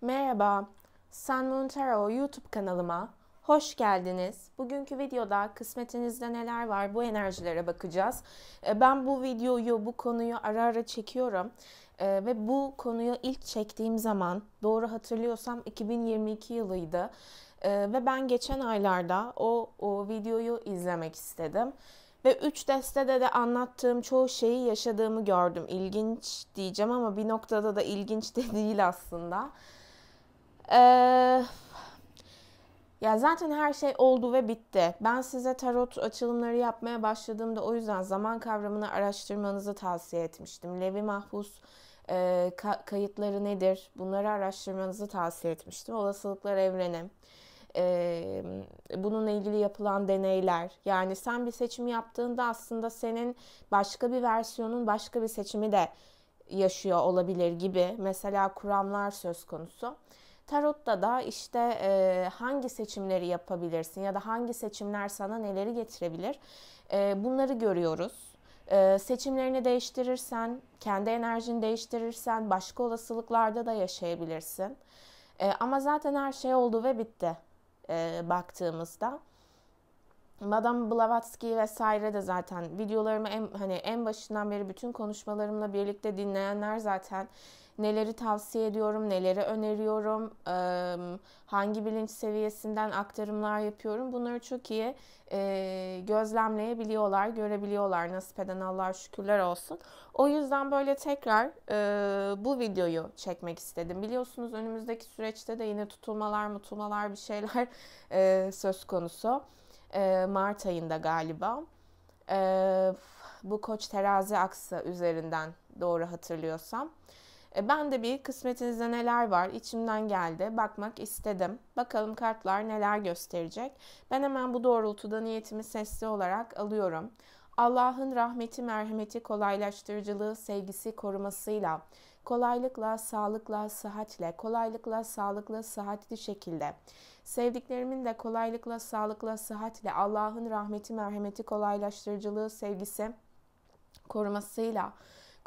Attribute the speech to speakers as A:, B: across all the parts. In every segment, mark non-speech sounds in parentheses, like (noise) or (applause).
A: Merhaba, San Montero YouTube kanalıma hoş geldiniz. Bugünkü videoda kısmetinizde neler var bu enerjilere bakacağız. E, ben bu videoyu, bu konuyu ara ara çekiyorum. E, ve bu konuyu ilk çektiğim zaman, doğru hatırlıyorsam 2022 yılıydı. E, ve ben geçen aylarda o, o videoyu izlemek istedim. Ve üç destede de anlattığım çoğu şeyi yaşadığımı gördüm. İlginç diyeceğim ama bir noktada da ilginç de (laughs) değil aslında. Ee, ya zaten her şey oldu ve bitti. Ben size tarot açılımları yapmaya başladığımda o yüzden zaman kavramını araştırmanızı tavsiye etmiştim. Levi Mahpus e, ka- kayıtları nedir? Bunları araştırmanızı tavsiye etmiştim. Olasılıklar evreni. E, bununla ilgili yapılan deneyler. Yani sen bir seçim yaptığında aslında senin başka bir versiyonun başka bir seçimi de yaşıyor olabilir gibi. Mesela kuramlar söz konusu. Tarotta da işte e, hangi seçimleri yapabilirsin ya da hangi seçimler sana neleri getirebilir e, bunları görüyoruz. E, seçimlerini değiştirirsen, kendi enerjini değiştirirsen başka olasılıklarda da yaşayabilirsin. E, ama zaten her şey oldu ve bitti e, baktığımızda. Madame Blavatsky vesaire de zaten videolarımı en, hani en başından beri bütün konuşmalarımla birlikte dinleyenler zaten neleri tavsiye ediyorum, neleri öneriyorum, hangi bilinç seviyesinden aktarımlar yapıyorum. Bunları çok iyi gözlemleyebiliyorlar, görebiliyorlar. Nasip eden Allah'a şükürler olsun. O yüzden böyle tekrar bu videoyu çekmek istedim. Biliyorsunuz önümüzdeki süreçte de yine tutulmalar, mutulmalar bir şeyler (laughs) söz konusu. Mart ayında galiba. bu koç terazi aksı üzerinden doğru hatırlıyorsam. E, ben de bir kısmetinizde neler var içimden geldi bakmak istedim. Bakalım kartlar neler gösterecek. Ben hemen bu doğrultuda niyetimi sesli olarak alıyorum. Allah'ın rahmeti, merhameti, kolaylaştırıcılığı, sevgisi, korumasıyla, kolaylıkla, sağlıkla, sıhhatle, kolaylıkla, sağlıklı sıhhatli şekilde, sevdiklerimin de kolaylıkla, sağlıkla, sıhhatle, Allah'ın rahmeti, merhameti, kolaylaştırıcılığı, sevgisi, korumasıyla,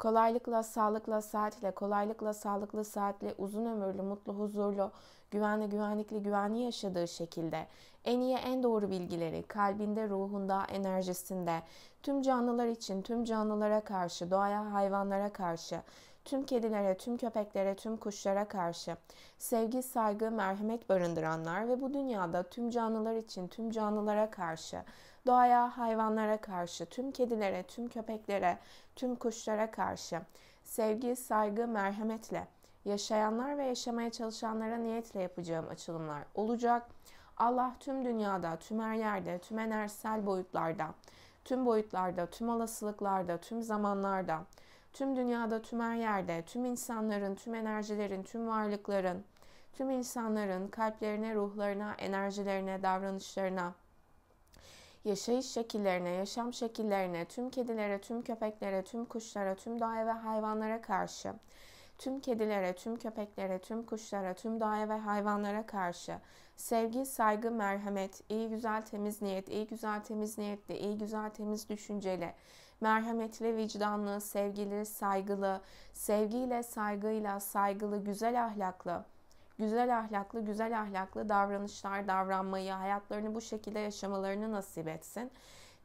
A: Kolaylıkla, sağlıkla, saatle, kolaylıkla, sağlıklı, saatle, uzun ömürlü, mutlu, huzurlu, güvenli, güvenlikli, güvenli yaşadığı şekilde en iyi, en doğru bilgileri kalbinde, ruhunda, enerjisinde tüm canlılar için, tüm canlılara karşı, doğaya, hayvanlara karşı tüm kedilere, tüm köpeklere, tüm kuşlara karşı sevgi, saygı, merhamet barındıranlar ve bu dünyada tüm canlılar için, tüm canlılara karşı doğaya, hayvanlara karşı, tüm kedilere, tüm köpeklere, tüm kuşlara karşı sevgi, saygı, merhametle yaşayanlar ve yaşamaya çalışanlara niyetle yapacağım açılımlar olacak. Allah tüm dünyada, tüm her yerde, tüm enerjisel boyutlarda, tüm boyutlarda, tüm olasılıklarda, tüm zamanlarda, tüm dünyada, tüm her yerde, tüm insanların, tüm enerjilerin, tüm varlıkların, tüm insanların kalplerine, ruhlarına, enerjilerine, davranışlarına, yaşayış şekillerine, yaşam şekillerine, tüm kedilere, tüm köpeklere, tüm kuşlara, tüm doğa ve hayvanlara karşı, tüm kedilere, tüm köpeklere, tüm kuşlara, tüm doğa ve hayvanlara karşı sevgi, saygı, merhamet, iyi güzel temiz niyet, iyi güzel temiz niyetle, iyi güzel temiz düşünceli, merhametli, vicdanlı, sevgili, saygılı, sevgiyle, saygıyla, saygılı, güzel ahlaklı, güzel ahlaklı, güzel ahlaklı davranışlar, davranmayı, hayatlarını bu şekilde yaşamalarını nasip etsin.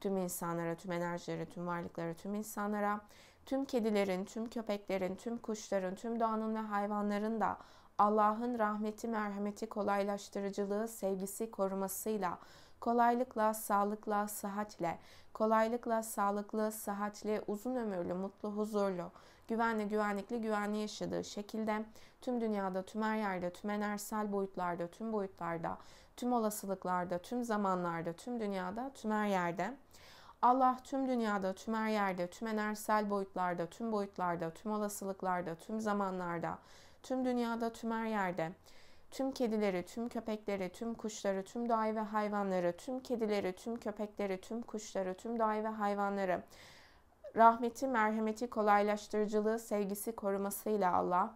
A: Tüm insanlara, tüm enerjilere, tüm varlıklara, tüm insanlara, tüm kedilerin, tüm köpeklerin, tüm kuşların, tüm doğanın ve hayvanların da Allah'ın rahmeti, merhameti, kolaylaştırıcılığı, sevgisi, korumasıyla kolaylıkla, sağlıkla, sıhhatle, kolaylıkla, sağlıklı, sıhhatli, uzun ömürlü, mutlu, huzurlu, güvenle, güvenlikle, güvenli yaşadığı şekilde tüm dünyada, tüm her yerde, tüm enerjisel boyutlarda, tüm boyutlarda, tüm olasılıklarda, tüm zamanlarda, tüm dünyada, tüm her yerde. Allah tüm dünyada, tüm her yerde, tüm enerjisel boyutlarda, tüm boyutlarda, tüm olasılıklarda, tüm zamanlarda, tüm dünyada, tüm her yerde tüm kedileri, tüm köpekleri, tüm kuşları, tüm doğayı ve hayvanları, tüm kedileri, tüm köpekleri, tüm kuşları, tüm doğayı ve hayvanları, Rahmeti, merhameti, kolaylaştırıcılığı, sevgisi, korumasıyla Allah.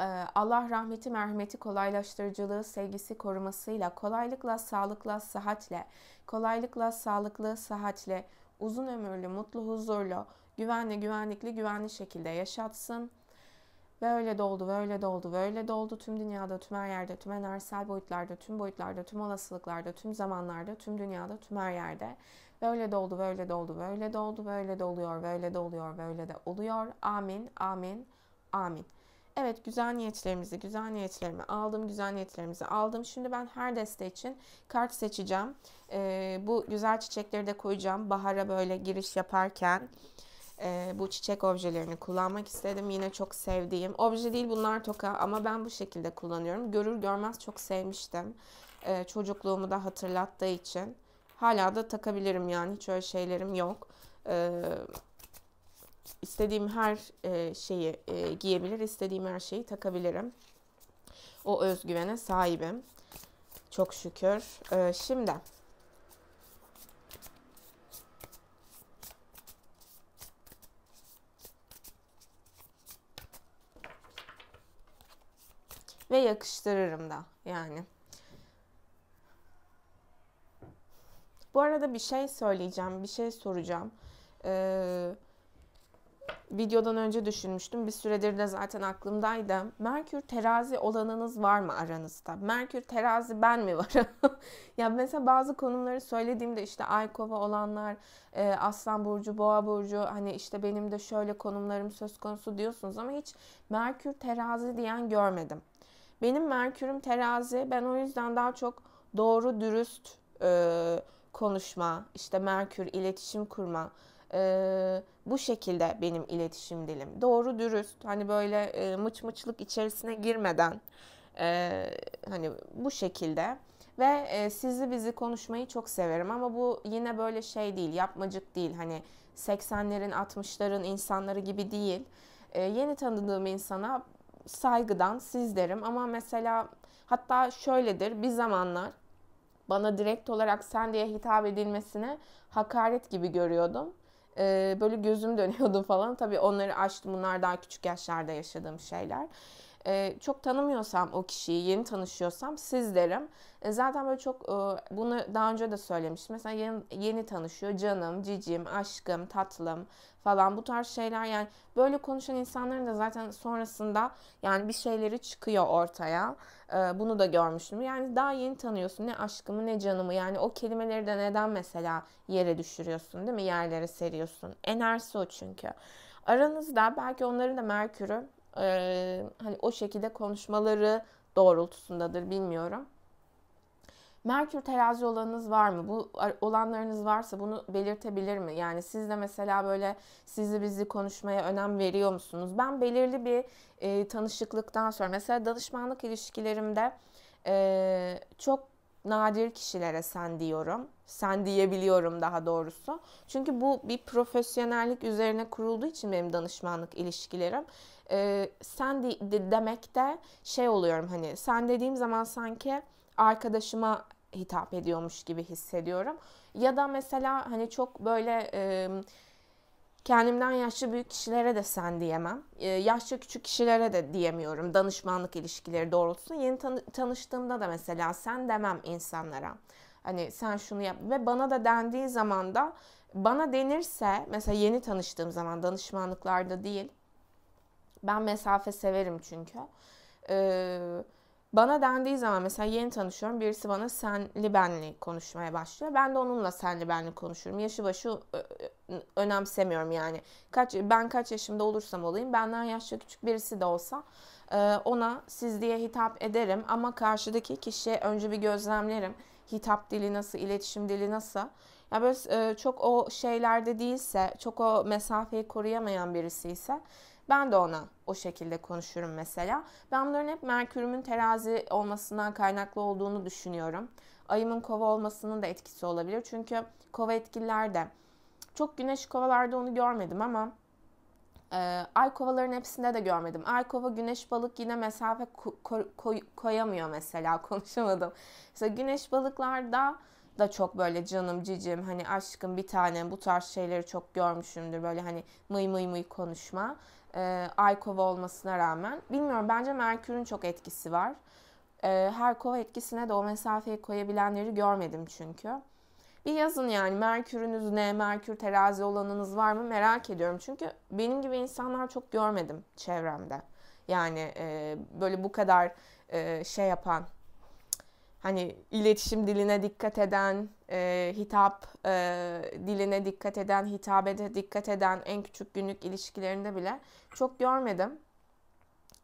A: Ee, Allah rahmeti, merhameti, kolaylaştırıcılığı, sevgisi, korumasıyla, kolaylıkla, sağlıkla, sıhhatle, kolaylıkla, sağlıklı, sıhhatle, uzun ömürlü, mutlu, huzurlu, güvenli, güvenlikli, güvenli şekilde yaşatsın. Ve öyle de oldu, ve öyle de oldu, ve öyle de oldu. Tüm dünyada, tüm her yerde, tüm enerjisel boyutlarda, tüm boyutlarda, tüm olasılıklarda, tüm zamanlarda, tüm dünyada, tüm her yerde. Ve öyle de oldu, ve öyle de oldu, ve öyle de oldu, ve öyle de oluyor, ve öyle de oluyor, ve öyle de oluyor. Amin, amin, amin. Evet güzel niyetlerimizi, güzel niyetlerimi aldım, güzel niyetlerimizi aldım. Şimdi ben her deste için kart seçeceğim. Ee, bu güzel çiçekleri de koyacağım bahara böyle giriş yaparken e, bu çiçek objelerini kullanmak istedim. Yine çok sevdiğim, obje değil bunlar toka ama ben bu şekilde kullanıyorum. Görür görmez çok sevmiştim. E, çocukluğumu da hatırlattığı için. Hala da takabilirim yani hiç öyle şeylerim yok. E, istediğim her e, şeyi e, giyebilir, istediğim her şeyi takabilirim. O özgüvene sahibim. Çok şükür. E, şimdi... ve yakıştırırım da yani. Bu arada bir şey söyleyeceğim, bir şey soracağım. Ee, videodan önce düşünmüştüm. Bir süredir de zaten aklımdaydı. Merkür terazi olanınız var mı aranızda? Merkür terazi ben mi varım? (laughs) ya mesela bazı konumları söylediğimde işte ay kova olanlar, e, aslan burcu, boğa burcu hani işte benim de şöyle konumlarım söz konusu diyorsunuz ama hiç Merkür terazi diyen görmedim. Benim Merkür'üm terazi. Ben o yüzden daha çok doğru dürüst e, konuşma, işte Merkür iletişim kurma. E, bu şekilde benim iletişim dilim. Doğru dürüst hani böyle e, mıç mıçlık içerisine girmeden e, hani bu şekilde. Ve e, sizi bizi konuşmayı çok severim ama bu yine böyle şey değil, yapmacık değil. Hani 80'lerin 60'ların insanları gibi değil. E, yeni tanıdığım insana saygıdan siz derim ama mesela hatta şöyledir bir zamanlar bana direkt olarak sen diye hitap edilmesine hakaret gibi görüyordum. Ee, böyle gözüm (laughs) dönüyordu falan. Tabii onları aştım. Bunlar daha küçük yaşlarda yaşadığım şeyler e, çok tanımıyorsam o kişiyi, yeni tanışıyorsam siz derim. E, zaten böyle çok e, bunu daha önce de söylemiştim. Mesela yeni, yeni tanışıyor canım, cicim, aşkım, tatlım falan bu tarz şeyler. Yani böyle konuşan insanların da zaten sonrasında yani bir şeyleri çıkıyor ortaya. E, bunu da görmüştüm. Yani daha yeni tanıyorsun ne aşkımı ne canımı. Yani o kelimeleri de neden mesela yere düşürüyorsun değil mi? Yerlere seriyorsun. Enerji o çünkü. Aranızda belki onların da Merkür'ü ee, hani o şekilde konuşmaları doğrultusundadır bilmiyorum. Merkür terazi olanınız var mı? Bu olanlarınız varsa bunu belirtebilir mi? Yani siz de mesela böyle sizi bizi konuşmaya önem veriyor musunuz? Ben belirli bir e, tanışıklıktan sonra mesela danışmanlık ilişkilerimde e, çok nadir kişilere sen diyorum sen diyebiliyorum daha doğrusu. Çünkü bu bir profesyonellik üzerine kurulduğu için benim danışmanlık ilişkilerim. Ee, sen de, de, demek de şey oluyorum hani sen dediğim zaman sanki arkadaşıma hitap ediyormuş gibi hissediyorum. Ya da mesela hani çok böyle e, kendimden yaşlı büyük kişilere de sen diyemem. E, yaşlı küçük kişilere de diyemiyorum danışmanlık ilişkileri doğrultusunda. Yeni tan- tanıştığımda da mesela sen demem insanlara. Hani sen şunu yap ve bana da dendiği zaman da bana denirse mesela yeni tanıştığım zaman danışmanlıklarda değil. Ben mesafe severim çünkü. Ee, bana dendiği zaman mesela yeni tanışıyorum. Birisi bana senli benli konuşmaya başlıyor. Ben de onunla senli benli konuşurum. Yaşı başı önemsemiyorum yani. Kaç ben kaç yaşımda olursam olayım benden yaşça küçük birisi de olsa e, ona siz diye hitap ederim ama karşıdaki kişiye önce bir gözlemlerim hitap dili nasıl, iletişim dili nasıl. Ya böyle e, çok o şeylerde değilse, çok o mesafeyi koruyamayan birisi ise ben de ona o şekilde konuşurum mesela. Ben bunların hep Merkür'ümün terazi olmasından kaynaklı olduğunu düşünüyorum. Ayımın kova olmasının da etkisi olabilir. Çünkü kova etkililer de çok güneş kovalarda onu görmedim ama e, ay kovaların hepsinde de görmedim. Ay kova güneş balık yine mesafe ko- koy- koyamıyor mesela (laughs) konuşamadım. İşte güneş balıklarda da çok böyle canım cicim hani aşkım bir tanem bu tarz şeyleri çok görmüşümdür. Böyle hani mıy mıy mıy konuşma. E, ay kova olmasına rağmen. Bilmiyorum bence Merkür'ün çok etkisi var. E, her kova etkisine de o mesafeyi koyabilenleri görmedim çünkü. Bir yazın yani Merkür'ünüz ne, Merkür terazi olanınız var mı merak ediyorum. Çünkü benim gibi insanlar çok görmedim çevremde. Yani e, böyle bu kadar e, şey yapan, hani iletişim diline dikkat eden, e, hitap e, diline dikkat eden, hitabete dikkat eden en küçük günlük ilişkilerinde bile çok görmedim.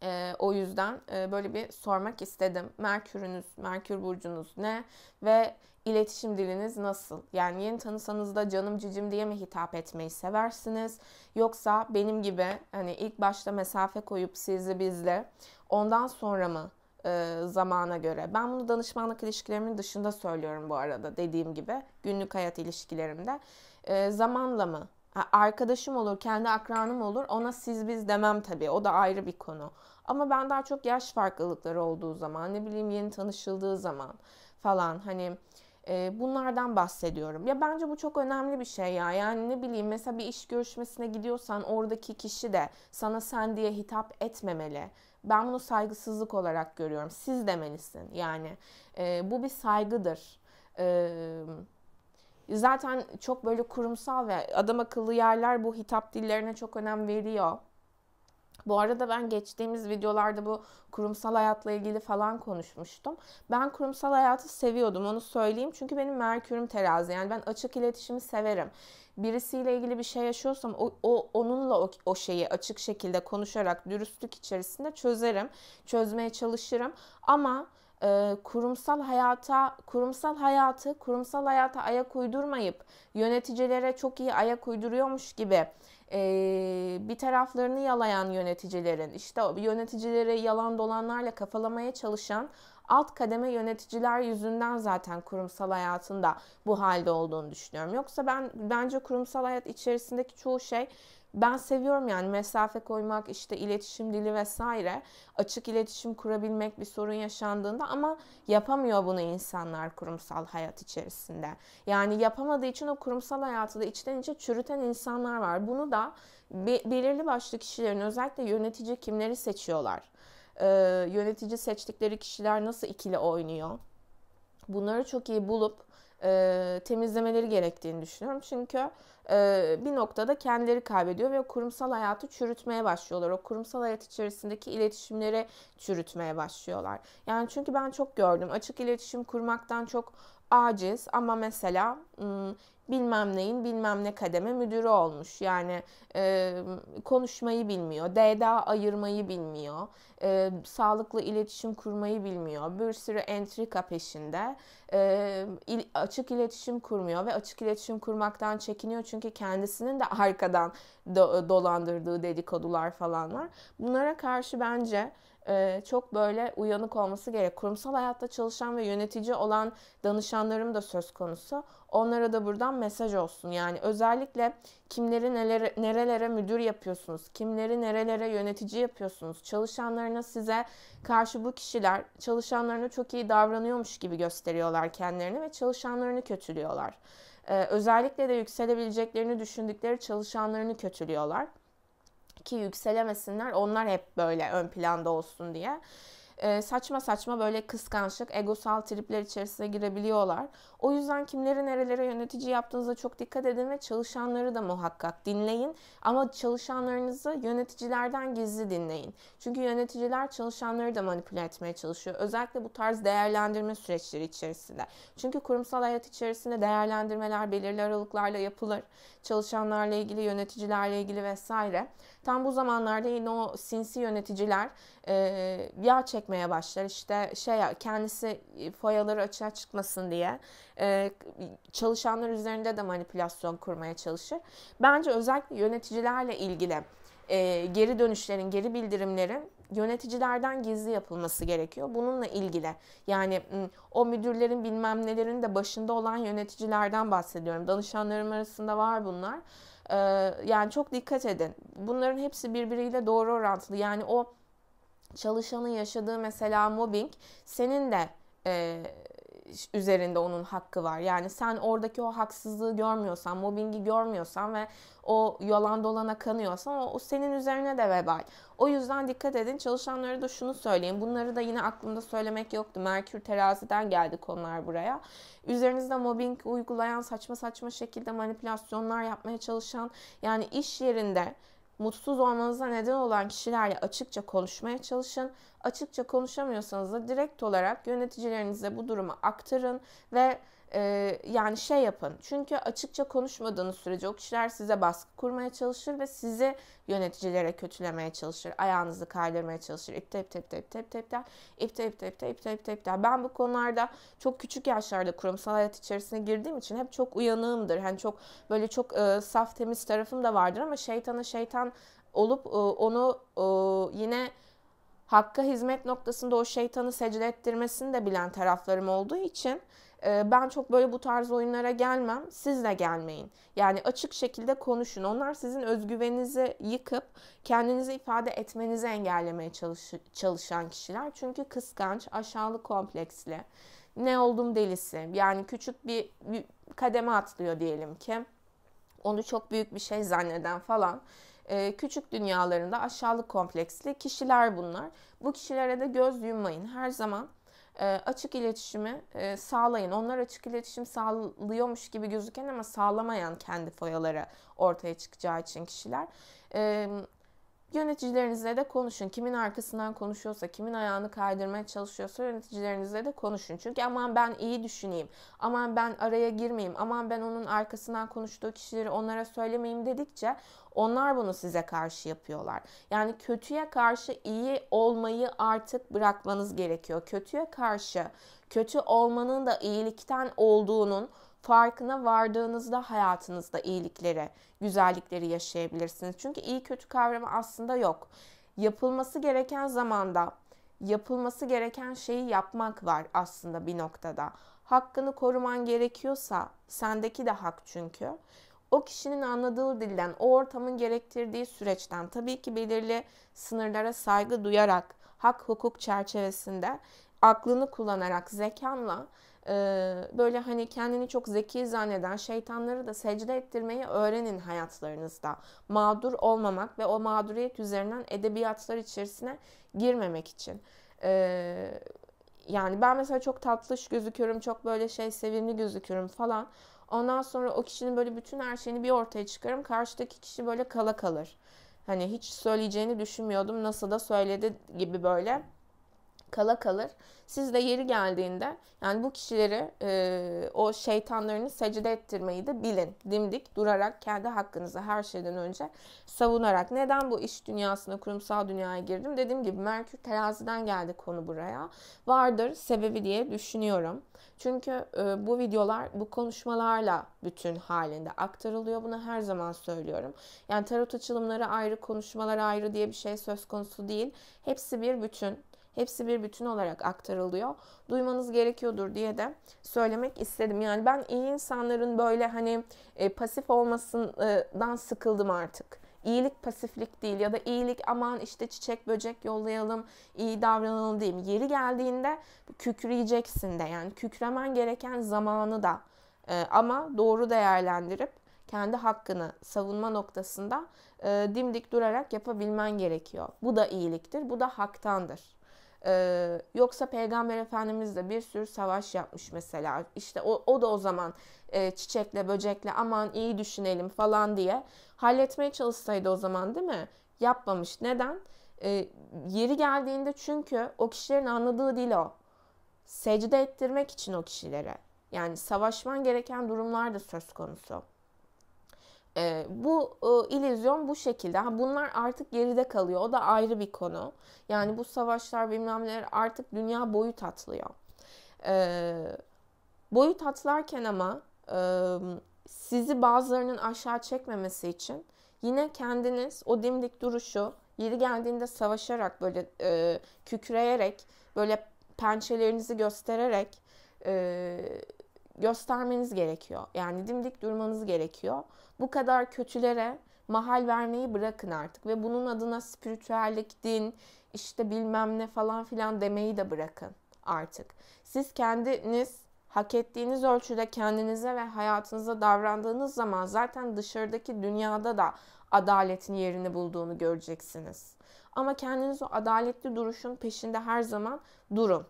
A: E, o yüzden e, böyle bir sormak istedim. Merkürünüz, Merkür burcunuz ne ve iletişim diliniz nasıl? Yani yeni tanısanız da canım cicim diye mi hitap etmeyi seversiniz? Yoksa benim gibi hani ilk başta mesafe koyup sizi bizle ondan sonra mı e, zamana göre. Ben bunu danışmanlık ilişkilerimin dışında söylüyorum bu arada dediğim gibi günlük hayat ilişkilerimde. E, zamanla mı arkadaşım olur, kendi akranım olur. Ona siz biz demem tabii. O da ayrı bir konu. Ama ben daha çok yaş farklılıkları olduğu zaman, ne bileyim yeni tanışıldığı zaman falan hani e, bunlardan bahsediyorum. Ya bence bu çok önemli bir şey ya. Yani ne bileyim mesela bir iş görüşmesine gidiyorsan oradaki kişi de sana sen diye hitap etmemeli. Ben bunu saygısızlık olarak görüyorum. Siz demelisin. Yani e, bu bir saygıdır. Eee Zaten çok böyle kurumsal ve adam akıllı yerler bu hitap dillerine çok önem veriyor. Bu arada ben geçtiğimiz videolarda bu kurumsal hayatla ilgili falan konuşmuştum. Ben kurumsal hayatı seviyordum onu söyleyeyim. Çünkü benim merkürüm terazi. Yani ben açık iletişimi severim. Birisiyle ilgili bir şey yaşıyorsam o, o onunla o, o şeyi açık şekilde konuşarak dürüstlük içerisinde çözerim. Çözmeye çalışırım. Ama e, kurumsal hayata kurumsal hayatı kurumsal hayata ayak uydurmayıp yöneticilere çok iyi ayak uyduruyormuş gibi e, bir taraflarını yalayan yöneticilerin işte yöneticileri yalan dolanlarla kafalamaya çalışan alt kademe yöneticiler yüzünden zaten kurumsal hayatında bu halde olduğunu düşünüyorum. Yoksa ben bence kurumsal hayat içerisindeki çoğu şey ben seviyorum yani mesafe koymak, işte iletişim dili vesaire. Açık iletişim kurabilmek bir sorun yaşandığında ama yapamıyor bunu insanlar kurumsal hayat içerisinde. Yani yapamadığı için o kurumsal hayatı da içten içe çürüten insanlar var. Bunu da belirli başlı kişilerin özellikle yönetici kimleri seçiyorlar? Ee, yönetici seçtikleri kişiler nasıl ikili oynuyor? Bunları çok iyi bulup e, temizlemeleri gerektiğini düşünüyorum. Çünkü e, bir noktada kendileri kaybediyor ve kurumsal hayatı çürütmeye başlıyorlar. O kurumsal hayat içerisindeki iletişimleri çürütmeye başlıyorlar. Yani çünkü ben çok gördüm. Açık iletişim kurmaktan çok aciz ama mesela bilmem neyin bilmem ne kademe müdürü olmuş. Yani e, konuşmayı bilmiyor, DDA ayırmayı bilmiyor, e, sağlıklı iletişim kurmayı bilmiyor. Bir sürü entrika peşinde. E, il, açık iletişim kurmuyor ve açık iletişim kurmaktan çekiniyor çünkü kendisinin de arkadan do dolandırdığı dedikodular falan var. Bunlara karşı bence çok böyle uyanık olması gerek. Kurumsal hayatta çalışan ve yönetici olan danışanlarım da söz konusu. Onlara da buradan mesaj olsun. Yani özellikle kimleri nelere, nerelere müdür yapıyorsunuz, kimleri nerelere yönetici yapıyorsunuz. Çalışanlarına size karşı bu kişiler çalışanlarına çok iyi davranıyormuş gibi gösteriyorlar kendilerini ve çalışanlarını kötülüyorlar. Ee, özellikle de yükselebileceklerini düşündükleri çalışanlarını kötülüyorlar ki yükselemesinler onlar hep böyle ön planda olsun diye e, saçma saçma böyle kıskançlık, egosal tripler içerisine girebiliyorlar. O yüzden kimleri nerelere yönetici yaptığınıza çok dikkat edin ve çalışanları da muhakkak dinleyin. Ama çalışanlarınızı yöneticilerden gizli dinleyin. Çünkü yöneticiler çalışanları da manipüle etmeye çalışıyor. Özellikle bu tarz değerlendirme süreçleri içerisinde. Çünkü kurumsal hayat içerisinde değerlendirmeler belirli aralıklarla yapılır. Çalışanlarla ilgili, yöneticilerle ilgili vesaire. Tam bu zamanlarda yine o sinsi yöneticiler e, yağ çekmeye başlar. İşte şey kendisi foyaları açığa çıkmasın diye e, çalışanlar üzerinde de manipülasyon kurmaya çalışır. Bence özellikle yöneticilerle ilgili e, geri dönüşlerin, geri bildirimlerin yöneticilerden gizli yapılması gerekiyor. Bununla ilgili yani o müdürlerin bilmem nelerin de başında olan yöneticilerden bahsediyorum. Danışanlarım arasında var bunlar. Ee, yani çok dikkat edin. Bunların hepsi birbiriyle doğru orantılı. Yani o çalışanın yaşadığı mesela mobbing senin de e, üzerinde onun hakkı var. Yani sen oradaki o haksızlığı görmüyorsan, mobbingi görmüyorsan ve o yalan dolana kanıyorsan o, o senin üzerine de vebal. O yüzden dikkat edin. Çalışanlara da şunu söyleyeyim. Bunları da yine aklımda söylemek yoktu. Merkür teraziden geldi konular buraya. Üzerinizde mobbing uygulayan, saçma saçma şekilde manipülasyonlar yapmaya çalışan yani iş yerinde mutsuz olmanıza neden olan kişilerle açıkça konuşmaya çalışın. Açıkça konuşamıyorsanız da direkt olarak yöneticilerinize bu durumu aktarın ve yani şey yapın. Çünkü açıkça konuşmadığınız sürece o kişiler size baskı kurmaya çalışır ve sizi yöneticilere kötülemeye çalışır. Ayağınızı kaydırmaya çalışır. İpte ipte ipte ipte ipte ipte ipte ipte ipte ipte ipte ipte. Ben bu konularda çok küçük yaşlarda kurumsal hayat içerisine girdiğim için hep çok uyanığımdır. Hani çok böyle çok e, saf temiz tarafım da vardır ama şeytana şeytan olup e, onu e, yine hakka hizmet noktasında o şeytanı secde ettirmesini de bilen taraflarım olduğu için ee, ben çok böyle bu tarz oyunlara gelmem. Siz de gelmeyin. Yani açık şekilde konuşun. Onlar sizin özgüveninizi yıkıp kendinizi ifade etmenizi engellemeye çalış çalışan kişiler. Çünkü kıskanç, aşağılık kompleksli, ne oldum delisi. Yani küçük bir, bir kademe atlıyor diyelim ki. Onu çok büyük bir şey zanneden falan ee, küçük dünyalarında aşağılık kompleksli kişiler bunlar. Bu kişilere de göz yummayın. Her zaman ee, açık iletişimi e, sağlayın. Onlar açık iletişim sağlıyormuş gibi gözüken ama sağlamayan kendi foyaları ortaya çıkacağı için kişiler ee, Yöneticilerinizle de konuşun. Kimin arkasından konuşuyorsa, kimin ayağını kaydırmaya çalışıyorsa yöneticilerinizle de konuşun. Çünkü aman ben iyi düşüneyim, aman ben araya girmeyeyim, aman ben onun arkasından konuştuğu kişileri onlara söylemeyeyim dedikçe onlar bunu size karşı yapıyorlar. Yani kötüye karşı iyi olmayı artık bırakmanız gerekiyor. Kötüye karşı kötü olmanın da iyilikten olduğunun farkına vardığınızda hayatınızda iyilikleri, güzellikleri yaşayabilirsiniz. Çünkü iyi kötü kavramı aslında yok. Yapılması gereken zamanda yapılması gereken şeyi yapmak var aslında bir noktada. Hakkını koruman gerekiyorsa sendeki de hak çünkü. O kişinin anladığı dilden, o ortamın gerektirdiği süreçten tabii ki belirli sınırlara saygı duyarak hak hukuk çerçevesinde aklını kullanarak zekanla ee, böyle hani kendini çok zeki zanneden şeytanları da secde ettirmeyi öğrenin hayatlarınızda. Mağdur olmamak ve o mağduriyet üzerinden edebiyatlar içerisine girmemek için. Ee, yani ben mesela çok tatlış gözüküyorum, çok böyle şey sevimli gözüküyorum falan. Ondan sonra o kişinin böyle bütün her şeyini bir ortaya çıkarım. Karşıdaki kişi böyle kala kalır. Hani hiç söyleyeceğini düşünmüyordum. Nasıl da söyledi gibi böyle kala kalır. Siz de yeri geldiğinde yani bu kişileri e, o şeytanlarını secde ettirmeyi de bilin. Dimdik durarak kendi hakkınızı her şeyden önce savunarak. Neden bu iş dünyasına, kurumsal dünyaya girdim? Dediğim gibi Merkür teraziden geldi konu buraya. Vardır sebebi diye düşünüyorum. Çünkü e, bu videolar bu konuşmalarla bütün halinde aktarılıyor. Bunu her zaman söylüyorum. Yani tarot açılımları ayrı, konuşmalar ayrı diye bir şey söz konusu değil. Hepsi bir bütün. Hepsi bir bütün olarak aktarılıyor. Duymanız gerekiyordur diye de söylemek istedim. Yani ben iyi insanların böyle hani e, pasif olmasından sıkıldım artık İyilik pasiflik değil ya da iyilik aman işte çiçek böcek yollayalım, iyi davranalım diyeyim. Yeri geldiğinde kükreyeceksin de yani kükremen gereken zamanı da e, ama doğru değerlendirip kendi hakkını savunma noktasında e, dimdik durarak yapabilmen gerekiyor. Bu da iyiliktir, bu da haktandır. Ee, yoksa Peygamber Efendimiz de bir sürü savaş yapmış mesela. İşte o, o da o zaman e, çiçekle böcekle aman iyi düşünelim falan diye halletmeye çalışsaydı o zaman değil mi? Yapmamış. Neden? Ee, yeri geldiğinde çünkü o kişilerin anladığı dil o. Secde ettirmek için o kişilere. Yani savaşman gereken durumlar da söz konusu. E, bu e, illüzyon bu şekilde. Ha, bunlar artık geride kalıyor. O da ayrı bir konu. Yani bu savaşlar bilmem neler artık dünya boyut atlıyor. E, boyut atlarken ama e, sizi bazılarının aşağı çekmemesi için yine kendiniz o dimdik duruşu yeri geldiğinde savaşarak böyle e, kükreyerek böyle pençelerinizi göstererek e, göstermeniz gerekiyor. Yani dimdik durmanız gerekiyor. Bu kadar kötülere mahal vermeyi bırakın artık ve bunun adına spiritüellik, din, işte bilmem ne falan filan demeyi de bırakın artık. Siz kendiniz hak ettiğiniz ölçüde kendinize ve hayatınıza davrandığınız zaman zaten dışarıdaki dünyada da adaletin yerini bulduğunu göreceksiniz. Ama kendiniz o adaletli duruşun peşinde her zaman durun.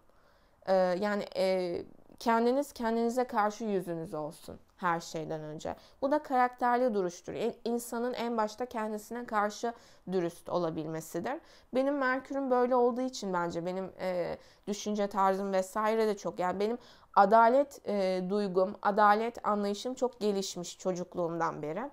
A: Ee, yani e, kendiniz kendinize karşı yüzünüz olsun her şeyden önce. Bu da karakterli duruştur. İnsanın en başta kendisine karşı dürüst olabilmesidir. Benim Merkür'üm böyle olduğu için bence benim e, düşünce tarzım vesaire de çok. Yani benim adalet e, duygum, adalet anlayışım çok gelişmiş çocukluğumdan beri.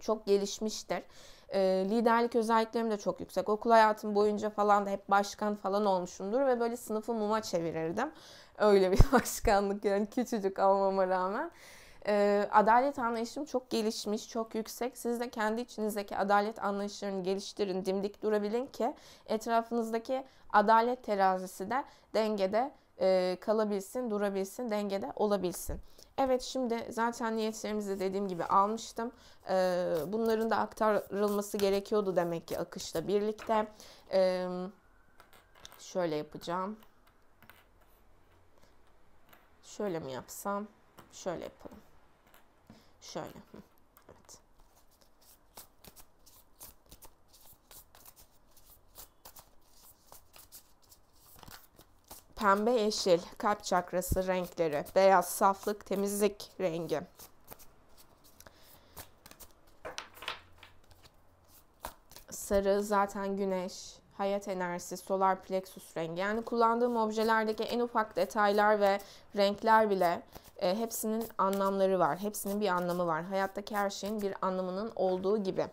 A: Çok gelişmiştir. E, liderlik özelliklerim de çok yüksek. Okul hayatım boyunca falan da hep başkan falan olmuşumdur ve böyle sınıfı muma çevirirdim. Öyle bir alışkanlık (laughs) yani küçücük almama rağmen. E, adalet anlayışım çok gelişmiş, çok yüksek. Siz de kendi içinizdeki adalet anlayışlarını geliştirin, dimdik durabilin ki etrafınızdaki adalet terazisi de dengede e, kalabilsin, durabilsin, dengede olabilsin. Evet şimdi zaten niyetlerimizi dediğim gibi almıştım. E, bunların da aktarılması gerekiyordu demek ki akışla birlikte. E, şöyle yapacağım. Şöyle mi yapsam? Şöyle yapalım. Şöyle. Evet. Pembe, yeşil, kalp çakrası renkleri, beyaz, saflık, temizlik rengi. Sarı zaten güneş hayat enerjisi, solar plexus rengi. Yani kullandığım objelerdeki en ufak detaylar ve renkler bile e, hepsinin anlamları var. Hepsinin bir anlamı var. Hayattaki her şeyin bir anlamının olduğu gibi.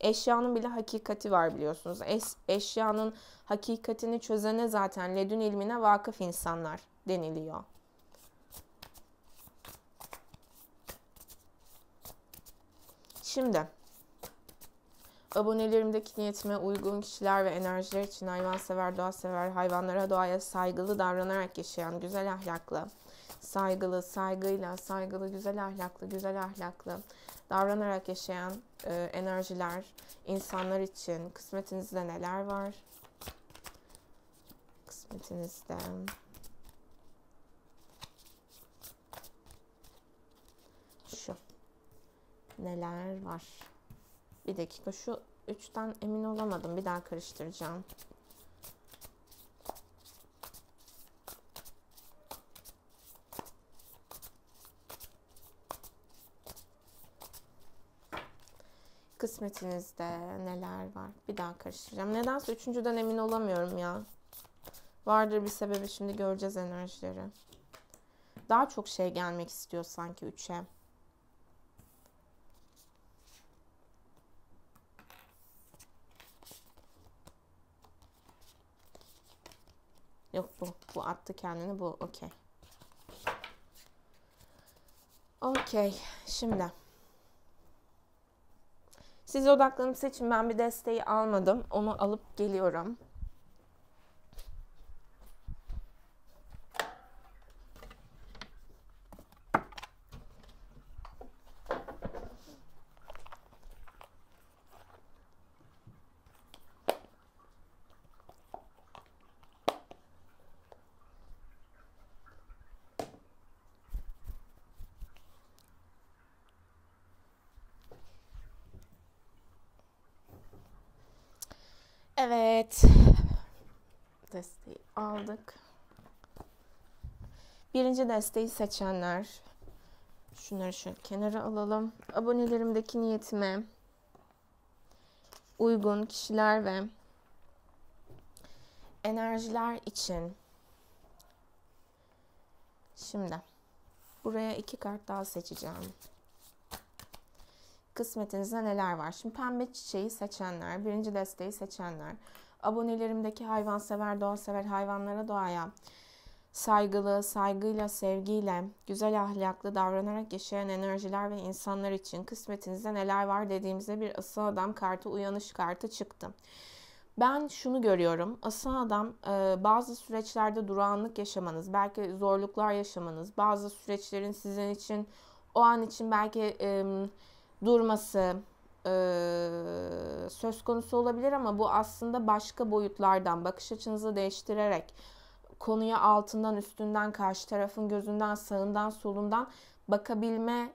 A: Eşyanın bile hakikati var biliyorsunuz. Es, eşyanın hakikatini çözene zaten ledün ilmine vakıf insanlar deniliyor. Şimdi Abonelerimdeki niyetime uygun kişiler ve enerjiler için hayvansever, doğasever, hayvanlara, doğaya saygılı davranarak yaşayan, güzel ahlaklı, saygılı, saygıyla, saygılı, güzel ahlaklı, güzel ahlaklı davranarak yaşayan e, enerjiler, insanlar için kısmetinizde neler var? Kısmetinizde... Şu. Neler var? Bir dakika şu 3'ten emin olamadım. Bir daha karıştıracağım. Kısmetinizde neler var? Bir daha karıştıracağım. Nedense üçüncüden emin olamıyorum ya. Vardır bir sebebi şimdi göreceğiz enerjileri. Daha çok şey gelmek istiyor sanki 3'e. Yok bu. Bu attı kendini. Bu okey. Okey. Şimdi. Siz odaklanıp seçin. Ben bir desteği almadım. Onu alıp geliyorum. birinci desteği seçenler. Şunları şöyle kenara alalım. Abonelerimdeki niyetime uygun kişiler ve enerjiler için şimdi buraya iki kart daha seçeceğim. Kısmetinizde neler var? Şimdi pembe çiçeği seçenler, birinci desteği seçenler, abonelerimdeki hayvansever, sever hayvanlara doğaya, saygılı, saygıyla, sevgiyle, güzel ahlaklı davranarak yaşayan enerjiler ve insanlar için kısmetinizde neler var dediğimizde bir asıl adam kartı, uyanış kartı çıktı. Ben şunu görüyorum. Asıl adam e, bazı süreçlerde durağanlık yaşamanız, belki zorluklar yaşamanız, bazı süreçlerin sizin için o an için belki durması, e, söz konusu olabilir ama bu aslında başka boyutlardan bakış açınızı değiştirerek konuya altından üstünden karşı tarafın gözünden sağından solundan bakabilme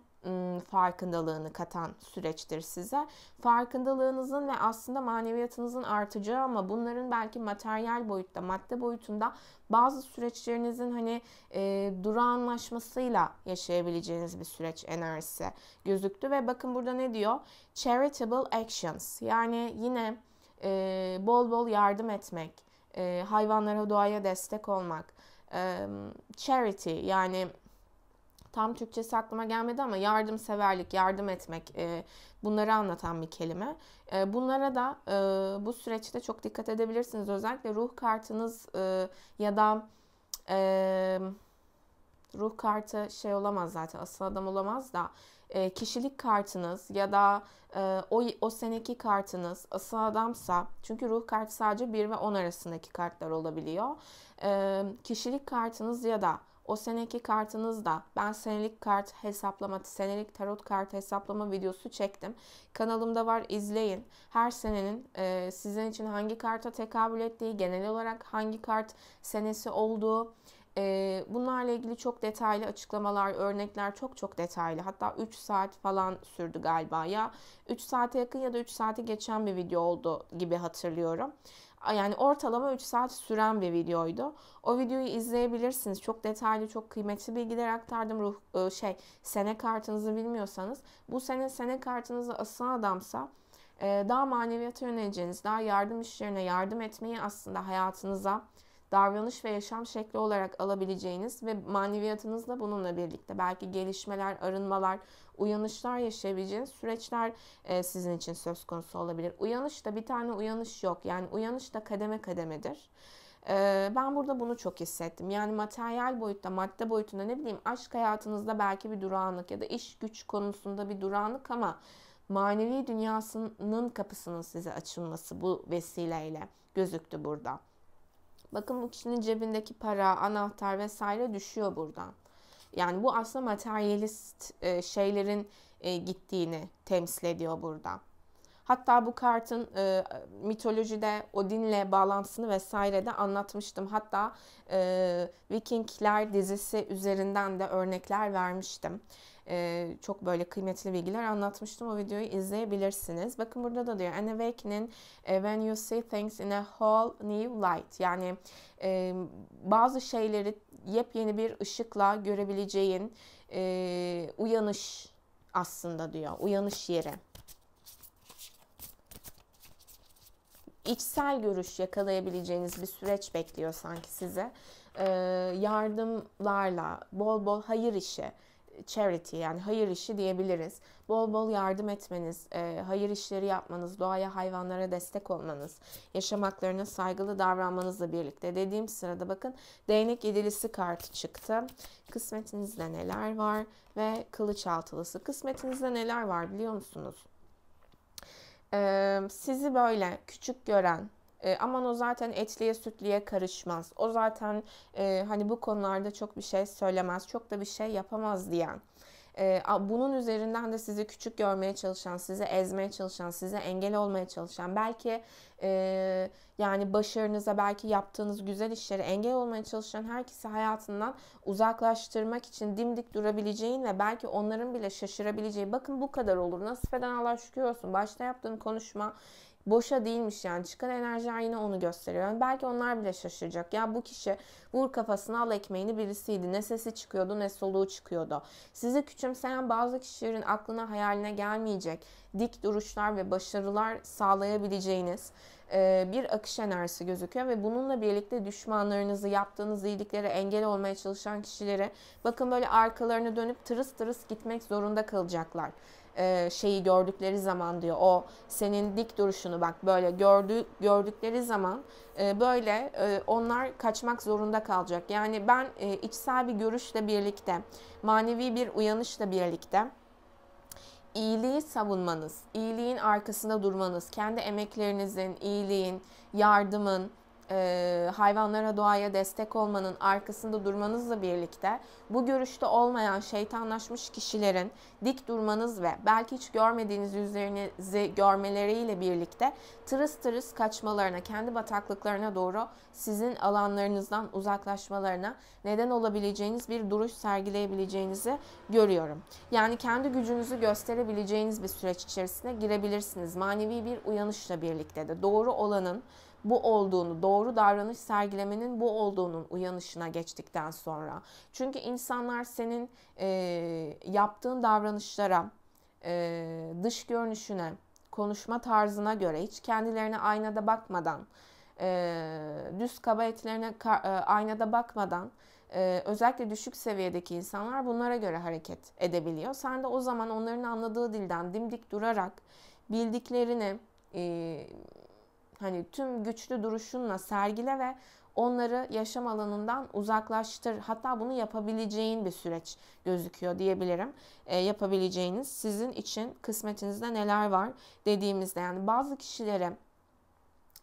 A: farkındalığını katan süreçtir size. Farkındalığınızın ve aslında maneviyatınızın artacağı ama bunların belki materyal boyutta, madde boyutunda bazı süreçlerinizin hani e, durağanlaşmasıyla yaşayabileceğiniz bir süreç enerjisi gözüktü ve bakın burada ne diyor? Charitable actions yani yine e, bol bol yardım etmek, e, hayvanlara, doğaya destek olmak, e, charity yani tam Türkçesi aklıma gelmedi ama yardımseverlik, yardım etmek e, bunları anlatan bir kelime. E, bunlara da e, bu süreçte çok dikkat edebilirsiniz. Özellikle ruh kartınız e, ya da... E, ruh kartı şey olamaz zaten asıl adam olamaz da e, kişilik kartınız ya da e, o, o seneki kartınız asıl adamsa çünkü ruh kartı sadece 1 ve 10 arasındaki kartlar olabiliyor. E, kişilik kartınız ya da o seneki kartınız da ben senelik kart hesaplama, senelik tarot kart hesaplama videosu çektim. Kanalımda var izleyin. Her senenin e, sizin için hangi karta tekabül ettiği, genel olarak hangi kart senesi olduğu, e, bunlarla ilgili çok detaylı açıklamalar, örnekler çok çok detaylı. Hatta 3 saat falan sürdü galiba ya. 3 saate yakın ya da 3 saati geçen bir video oldu gibi hatırlıyorum. Yani ortalama 3 saat süren bir videoydu. O videoyu izleyebilirsiniz. Çok detaylı, çok kıymetli bilgiler aktardım. Ruh, şey, sene kartınızı bilmiyorsanız. Bu sene sene kartınızı aslan adamsa daha maneviyata yöneleceğiniz, daha yardım işlerine yardım etmeyi aslında hayatınıza davranış ve yaşam şekli olarak alabileceğiniz ve maneviyatınızla bununla birlikte belki gelişmeler, arınmalar, uyanışlar yaşayabileceğiniz süreçler e, sizin için söz konusu olabilir. Uyanış da bir tane uyanış yok. Yani uyanış da kademe kademedir. E, ben burada bunu çok hissettim. Yani materyal boyutta, madde boyutunda ne bileyim aşk hayatınızda belki bir durağanlık ya da iş güç konusunda bir durağanlık ama manevi dünyasının kapısının size açılması bu vesileyle gözüktü burada. Bakın bu kişinin cebindeki para, anahtar vesaire düşüyor buradan. Yani bu aslında materyalist e, şeylerin e, gittiğini temsil ediyor burada. Hatta bu kartın e, mitolojide Odin'le bağlantısını vesaire de anlatmıştım. Hatta e, Vikingler dizisi üzerinden de örnekler vermiştim. E, çok böyle kıymetli bilgiler anlatmıştım. O videoyu izleyebilirsiniz. Bakın burada da diyor An awakening e, when you see things in a whole new light. Yani e, bazı şeyleri yepyeni bir ışıkla görebileceğin e, uyanış aslında diyor. Uyanış yeri. içsel görüş yakalayabileceğiniz bir süreç bekliyor sanki size. Ee, yardımlarla, bol bol hayır işi, charity yani hayır işi diyebiliriz. Bol bol yardım etmeniz, e, hayır işleri yapmanız, doğaya, hayvanlara destek olmanız, yaşamaklarına saygılı davranmanızla birlikte. Dediğim sırada bakın değnek yedilisi kartı çıktı. Kısmetinizde neler var ve kılıç altılısı. Kısmetinizde neler var biliyor musunuz? e, sizi böyle küçük gören, e, aman o zaten etliye sütliye karışmaz. O zaten e, hani bu konularda çok bir şey söylemez, çok da bir şey yapamaz diyen ee, bunun üzerinden de sizi küçük görmeye çalışan, sizi ezmeye çalışan, size engel olmaya çalışan, belki e, yani başarınıza, belki yaptığınız güzel işlere engel olmaya çalışan herkesi hayatından uzaklaştırmak için dimdik durabileceğin ve belki onların bile şaşırabileceği, bakın bu kadar olur, Nasip eden Allah şükür olsun, başta yaptığın konuşma boşa değilmiş yani. Çıkan enerjiler yine onu gösteriyor. Belki onlar bile şaşıracak. Ya bu kişi vur kafasına al ekmeğini birisiydi. Ne sesi çıkıyordu ne soluğu çıkıyordu. Sizi küçümseyen bazı kişilerin aklına hayaline gelmeyecek dik duruşlar ve başarılar sağlayabileceğiniz e, bir akış enerjisi gözüküyor ve bununla birlikte düşmanlarınızı yaptığınız iyiliklere engel olmaya çalışan kişilere bakın böyle arkalarını dönüp tırıs tırıs gitmek zorunda kalacaklar. E, şeyi gördükleri zaman diyor o senin dik duruşunu bak böyle gördü gördükleri zaman e, böyle e, onlar kaçmak zorunda kalacak. Yani ben içsel bir görüşle birlikte, manevi bir uyanışla birlikte iyiliği savunmanız, iyiliğin arkasında durmanız, kendi emeklerinizin, iyiliğin, yardımın, e, hayvanlara doğaya destek olmanın arkasında durmanızla birlikte bu görüşte olmayan şeytanlaşmış kişilerin dik durmanız ve belki hiç görmediğiniz yüzlerinizi görmeleriyle birlikte tırıs tırıs kaçmalarına, kendi bataklıklarına doğru sizin alanlarınızdan uzaklaşmalarına neden olabileceğiniz bir duruş sergileyebileceğinizi görüyorum. Yani kendi gücünüzü gösterebileceğiniz bir süreç içerisine girebilirsiniz. Manevi bir uyanışla birlikte de doğru olanın bu olduğunu, doğru davranış sergilemenin bu olduğunun uyanışına geçtikten sonra. Çünkü insanlar senin e, yaptığın davranışlara, e, dış görünüşüne, konuşma tarzına göre hiç kendilerine aynada bakmadan, e, düz kaba etlerine ka, e, aynada bakmadan e, özellikle düşük seviyedeki insanlar bunlara göre hareket edebiliyor. Sen de o zaman onların anladığı dilden dimdik durarak bildiklerini e, Hani tüm güçlü duruşunla sergile ve onları yaşam alanından uzaklaştır. Hatta bunu yapabileceğin bir süreç gözüküyor diyebilirim. E, yapabileceğiniz sizin için kısmetinizde neler var dediğimizde yani bazı kişilere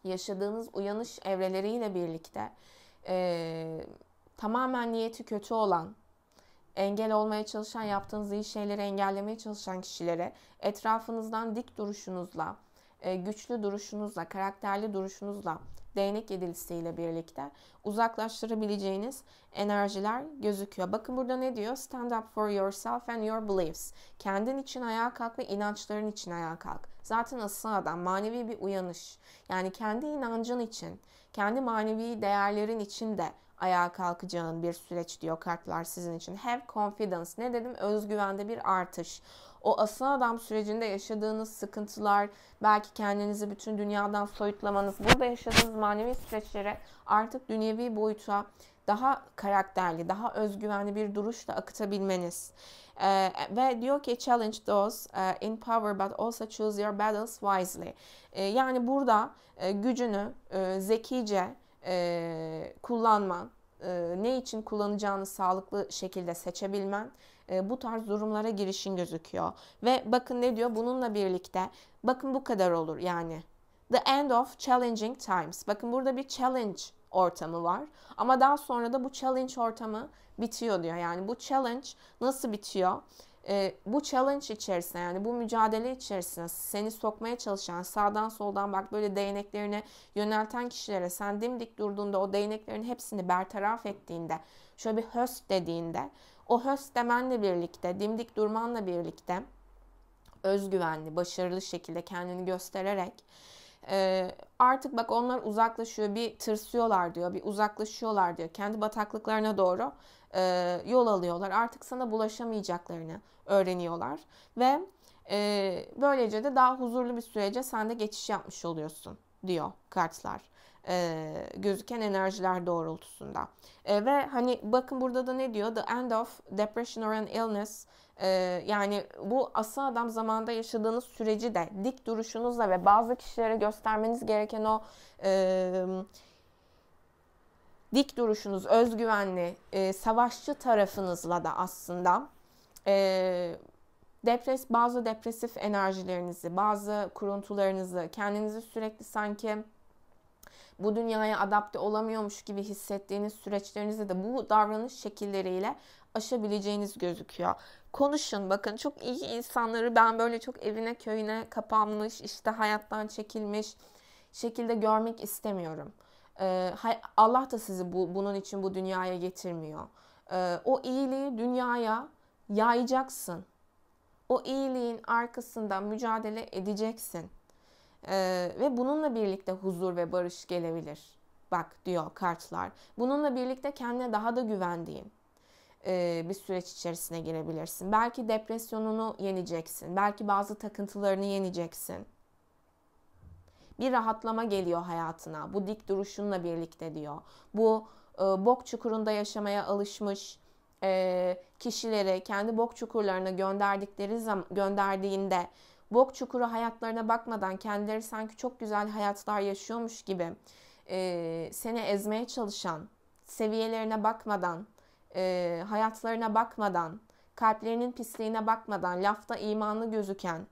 A: yaşadığınız uyanış evreleriyle birlikte e, tamamen niyeti kötü olan engel olmaya çalışan, yaptığınız iyi şeyleri engellemeye çalışan kişilere etrafınızdan dik duruşunuzla, e, güçlü duruşunuzla, karakterli duruşunuzla, değnek yedilisiyle birlikte uzaklaştırabileceğiniz enerjiler gözüküyor. Bakın burada ne diyor? Stand up for yourself and your beliefs. Kendin için ayağa kalk ve inançların için ayağa kalk. Zaten asıl adam manevi bir uyanış. Yani kendi inancın için, kendi manevi değerlerin için de ayağa kalkacağın bir süreç diyor kartlar sizin için. Have confidence. Ne dedim? Özgüvende bir artış o asıl adam sürecinde yaşadığınız sıkıntılar, belki kendinizi bütün dünyadan soyutlamanız, burada yaşadığınız manevi süreçlere artık dünyevi boyuta daha karakterli, daha özgüvenli bir duruşla akıtabilmeniz. Ee, ve diyor ki challenge those uh, in power but also choose your battles wisely. Ee, yani burada e, gücünü e, zekice e, kullanman, e, ne için kullanacağını sağlıklı şekilde seçebilmen e, bu tarz durumlara girişin gözüküyor. Ve bakın ne diyor bununla birlikte bakın bu kadar olur yani. The end of challenging times. Bakın burada bir challenge ortamı var. Ama daha sonra da bu challenge ortamı bitiyor diyor. Yani bu challenge nasıl bitiyor? e, bu challenge içerisinde yani bu mücadele içerisinde seni sokmaya çalışan sağdan soldan bak böyle değneklerine yönelten kişilere sen dimdik durduğunda o değneklerin hepsini bertaraf ettiğinde şöyle bir höst dediğinde o höst demenle birlikte, dimdik durmanla birlikte özgüvenli, başarılı şekilde kendini göstererek e, artık bak onlar uzaklaşıyor, bir tırsıyorlar diyor, bir uzaklaşıyorlar diyor. Kendi bataklıklarına doğru e, yol alıyorlar. Artık sana bulaşamayacaklarını öğreniyorlar ve e, böylece de daha huzurlu bir sürece sen de geçiş yapmış oluyorsun diyor kartlar e, gözüken enerjiler doğrultusunda. E, ve hani bakın burada da ne diyor? The end of depression or an illness. E, yani bu asıl adam zamanda yaşadığınız süreci de dik duruşunuzla ve bazı kişilere göstermeniz gereken o... E, dik duruşunuz, özgüvenli, e, savaşçı tarafınızla da aslında e, depres bazı depresif enerjilerinizi, bazı kuruntularınızı, kendinizi sürekli sanki bu dünyaya adapte olamıyormuş gibi hissettiğiniz süreçlerinizde de bu davranış şekilleriyle aşabileceğiniz gözüküyor. Konuşun bakın çok iyi insanları ben böyle çok evine köyüne kapanmış işte hayattan çekilmiş şekilde görmek istemiyorum. Ee, Allah da sizi bu, bunun için bu dünyaya getirmiyor. Ee, o iyiliği dünyaya yayacaksın. O iyiliğin arkasında mücadele edeceksin. Ee, ve bununla birlikte huzur ve barış gelebilir. Bak diyor kartlar. Bununla birlikte kendine daha da güvendiğin e, bir süreç içerisine girebilirsin. Belki depresyonunu yeneceksin. Belki bazı takıntılarını yeneceksin. Bir rahatlama geliyor hayatına. Bu dik duruşunla birlikte diyor. Bu e, bok çukurunda yaşamaya alışmış e, kişileri kendi bok çukurlarına gönderdikleri zam gönderdiğinde bok çukuru hayatlarına bakmadan kendileri sanki çok güzel hayatlar yaşıyormuş gibi e, seni ezmeye çalışan, seviyelerine bakmadan, e, hayatlarına bakmadan, kalplerinin pisliğine bakmadan, lafta imanlı gözüken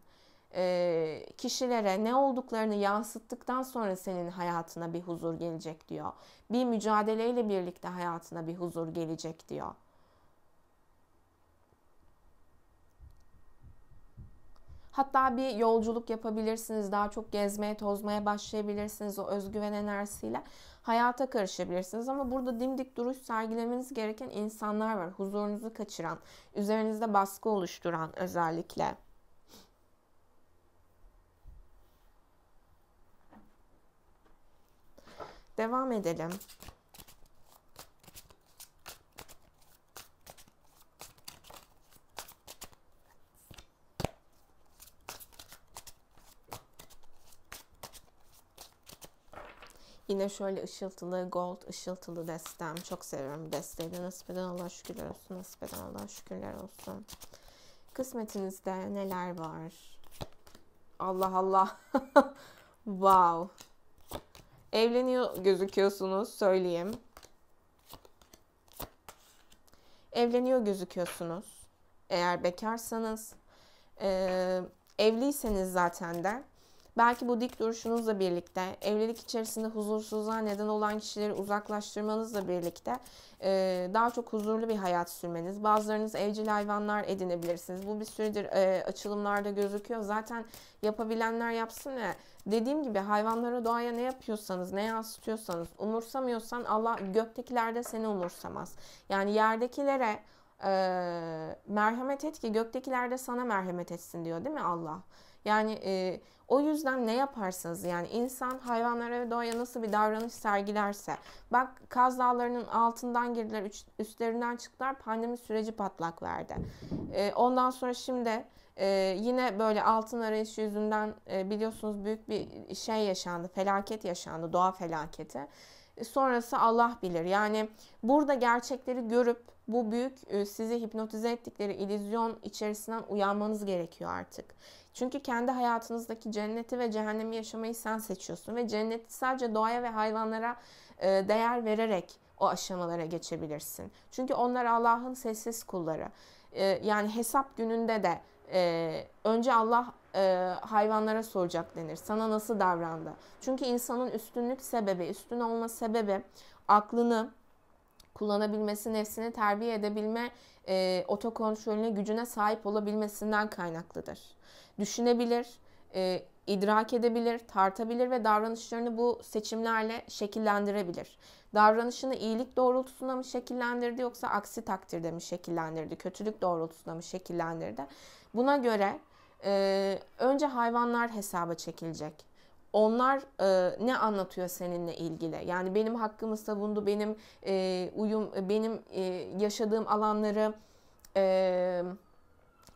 A: e, kişilere ne olduklarını yansıttıktan sonra senin hayatına bir huzur gelecek diyor. Bir mücadeleyle birlikte hayatına bir huzur gelecek diyor. Hatta bir yolculuk yapabilirsiniz. Daha çok gezmeye, tozmaya başlayabilirsiniz o özgüven enerjisiyle. Hayata karışabilirsiniz ama burada dimdik duruş sergilemeniz gereken insanlar var. Huzurunuzu kaçıran, üzerinizde baskı oluşturan özellikle. Devam edelim. Yine şöyle ışıltılı, gold ışıltılı destem. Çok seviyorum bu desteği de. Nasipeden Allah şükürler olsun. nasip eden Allah şükürler olsun. Kısmetinizde neler var? Allah Allah. (laughs) wow. Evleniyor gözüküyorsunuz söyleyeyim. Evleniyor gözüküyorsunuz. Eğer bekarsanız. E, evliyseniz zaten de Belki bu dik duruşunuzla birlikte, evlilik içerisinde huzursuzluğa neden olan kişileri uzaklaştırmanızla birlikte e, daha çok huzurlu bir hayat sürmeniz. Bazılarınız evcil hayvanlar edinebilirsiniz. Bu bir süredir e, açılımlarda gözüküyor. Zaten yapabilenler yapsın ya. Dediğim gibi hayvanlara doğaya ne yapıyorsanız, ne yansıtıyorsanız, umursamıyorsan Allah göktekilerde seni umursamaz. Yani yerdekilere e, merhamet et ki göktekiler de sana merhamet etsin diyor değil mi Allah? Yani e, o yüzden ne yaparsınız yani insan hayvanlara ve doğaya nasıl bir davranış sergilerse bak Kaz Dağları'nın altından girdiler üstlerinden çıktılar pandemi süreci patlak verdi. E, ondan sonra şimdi ee, yine böyle altın arayışı yüzünden e, biliyorsunuz büyük bir şey yaşandı, felaket yaşandı, doğa felaketi. E, sonrası Allah bilir. Yani burada gerçekleri görüp bu büyük sizi hipnotize ettikleri illüzyon içerisinden uyanmanız gerekiyor artık. Çünkü kendi hayatınızdaki cenneti ve cehennemi yaşamayı sen seçiyorsun ve cenneti sadece doğaya ve hayvanlara e, değer vererek o aşamalara geçebilirsin. Çünkü onlar Allah'ın sessiz kulları. E, yani hesap gününde de e, önce Allah hayvanlara soracak denir. Sana nasıl davrandı? Çünkü insanın üstünlük sebebi, üstün olma sebebi aklını kullanabilmesi, nefsini terbiye edebilme, e, otokontrolüne, gücüne sahip olabilmesinden kaynaklıdır düşünebilir, e, idrak edebilir, tartabilir ve davranışlarını bu seçimlerle şekillendirebilir. Davranışını iyilik doğrultusunda mı şekillendirdi yoksa aksi takdirde mi şekillendirdi, kötülük doğrultusunda mı şekillendirdi? Buna göre e, önce hayvanlar hesaba çekilecek onlar e, ne anlatıyor seninle ilgili? Yani benim hakkımı savundu, benim e, uyum, benim e, yaşadığım alanları e,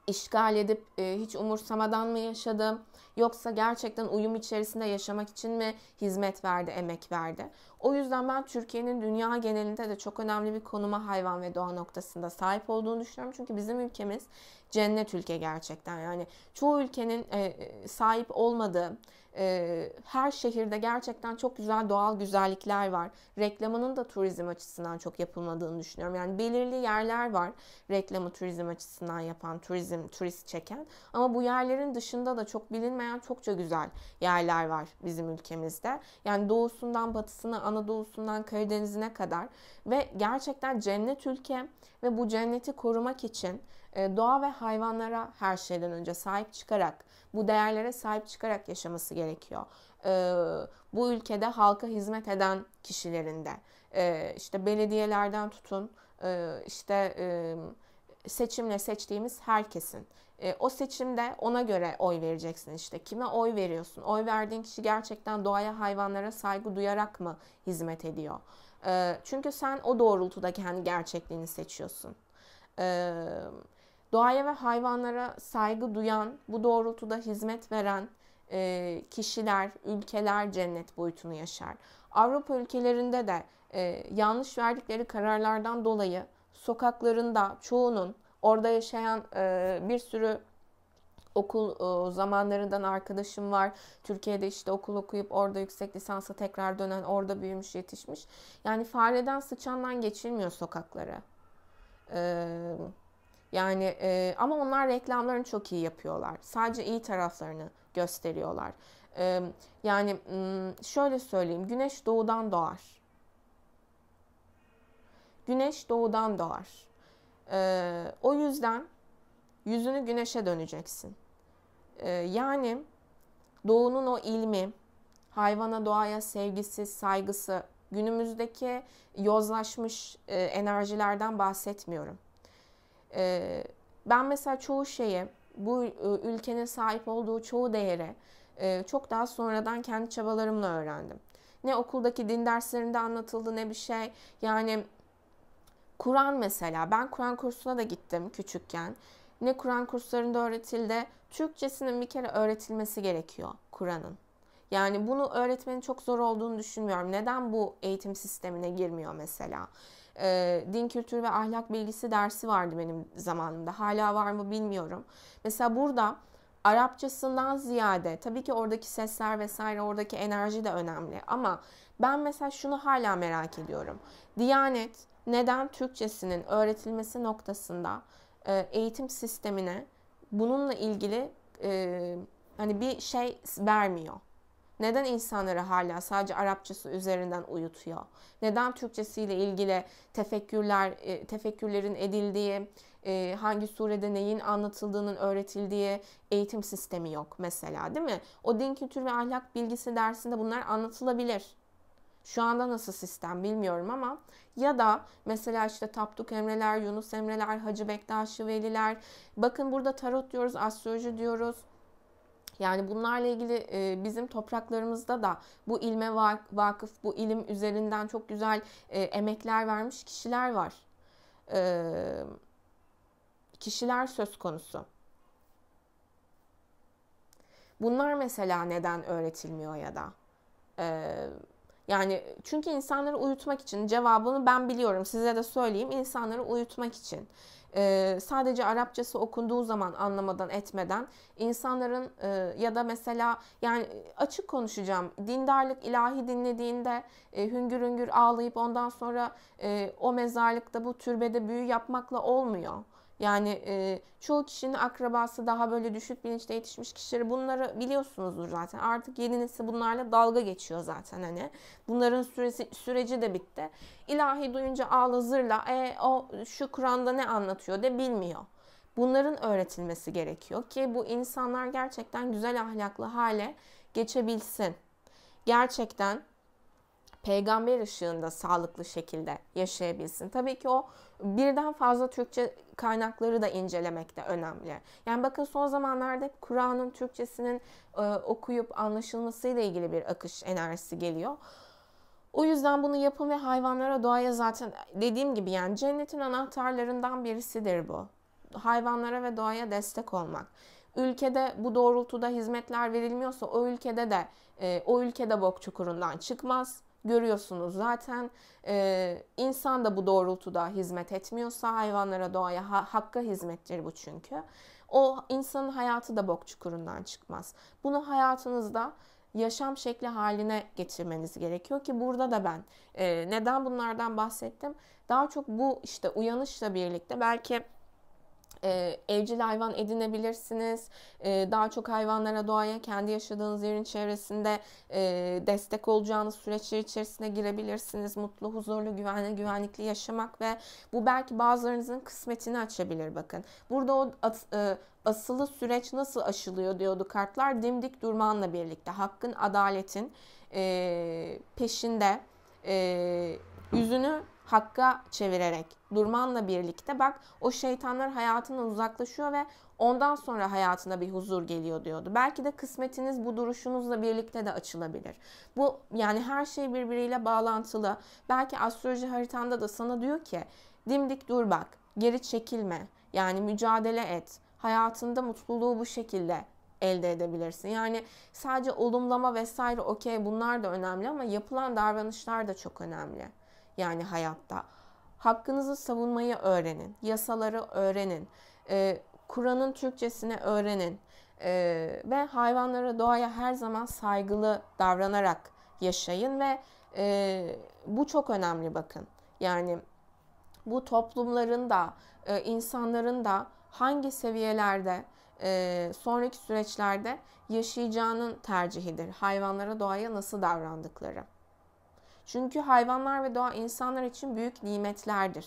A: işgal edip e, hiç umursamadan mı yaşadım Yoksa gerçekten uyum içerisinde yaşamak için mi hizmet verdi, emek verdi? O yüzden ben Türkiye'nin dünya genelinde de çok önemli bir konuma hayvan ve doğa noktasında sahip olduğunu düşünüyorum. Çünkü bizim ülkemiz cennet ülke gerçekten. Yani çoğu ülkenin e, e sahip olmadığı ee, her şehirde gerçekten çok güzel doğal güzellikler var. Reklamının da turizm açısından çok yapılmadığını düşünüyorum. Yani belirli yerler var reklamı turizm açısından yapan, turizm turist çeken. Ama bu yerlerin dışında da çok bilinmeyen çokça güzel yerler var bizim ülkemizde. Yani doğusundan batısına, Anadolu'sundan Karadeniz'ine kadar ve gerçekten cennet ülke ve bu cenneti korumak için e, doğa ve hayvanlara her şeyden önce sahip çıkarak, bu değerlere sahip çıkarak yaşaması gerekiyor. E, bu ülkede halka hizmet eden kişilerinde e, işte belediyelerden tutun, işte seçimle seçtiğimiz herkesin. o seçimde ona göre oy vereceksin işte. Kime oy veriyorsun? Oy verdiğin kişi gerçekten doğaya, hayvanlara saygı duyarak mı hizmet ediyor? çünkü sen o doğrultuda kendi gerçekliğini seçiyorsun. Evet Doğaya ve hayvanlara saygı duyan, bu doğrultuda hizmet veren e, kişiler, ülkeler cennet boyutunu yaşar. Avrupa ülkelerinde de e, yanlış verdikleri kararlardan dolayı sokaklarında çoğunun orada yaşayan e, bir sürü okul e, zamanlarından arkadaşım var. Türkiye'de işte okul okuyup orada yüksek lisansa tekrar dönen, orada büyümüş, yetişmiş. Yani fareden sıçandan geçilmiyor sokaklara. Eee yani e, ama onlar reklamlarını çok iyi yapıyorlar. Sadece iyi taraflarını gösteriyorlar. E, yani şöyle söyleyeyim. Güneş doğudan doğar. Güneş doğudan doğar. E, o yüzden yüzünü güneşe döneceksin. E, yani doğunun o ilmi, hayvana doğaya sevgisi, saygısı, günümüzdeki yozlaşmış e, enerjilerden bahsetmiyorum ee, ben mesela çoğu şeye, bu e, ülkenin sahip olduğu çoğu değere e, çok daha sonradan kendi çabalarımla öğrendim. Ne okuldaki din derslerinde anlatıldı ne bir şey. Yani Kur'an mesela. Ben Kur'an kursuna da gittim küçükken. Ne Kur'an kurslarında öğretildi. Türkçesinin bir kere öğretilmesi gerekiyor Kur'an'ın. Yani bunu öğretmenin çok zor olduğunu düşünmüyorum. Neden bu eğitim sistemine girmiyor mesela? e, din kültürü ve ahlak bilgisi dersi vardı benim zamanımda. Hala var mı bilmiyorum. Mesela burada Arapçasından ziyade tabii ki oradaki sesler vesaire oradaki enerji de önemli ama ben mesela şunu hala merak ediyorum. Diyanet neden Türkçesinin öğretilmesi noktasında e, eğitim sistemine bununla ilgili e, hani bir şey vermiyor. Neden insanları hala sadece Arapçası üzerinden uyutuyor? Neden Türkçesiyle ilgili tefekkürler e, tefekkürlerin edildiği, e, hangi surede neyin anlatıldığının öğretildiği eğitim sistemi yok mesela değil mi? O din kültür ve ahlak bilgisi dersinde bunlar anlatılabilir. Şu anda nasıl sistem bilmiyorum ama ya da mesela işte Tapduk Emreler, Yunus Emreler, Hacı Bektaşi Veliler. Bakın burada tarot diyoruz, astroloji diyoruz yani bunlarla ilgili e, bizim topraklarımızda da bu ilme vakıf, bu ilim üzerinden çok güzel e, emekler vermiş kişiler var. E, kişiler söz konusu. Bunlar mesela neden öğretilmiyor ya da? Ee, yani çünkü insanları uyutmak için cevabını ben biliyorum size de söyleyeyim insanları uyutmak için e, sadece Arapçası okunduğu zaman anlamadan etmeden insanların e, ya da mesela yani açık konuşacağım dindarlık ilahi dinlediğinde e, hüngür hüngür ağlayıp ondan sonra e, o mezarlıkta bu türbede büyü yapmakla olmuyor. Yani e, çoğu kişinin akrabası daha böyle düşük bilinçte yetişmiş kişileri bunları biliyorsunuzdur zaten. Artık yeni nesil bunlarla dalga geçiyor zaten hani. Bunların süresi, süreci de bitti. İlahi duyunca ağla zırla e, o şu Kur'an'da ne anlatıyor de bilmiyor. Bunların öğretilmesi gerekiyor ki bu insanlar gerçekten güzel ahlaklı hale geçebilsin. Gerçekten peygamber ışığında sağlıklı şekilde yaşayabilsin. Tabii ki o birden fazla Türkçe kaynakları da incelemek de önemli. Yani bakın son zamanlarda Kur'an'ın Türkçesinin e, okuyup anlaşılmasıyla ilgili bir akış enerjisi geliyor. O yüzden bunu yapın ve hayvanlara doğaya zaten dediğim gibi yani cennetin anahtarlarından birisidir bu. Hayvanlara ve doğaya destek olmak. Ülkede bu doğrultuda hizmetler verilmiyorsa o ülkede de e, o ülkede bok çukurundan çıkmaz görüyorsunuz. Zaten e, insan da bu doğrultuda hizmet etmiyorsa hayvanlara, doğaya ha, hakka hizmettir bu çünkü. O insanın hayatı da bok çukurundan çıkmaz. Bunu hayatınızda yaşam şekli haline getirmeniz gerekiyor ki burada da ben e, neden bunlardan bahsettim? Daha çok bu işte uyanışla birlikte belki e, evcil hayvan edinebilirsiniz. E, daha çok hayvanlara doğaya kendi yaşadığınız yerin çevresinde e, destek olacağınız süreçler içerisine girebilirsiniz. Mutlu, huzurlu, güvenli, güvenlikli yaşamak ve bu belki bazılarınızın kısmetini açabilir bakın. Burada o at, e, asılı süreç nasıl aşılıyor diyordu kartlar. Dimdik durmanla birlikte hakkın, adaletin e, peşinde e, yüzünü hakka çevirerek durmanla birlikte bak o şeytanlar hayatından uzaklaşıyor ve ondan sonra hayatına bir huzur geliyor diyordu. Belki de kısmetiniz bu duruşunuzla birlikte de açılabilir. Bu yani her şey birbiriyle bağlantılı. Belki astroloji haritanda da sana diyor ki dimdik dur bak, geri çekilme. Yani mücadele et. Hayatında mutluluğu bu şekilde elde edebilirsin. Yani sadece olumlama vesaire okey bunlar da önemli ama yapılan davranışlar da çok önemli yani hayatta. Hakkınızı savunmayı öğrenin, yasaları öğrenin, e, Kur'an'ın Türkçesini öğrenin e, ve hayvanlara, doğaya her zaman saygılı davranarak yaşayın ve e, bu çok önemli bakın. Yani bu toplumların da, e, insanların da hangi seviyelerde, e, sonraki süreçlerde yaşayacağının tercihidir. Hayvanlara, doğaya nasıl davrandıkları. Çünkü hayvanlar ve doğa insanlar için büyük nimetlerdir.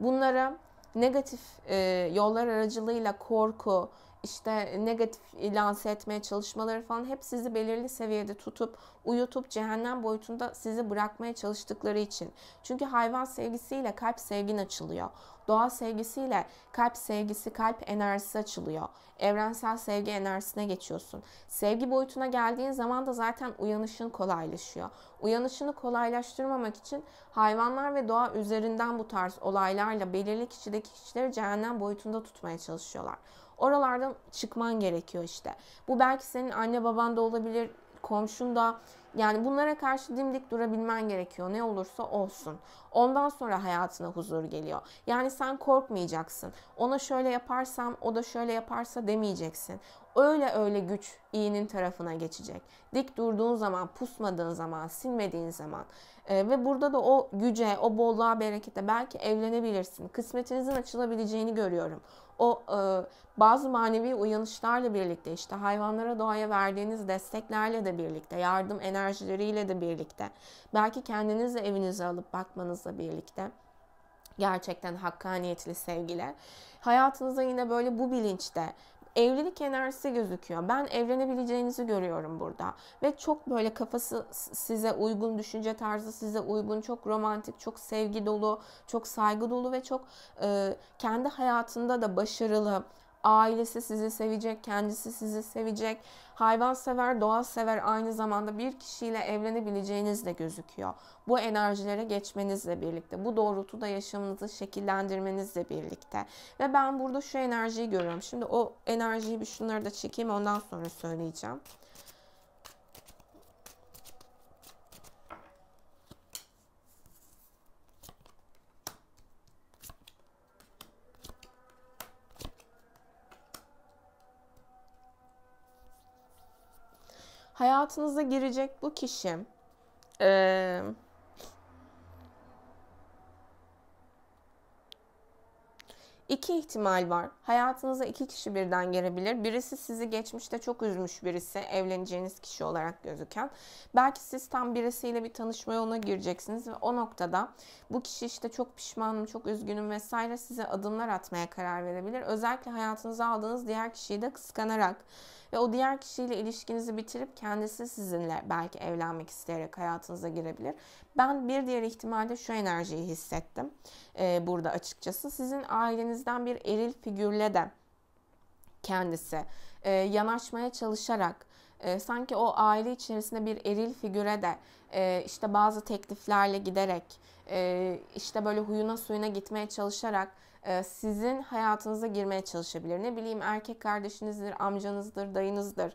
A: Bunlara negatif e, yollar aracılığıyla korku, işte negatif lanse etmeye çalışmaları falan hep sizi belirli seviyede tutup uyutup cehennem boyutunda sizi bırakmaya çalıştıkları için. Çünkü hayvan sevgisiyle kalp sevgin açılıyor. Doğa sevgisiyle kalp sevgisi, kalp enerjisi açılıyor. Evrensel sevgi enerjisine geçiyorsun. Sevgi boyutuna geldiğin zaman da zaten uyanışın kolaylaşıyor. Uyanışını kolaylaştırmamak için hayvanlar ve doğa üzerinden bu tarz olaylarla belirli kişideki kişileri cehennem boyutunda tutmaya çalışıyorlar. Oralardan çıkman gerekiyor işte. Bu belki senin anne baban da olabilir, komşun da. Yani bunlara karşı dimdik durabilmen gerekiyor ne olursa olsun. Ondan sonra hayatına huzur geliyor. Yani sen korkmayacaksın. Ona şöyle yaparsam, o da şöyle yaparsa demeyeceksin. Öyle öyle güç iyinin tarafına geçecek. Dik durduğun zaman, pusmadığın zaman, silmediğin zaman. Ee, ve burada da o güce, o bolluğa, berekete belki evlenebilirsin. Kısmetinizin açılabileceğini görüyorum o e, bazı manevi uyanışlarla birlikte işte hayvanlara doğaya verdiğiniz desteklerle de birlikte, yardım enerjileriyle de birlikte, belki kendinizi evinize alıp bakmanızla birlikte gerçekten hakkaniyetli sevgiler hayatınıza yine böyle bu bilinçte evlilik enerjisi gözüküyor. Ben evlenebileceğinizi görüyorum burada. Ve çok böyle kafası size uygun, düşünce tarzı size uygun, çok romantik, çok sevgi dolu, çok saygı dolu ve çok e, kendi hayatında da başarılı, ailesi sizi sevecek, kendisi sizi sevecek, hayvansever, doğa sever aynı zamanda bir kişiyle evlenebileceğiniz de gözüküyor. Bu enerjilere geçmenizle birlikte, bu doğrultuda yaşamınızı şekillendirmenizle birlikte. Ve ben burada şu enerjiyi görüyorum. Şimdi o enerjiyi bir şunları da çekeyim ondan sonra söyleyeceğim. hayatınıza girecek bu kişi e, iki ihtimal var. Hayatınıza iki kişi birden gelebilir. Birisi sizi geçmişte çok üzmüş birisi, evleneceğiniz kişi olarak gözüken. Belki siz tam birisiyle bir tanışma yoluna gireceksiniz ve o noktada bu kişi işte çok pişmanım, çok üzgünüm vesaire size adımlar atmaya karar verebilir. Özellikle hayatınıza aldığınız diğer kişiyi de kıskanarak ve o diğer kişiyle ilişkinizi bitirip kendisi sizinle belki evlenmek isteyerek hayatınıza girebilir. Ben bir diğer ihtimalde şu enerjiyi hissettim e, burada açıkçası. Sizin ailenizden bir eril figürle de kendisi e, yanaşmaya çalışarak e, sanki o aile içerisinde bir eril figüre de e, işte bazı tekliflerle giderek e, işte böyle huyuna suyuna gitmeye çalışarak e, sizin hayatınıza girmeye çalışabilir. Ne bileyim erkek kardeşinizdir, amcanızdır, dayınızdır.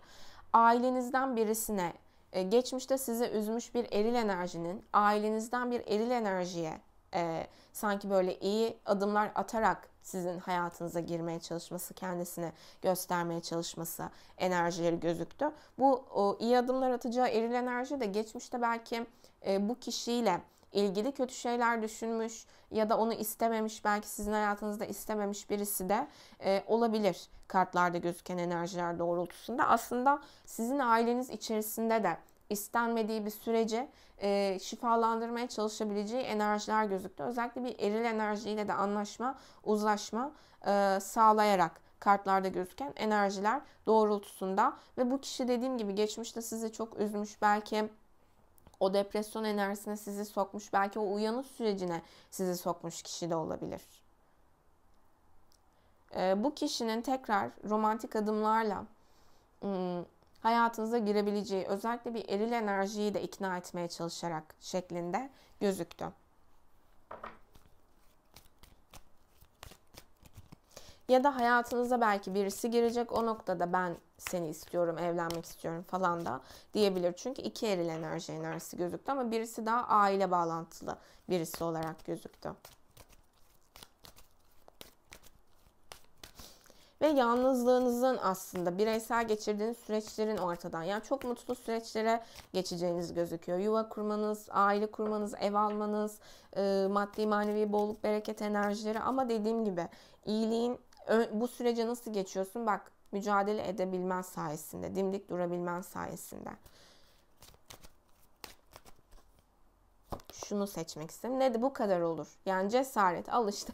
A: Ailenizden birisine e, geçmişte size üzmüş bir eril enerjinin ailenizden bir eril enerjiye e, sanki böyle iyi adımlar atarak sizin hayatınıza girmeye çalışması, kendisine göstermeye çalışması enerjileri gözüktü. Bu o, iyi adımlar atacağı eril enerji de geçmişte belki e, bu kişiyle ilgili kötü şeyler düşünmüş ya da onu istememiş belki sizin hayatınızda istememiş birisi de e, olabilir kartlarda gözüken enerjiler doğrultusunda. Aslında sizin aileniz içerisinde de istenmediği bir sürece e, şifalandırmaya çalışabileceği enerjiler gözüktü. Özellikle bir eril enerjiyle de anlaşma, uzlaşma e, sağlayarak kartlarda gözüken enerjiler doğrultusunda ve bu kişi dediğim gibi geçmişte sizi çok üzmüş belki o depresyon enerjisine sizi sokmuş, belki o uyanış sürecine sizi sokmuş kişi de olabilir. E, bu kişinin tekrar romantik adımlarla ım, hmm, hayatınıza girebileceği özellikle bir eril enerjiyi de ikna etmeye çalışarak şeklinde gözüktü. Ya da hayatınıza belki birisi girecek o noktada ben seni istiyorum, evlenmek istiyorum falan da diyebilir. Çünkü iki eril enerji enerjisi gözüktü ama birisi daha aile bağlantılı birisi olarak gözüktü. ve yalnızlığınızın aslında bireysel geçirdiğiniz süreçlerin ortadan yani çok mutlu süreçlere geçeceğiniz gözüküyor. Yuva kurmanız, aile kurmanız, ev almanız, ıı, maddi manevi bolluk bereket enerjileri ama dediğim gibi iyiliğin bu sürece nasıl geçiyorsun? Bak mücadele edebilmen sayesinde, dimdik durabilmen sayesinde. Şunu seçmek istedim. Ne de bu kadar olur. Yani cesaret al işte.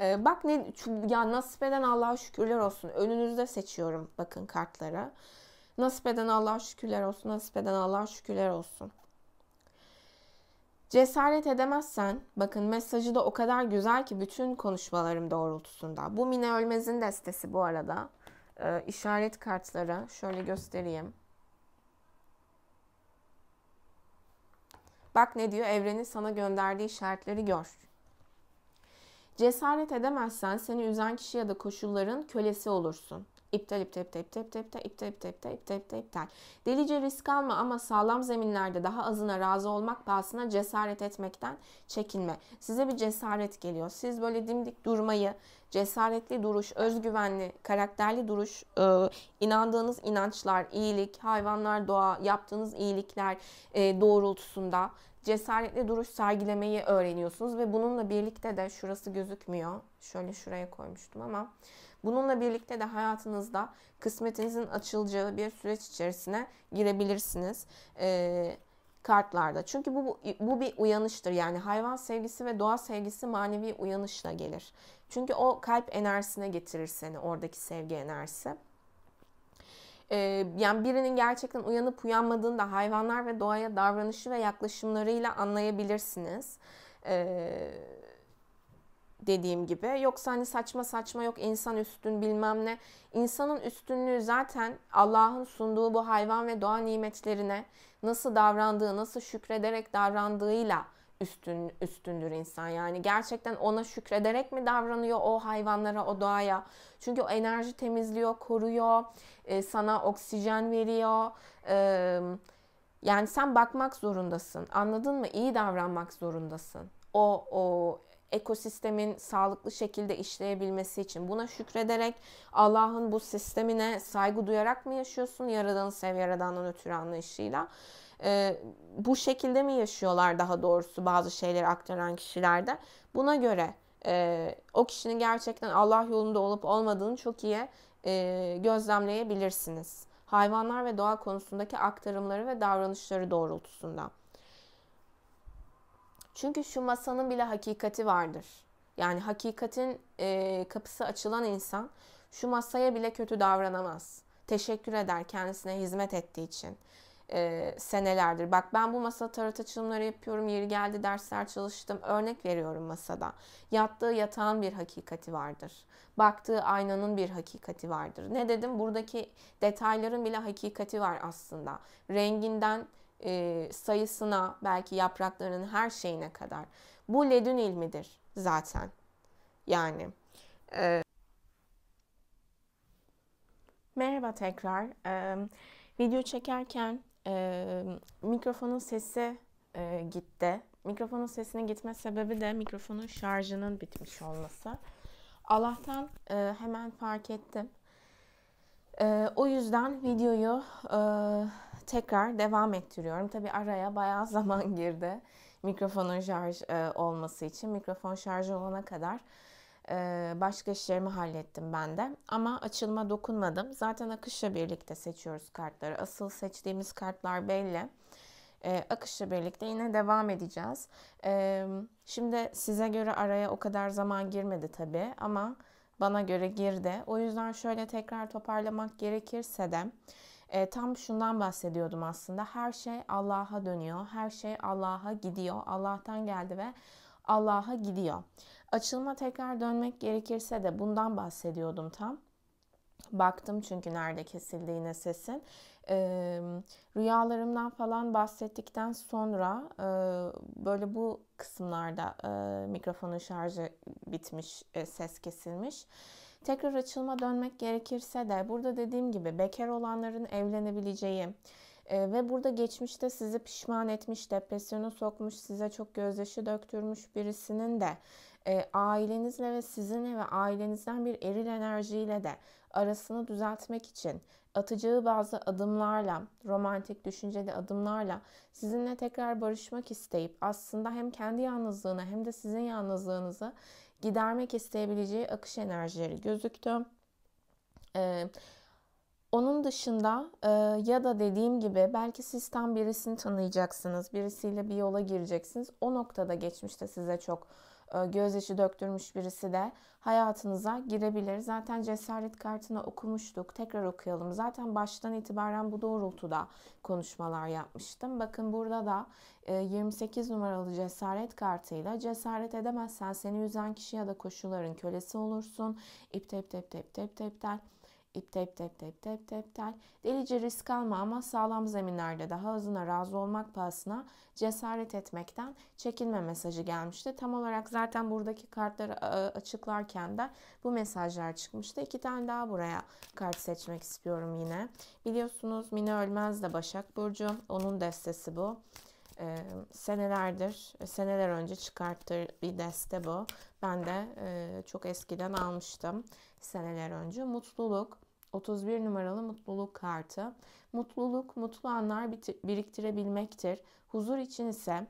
A: e, bak ne ya nasip eden Allah'a şükürler olsun. Önünüzde seçiyorum bakın kartlara. Nasip eden Allah'a şükürler olsun. Nasip eden Allah'a şükürler olsun. Cesaret edemezsen, bakın mesajı da o kadar güzel ki bütün konuşmalarım doğrultusunda. Bu Mine Ölmez'in destesi bu arada. Ee, işaret kartları şöyle göstereyim. Bak ne diyor? Evrenin sana gönderdiği işaretleri gör. Cesaret edemezsen seni üzen kişi ya da koşulların kölesi olursun. İptal, iptal, iptal, iptal, iptal, iptal, iptal, iptal, iptal, iptal, iptal, iptal. Delice risk alma ama sağlam zeminlerde daha azına razı olmak pahasına cesaret etmekten çekinme. Size bir cesaret geliyor. Siz böyle dimdik durmayı, cesaretli duruş, özgüvenli, karakterli duruş, e, inandığınız inançlar, iyilik, hayvanlar, doğa, yaptığınız iyilikler e, doğrultusunda cesaretli duruş sergilemeyi öğreniyorsunuz ve bununla birlikte de şurası gözükmüyor. Şöyle şuraya koymuştum ama bununla birlikte de hayatınızda kısmetinizin açılacağı bir süreç içerisine girebilirsiniz. Ee, kartlarda. Çünkü bu, bu bir uyanıştır. Yani hayvan sevgisi ve doğa sevgisi manevi uyanışla gelir. Çünkü o kalp enerjisine getirir seni oradaki sevgi enerjisi. Ee, yani birinin gerçekten uyanıp uyanmadığını da hayvanlar ve doğaya davranışı ve yaklaşımlarıyla anlayabilirsiniz. Ee, dediğim gibi. Yoksa hani saçma saçma yok insan üstün bilmem ne. İnsanın üstünlüğü zaten Allah'ın sunduğu bu hayvan ve doğa nimetlerine nasıl davrandığı, nasıl şükrederek davrandığıyla üstün üstündür insan. Yani gerçekten ona şükrederek mi davranıyor o hayvanlara, o doğaya? Çünkü o enerji temizliyor, koruyor, e, sana oksijen veriyor. E, yani sen bakmak zorundasın. Anladın mı? İyi davranmak zorundasın. O o ekosistemin sağlıklı şekilde işleyebilmesi için buna şükrederek Allah'ın bu sistemine saygı duyarak mı yaşıyorsun yaradanı sev yaradandan ötürü anlayışıyla e, bu şekilde mi yaşıyorlar daha doğrusu bazı şeyleri aktaran kişilerde buna göre e, o kişinin gerçekten Allah yolunda olup olmadığını çok iyi e, gözlemleyebilirsiniz hayvanlar ve doğa konusundaki aktarımları ve davranışları doğrultusunda. Çünkü şu masanın bile hakikati vardır. Yani hakikatin e, kapısı açılan insan şu masaya bile kötü davranamaz. Teşekkür eder kendisine hizmet ettiği için e, senelerdir. Bak ben bu masada tarot açılımları yapıyorum, yeri geldi dersler çalıştım. Örnek veriyorum masada. Yattığı yatağın bir hakikati vardır. Baktığı aynanın bir hakikati vardır. Ne dedim? Buradaki detayların bile hakikati var aslında. Renginden e, sayısına belki yapraklarının her şeyine kadar. Bu ledün ilmidir zaten. Yani. E... Merhaba tekrar. E, video çekerken e, mikrofonun sesi e, gitti. Mikrofonun sesinin gitme sebebi de mikrofonun şarjının bitmiş olması. Allah'tan e, hemen fark ettim. E, o yüzden videoyu e, tekrar devam ettiriyorum. Tabi araya bayağı (laughs) zaman girdi. Mikrofonun şarj e, olması için. Mikrofon şarj olana kadar e, başka işlerimi hallettim ben de. Ama açılma dokunmadım. Zaten akışla birlikte seçiyoruz kartları. Asıl seçtiğimiz kartlar belli. E, akışla birlikte yine devam edeceğiz. E, şimdi size göre araya o kadar zaman girmedi tabii ama bana göre girdi. O yüzden şöyle tekrar toparlamak gerekirse de e, tam şundan bahsediyordum aslında. Her şey Allah'a dönüyor. Her şey Allah'a gidiyor. Allah'tan geldi ve Allah'a gidiyor. Açılma tekrar dönmek gerekirse de bundan bahsediyordum tam. Baktım çünkü nerede kesildi yine sesin. E, rüyalarımdan falan bahsettikten sonra e, böyle bu kısımlarda e, mikrofonun şarjı bitmiş, e, ses kesilmiş. Tekrar açılma dönmek gerekirse de burada dediğim gibi bekar olanların evlenebileceği, e, ve burada geçmişte sizi pişman etmiş, depresyona sokmuş, size çok gözyaşı döktürmüş birisinin de e, ailenizle ve sizinle ve ailenizden bir eril enerjiyle de arasını düzeltmek için atacağı bazı adımlarla, romantik düşünceli adımlarla sizinle tekrar barışmak isteyip aslında hem kendi yalnızlığını hem de sizin yalnızlığınızı gidermek isteyebileceği akış enerjileri gözüktü. Ee, onun dışında e, ya da dediğim gibi belki siz tam birisini tanıyacaksınız, birisiyle bir yola gireceksiniz. O noktada geçmişte size çok e, gözyaşı döktürmüş birisi de hayatınıza girebilir. Zaten cesaret kartını okumuştuk. Tekrar okuyalım. Zaten baştan itibaren bu doğrultuda konuşmalar yapmıştım. Bakın burada da 28 e, numaralı cesaret kartıyla cesaret edemezsen seni üzen kişi ya da koşulların kölesi olursun. İp tep tep tep tep tep tel. İpte ipte ipte ipte ipte iptel. Delice risk alma ama sağlam zeminlerde daha azına razı olmak pahasına cesaret etmekten çekinme mesajı gelmişti. Tam olarak zaten buradaki kartları açıklarken de bu mesajlar çıkmıştı. İki tane daha buraya kart seçmek istiyorum yine. Biliyorsunuz Mine Ölmez de Başak Burcu. Onun destesi bu ee, senelerdir, seneler önce çıkarttığı bir deste bu. Ben de e, çok eskiden almıştım seneler önce. Mutluluk, 31 numaralı mutluluk kartı. Mutluluk mutlu anlar biriktirebilmektir. Huzur için ise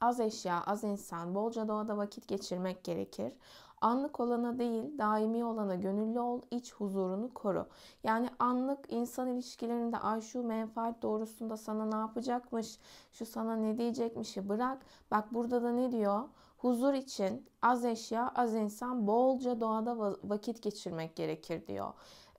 A: az eşya, az insan, bolca doğada vakit geçirmek gerekir. Anlık olana değil, daimi olana gönüllü ol, iç huzurunu koru. Yani anlık insan ilişkilerinde ay şu menfaat doğrusunda sana ne yapacakmış, şu sana ne diyecekmişi bırak. Bak burada da ne diyor? Huzur için az eşya, az insan, bolca doğada vakit geçirmek gerekir diyor.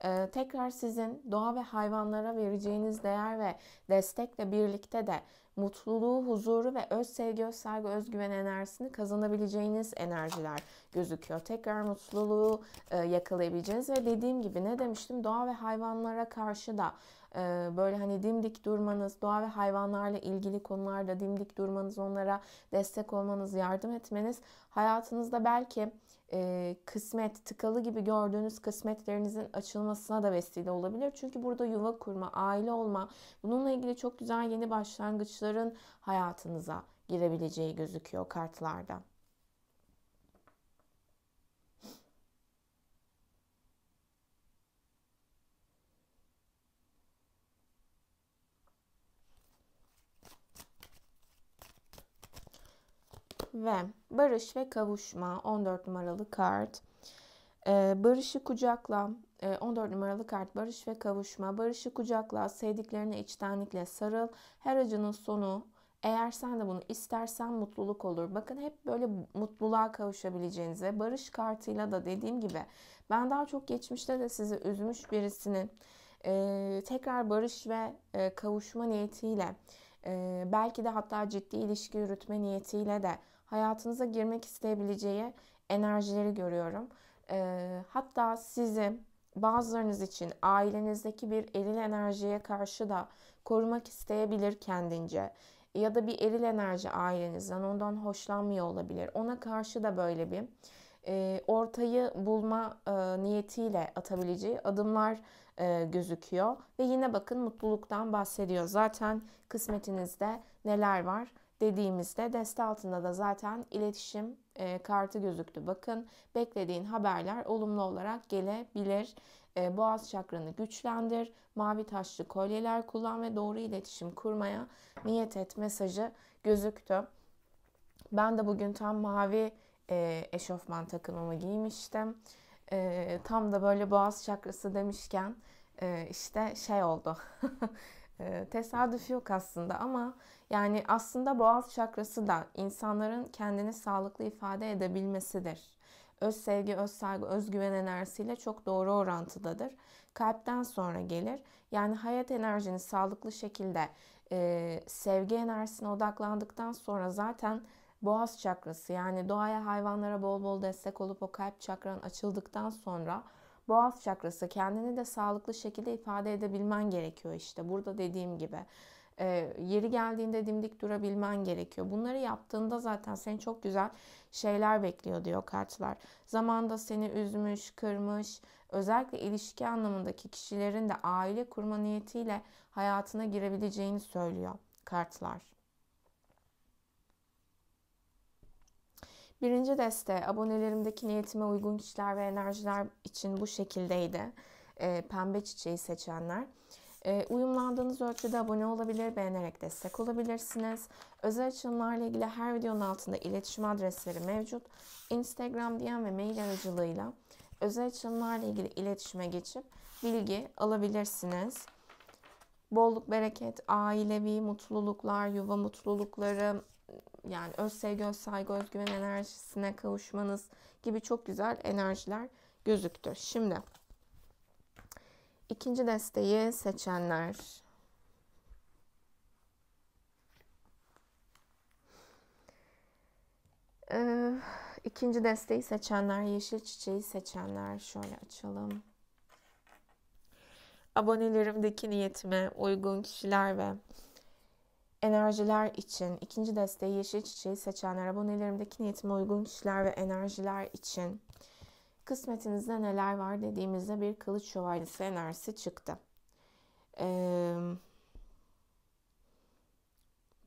A: Ee, tekrar sizin doğa ve hayvanlara vereceğiniz değer ve destekle birlikte de mutluluğu, huzuru ve öz sevgi, öz saygı, özgüven enerjisini kazanabileceğiniz enerjiler gözüküyor. Tekrar mutluluğu e, yakalayabileceğiniz ve dediğim gibi ne demiştim doğa ve hayvanlara karşı da e, böyle hani dimdik durmanız, doğa ve hayvanlarla ilgili konularda dimdik durmanız, onlara destek olmanız, yardım etmeniz hayatınızda belki e, kısmet, tıkalı gibi gördüğünüz kısmetlerinizin açılmasına da vesile olabilir. Çünkü burada yuva kurma, aile olma, bununla ilgili çok güzel yeni başlangıçların hayatınıza girebileceği gözüküyor kartlarda. ve barış ve kavuşma 14 numaralı kart. Ee, barışı kucakla 14 e, numaralı kart barış ve kavuşma. Barışı kucakla, sevdiklerine içtenlikle sarıl. Her acının sonu eğer sen de bunu istersen mutluluk olur. Bakın hep böyle mutluluğa kavuşabileceğinize barış kartıyla da dediğim gibi ben daha çok geçmişte de sizi üzmüş birisinin e, tekrar barış ve e, kavuşma niyetiyle e, belki de hatta ciddi ilişki yürütme niyetiyle de hayatınıza girmek isteyebileceği enerjileri görüyorum. E, hatta sizi bazılarınız için ailenizdeki bir eril enerjiye karşı da korumak isteyebilir kendince. Ya da bir eril enerji ailenizden ondan hoşlanmıyor olabilir. Ona karşı da böyle bir e, ortayı bulma e, niyetiyle atabileceği adımlar e, gözüküyor. Ve yine bakın mutluluktan bahsediyor. Zaten kısmetinizde neler var dediğimizde deste altında da zaten iletişim e, kartı gözüktü. Bakın beklediğin haberler olumlu olarak gelebilir. E, boğaz çakranı güçlendir. Mavi taşlı kolyeler kullan ve doğru iletişim kurmaya niyet et mesajı gözüktü. Ben de bugün tam mavi e, eşofman takımımı giymiştim. E, tam da böyle boğaz çakrası demişken e, işte şey oldu. (laughs) e, tesadüf yok aslında ama yani aslında boğaz çakrası da insanların kendini sağlıklı ifade edebilmesidir. Öz sevgi, öz saygı, özgüven enerjisiyle çok doğru orantıdadır. Kalpten sonra gelir. Yani hayat enerjini sağlıklı şekilde e, sevgi enerjisine odaklandıktan sonra zaten boğaz çakrası yani doğaya hayvanlara bol bol destek olup o kalp çakran açıldıktan sonra boğaz çakrası kendini de sağlıklı şekilde ifade edebilmen gerekiyor işte burada dediğim gibi. E, yeri geldiğinde dimdik durabilmen gerekiyor. Bunları yaptığında zaten seni çok güzel şeyler bekliyor diyor kartlar. Zamanda seni üzmüş, kırmış, özellikle ilişki anlamındaki kişilerin de aile kurma niyetiyle hayatına girebileceğini söylüyor kartlar. Birinci deste abonelerimdeki niyetime uygun kişiler ve enerjiler için bu şekildeydi. E, pembe çiçeği seçenler. Ee, uyumlandığınız ölçüde abone olabilir, beğenerek destek olabilirsiniz. Özel açılımlarla ilgili her videonun altında iletişim adresleri mevcut. Instagram, DM ve mail aracılığıyla özel açılımlarla ilgili iletişime geçip bilgi alabilirsiniz. Bolluk, bereket, ailevi mutluluklar, yuva mutlulukları, yani öz sevgi, öz saygı, özgüven enerjisine kavuşmanız gibi çok güzel enerjiler gözüktü. Şimdi İkinci desteği seçenler. Ee, ikinci desteği seçenler, yeşil çiçeği seçenler. Şöyle açalım. Abonelerimdeki niyetime uygun kişiler ve enerjiler için ikinci desteği yeşil çiçeği seçenler abonelerimdeki niyetime uygun kişiler ve enerjiler için kısmetinizde neler var dediğimizde bir kılıç şövalyesi enerjisi çıktı.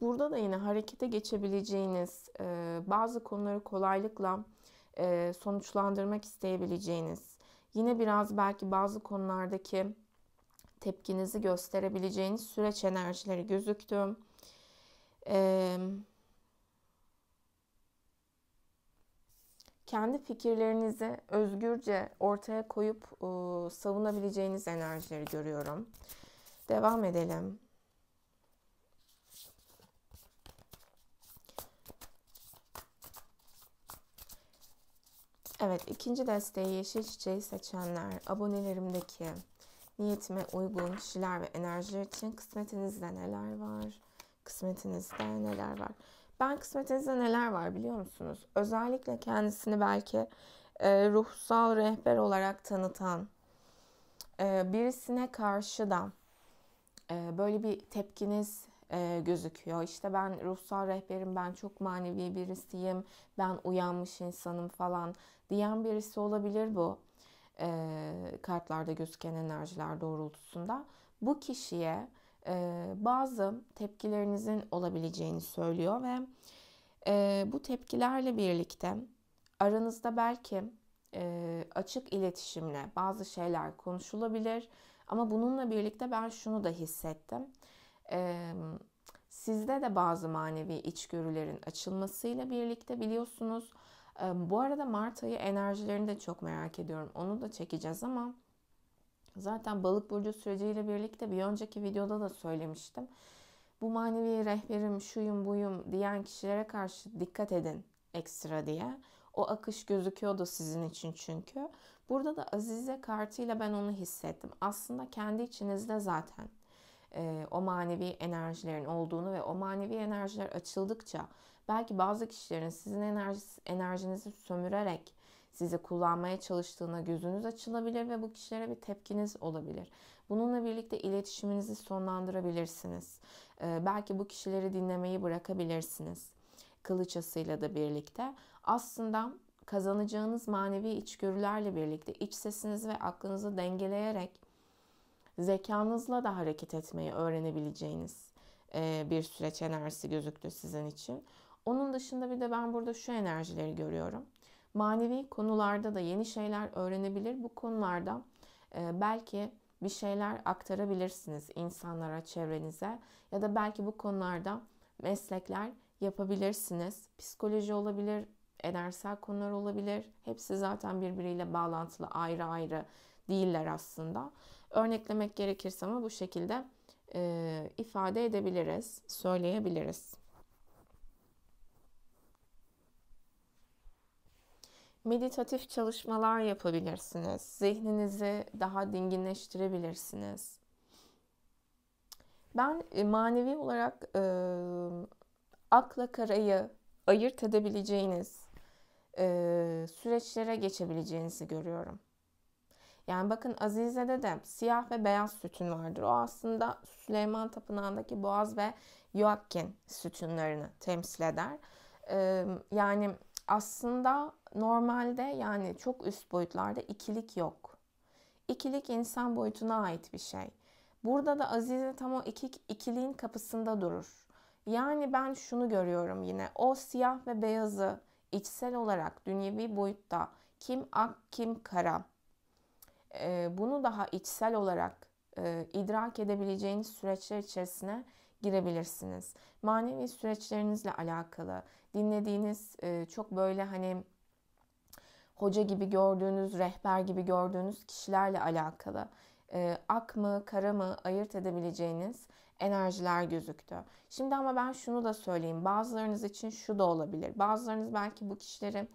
A: burada da yine harekete geçebileceğiniz, bazı konuları kolaylıkla sonuçlandırmak isteyebileceğiniz, yine biraz belki bazı konulardaki tepkinizi gösterebileceğiniz süreç enerjileri gözüktü. Evet kendi fikirlerinizi özgürce ortaya koyup e, savunabileceğiniz enerjileri görüyorum. Devam edelim. Evet, ikinci desteği yeşil çiçeği seçenler, abonelerimdeki niyetime uygun kişiler ve enerjiler için kısmetinizde neler var? Kısmetinizde neler var? Ben kısmetinizde neler var biliyor musunuz? Özellikle kendisini belki e, ruhsal rehber olarak tanıtan e, birisine karşı da e, böyle bir tepkiniz e, gözüküyor. İşte ben ruhsal rehberim, ben çok manevi birisiyim, ben uyanmış insanım falan diyen birisi olabilir bu e, kartlarda gözüken enerjiler doğrultusunda. Bu kişiye bazı tepkilerinizin olabileceğini söylüyor ve bu tepkilerle birlikte aranızda belki açık iletişimle bazı şeyler konuşulabilir ama bununla birlikte ben şunu da hissettim. Sizde de bazı manevi içgörülerin açılmasıyla birlikte biliyorsunuz bu arada Mart ayı enerjilerini de çok merak ediyorum. Onu da çekeceğiz ama Zaten balık burcu süreciyle birlikte bir önceki videoda da söylemiştim. Bu manevi rehberim şuyum buyum diyen kişilere karşı dikkat edin ekstra diye. O akış gözüküyordu sizin için çünkü. Burada da Azize kartıyla ben onu hissettim. Aslında kendi içinizde zaten e, o manevi enerjilerin olduğunu ve o manevi enerjiler açıldıkça belki bazı kişilerin sizin enerjisi, enerjinizi sömürerek sizi kullanmaya çalıştığına gözünüz açılabilir ve bu kişilere bir tepkiniz olabilir. Bununla birlikte iletişiminizi sonlandırabilirsiniz. Ee, belki bu kişileri dinlemeyi bırakabilirsiniz. Kılıçasıyla da birlikte. Aslında kazanacağınız manevi içgörülerle birlikte iç sesiniz ve aklınızı dengeleyerek zekanızla da hareket etmeyi öğrenebileceğiniz e, bir süreç enerjisi gözüktü sizin için. Onun dışında bir de ben burada şu enerjileri görüyorum. Manevi konularda da yeni şeyler öğrenebilir. Bu konularda e, belki bir şeyler aktarabilirsiniz insanlara, çevrenize ya da belki bu konularda meslekler yapabilirsiniz. Psikoloji olabilir, edersel konular olabilir. Hepsi zaten birbiriyle bağlantılı, ayrı ayrı değiller aslında. Örneklemek gerekirse ama bu şekilde e, ifade edebiliriz, söyleyebiliriz. meditatif çalışmalar yapabilirsiniz. Zihninizi daha dinginleştirebilirsiniz. Ben e, manevi olarak e, akla karayı ayırt edebileceğiniz e, süreçlere geçebileceğinizi görüyorum. Yani bakın Azize'de de siyah ve beyaz sütün vardır. O aslında Süleyman Tapınağı'ndaki boğaz ve Yoakkin sütunlarını temsil eder. Ee, yani aslında normalde yani çok üst boyutlarda ikilik yok. İkilik insan boyutuna ait bir şey. Burada da Azize tam o iki, ikiliğin kapısında durur. Yani ben şunu görüyorum yine. O siyah ve beyazı içsel olarak dünyevi boyutta kim ak kim kara e, bunu daha içsel olarak e, idrak edebileceğiniz süreçler içerisine girebilirsiniz. Manevi süreçlerinizle alakalı dinlediğiniz e, çok böyle hani hoca gibi gördüğünüz, rehber gibi gördüğünüz kişilerle alakalı e, ak mı kara mı ayırt edebileceğiniz enerjiler gözüktü. Şimdi ama ben şunu da söyleyeyim. Bazılarınız için şu da olabilir. Bazılarınız belki bu kişileri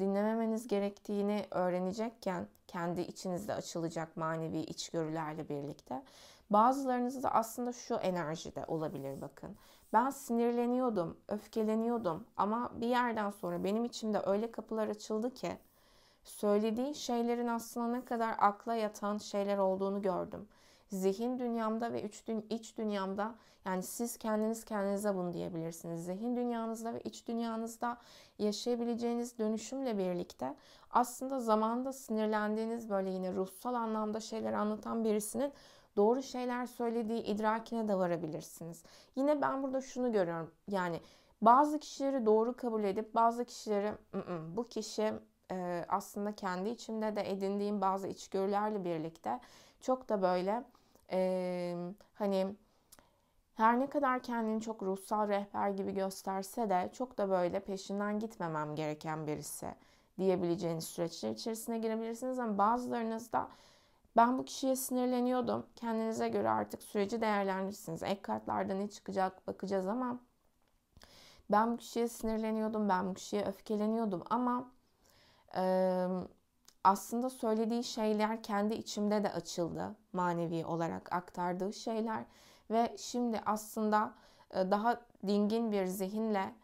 A: dinlememeniz gerektiğini öğrenecekken kendi içinizde açılacak manevi içgörülerle birlikte. Bazılarınız da aslında şu enerjide olabilir bakın. Ben sinirleniyordum, öfkeleniyordum ama bir yerden sonra benim içimde öyle kapılar açıldı ki Söylediğin şeylerin aslında ne kadar akla yatan şeyler olduğunu gördüm. Zihin dünyamda ve üç dün, iç dünyamda yani siz kendiniz kendinize bunu diyebilirsiniz. Zihin dünyanızda ve iç dünyanızda yaşayabileceğiniz dönüşümle birlikte aslında zamanda sinirlendiğiniz böyle yine ruhsal anlamda şeyler anlatan birisinin doğru şeyler söylediği idrakine de varabilirsiniz. Yine ben burada şunu görüyorum. Yani bazı kişileri doğru kabul edip bazı kişileri bu kişi e, aslında kendi içimde de edindiğim bazı içgörülerle birlikte çok da böyle e, hani her ne kadar kendini çok ruhsal rehber gibi gösterse de çok da böyle peşinden gitmemem gereken birisi diyebileceğiniz süreçler içerisine girebilirsiniz ama bazılarınız da ben bu kişiye sinirleniyordum. Kendinize göre artık süreci değerlendirirsiniz. Ek kartlarda ne çıkacak bakacağız ama ben bu kişiye sinirleniyordum, ben bu kişiye öfkeleniyordum ama ee, aslında söylediği şeyler kendi içimde de açıldı manevi olarak aktardığı şeyler ve şimdi aslında daha dingin bir zihinle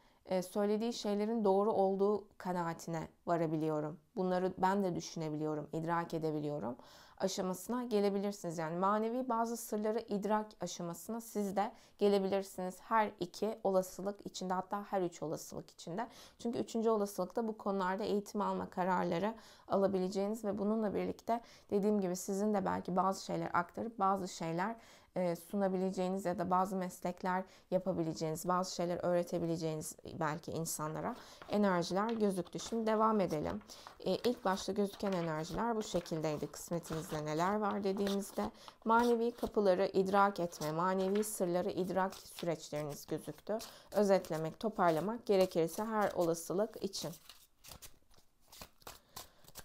A: söylediği şeylerin doğru olduğu kanaatine varabiliyorum. Bunları ben de düşünebiliyorum, idrak edebiliyorum aşamasına gelebilirsiniz. Yani manevi bazı sırları idrak aşamasına siz de gelebilirsiniz. Her iki olasılık içinde hatta her üç olasılık içinde. Çünkü üçüncü olasılıkta bu konularda eğitim alma kararları alabileceğiniz ve bununla birlikte dediğim gibi sizin de belki bazı şeyler aktarıp bazı şeyler e, sunabileceğiniz ya da bazı meslekler yapabileceğiniz, bazı şeyler öğretebileceğiniz belki insanlara enerjiler gözüktü. Şimdi devam edelim. E, ilk başta gözüken enerjiler bu şekildeydi. Kısmetinizde neler var dediğimizde manevi kapıları idrak etme, manevi sırları idrak süreçleriniz gözüktü. Özetlemek, toparlamak gerekirse her olasılık için.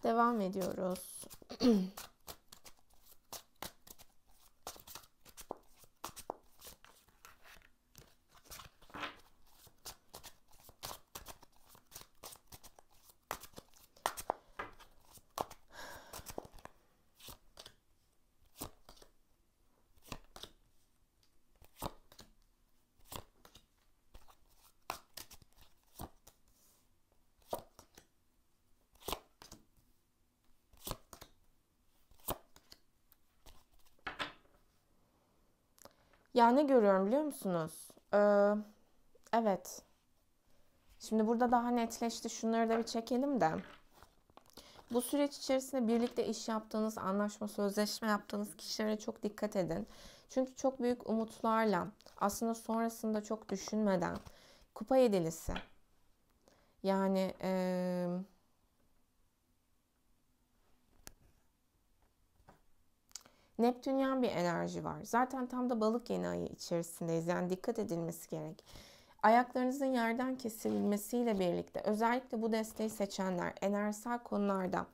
A: Devam ediyoruz. (clears throat) Ya ne görüyorum biliyor musunuz? Ee, evet. Şimdi burada daha netleşti. Şunları da bir çekelim de. Bu süreç içerisinde birlikte iş yaptığınız, anlaşma, sözleşme yaptığınız kişilere çok dikkat edin. Çünkü çok büyük umutlarla, aslında sonrasında çok düşünmeden kupa yedilisi. Yani... Ee, Neptünyen bir enerji var. Zaten tam da balık yeni ayı içerisindeyiz. Yani dikkat edilmesi gerek. Ayaklarınızın yerden kesilmesiyle birlikte özellikle bu desteği seçenler enerjisel konularda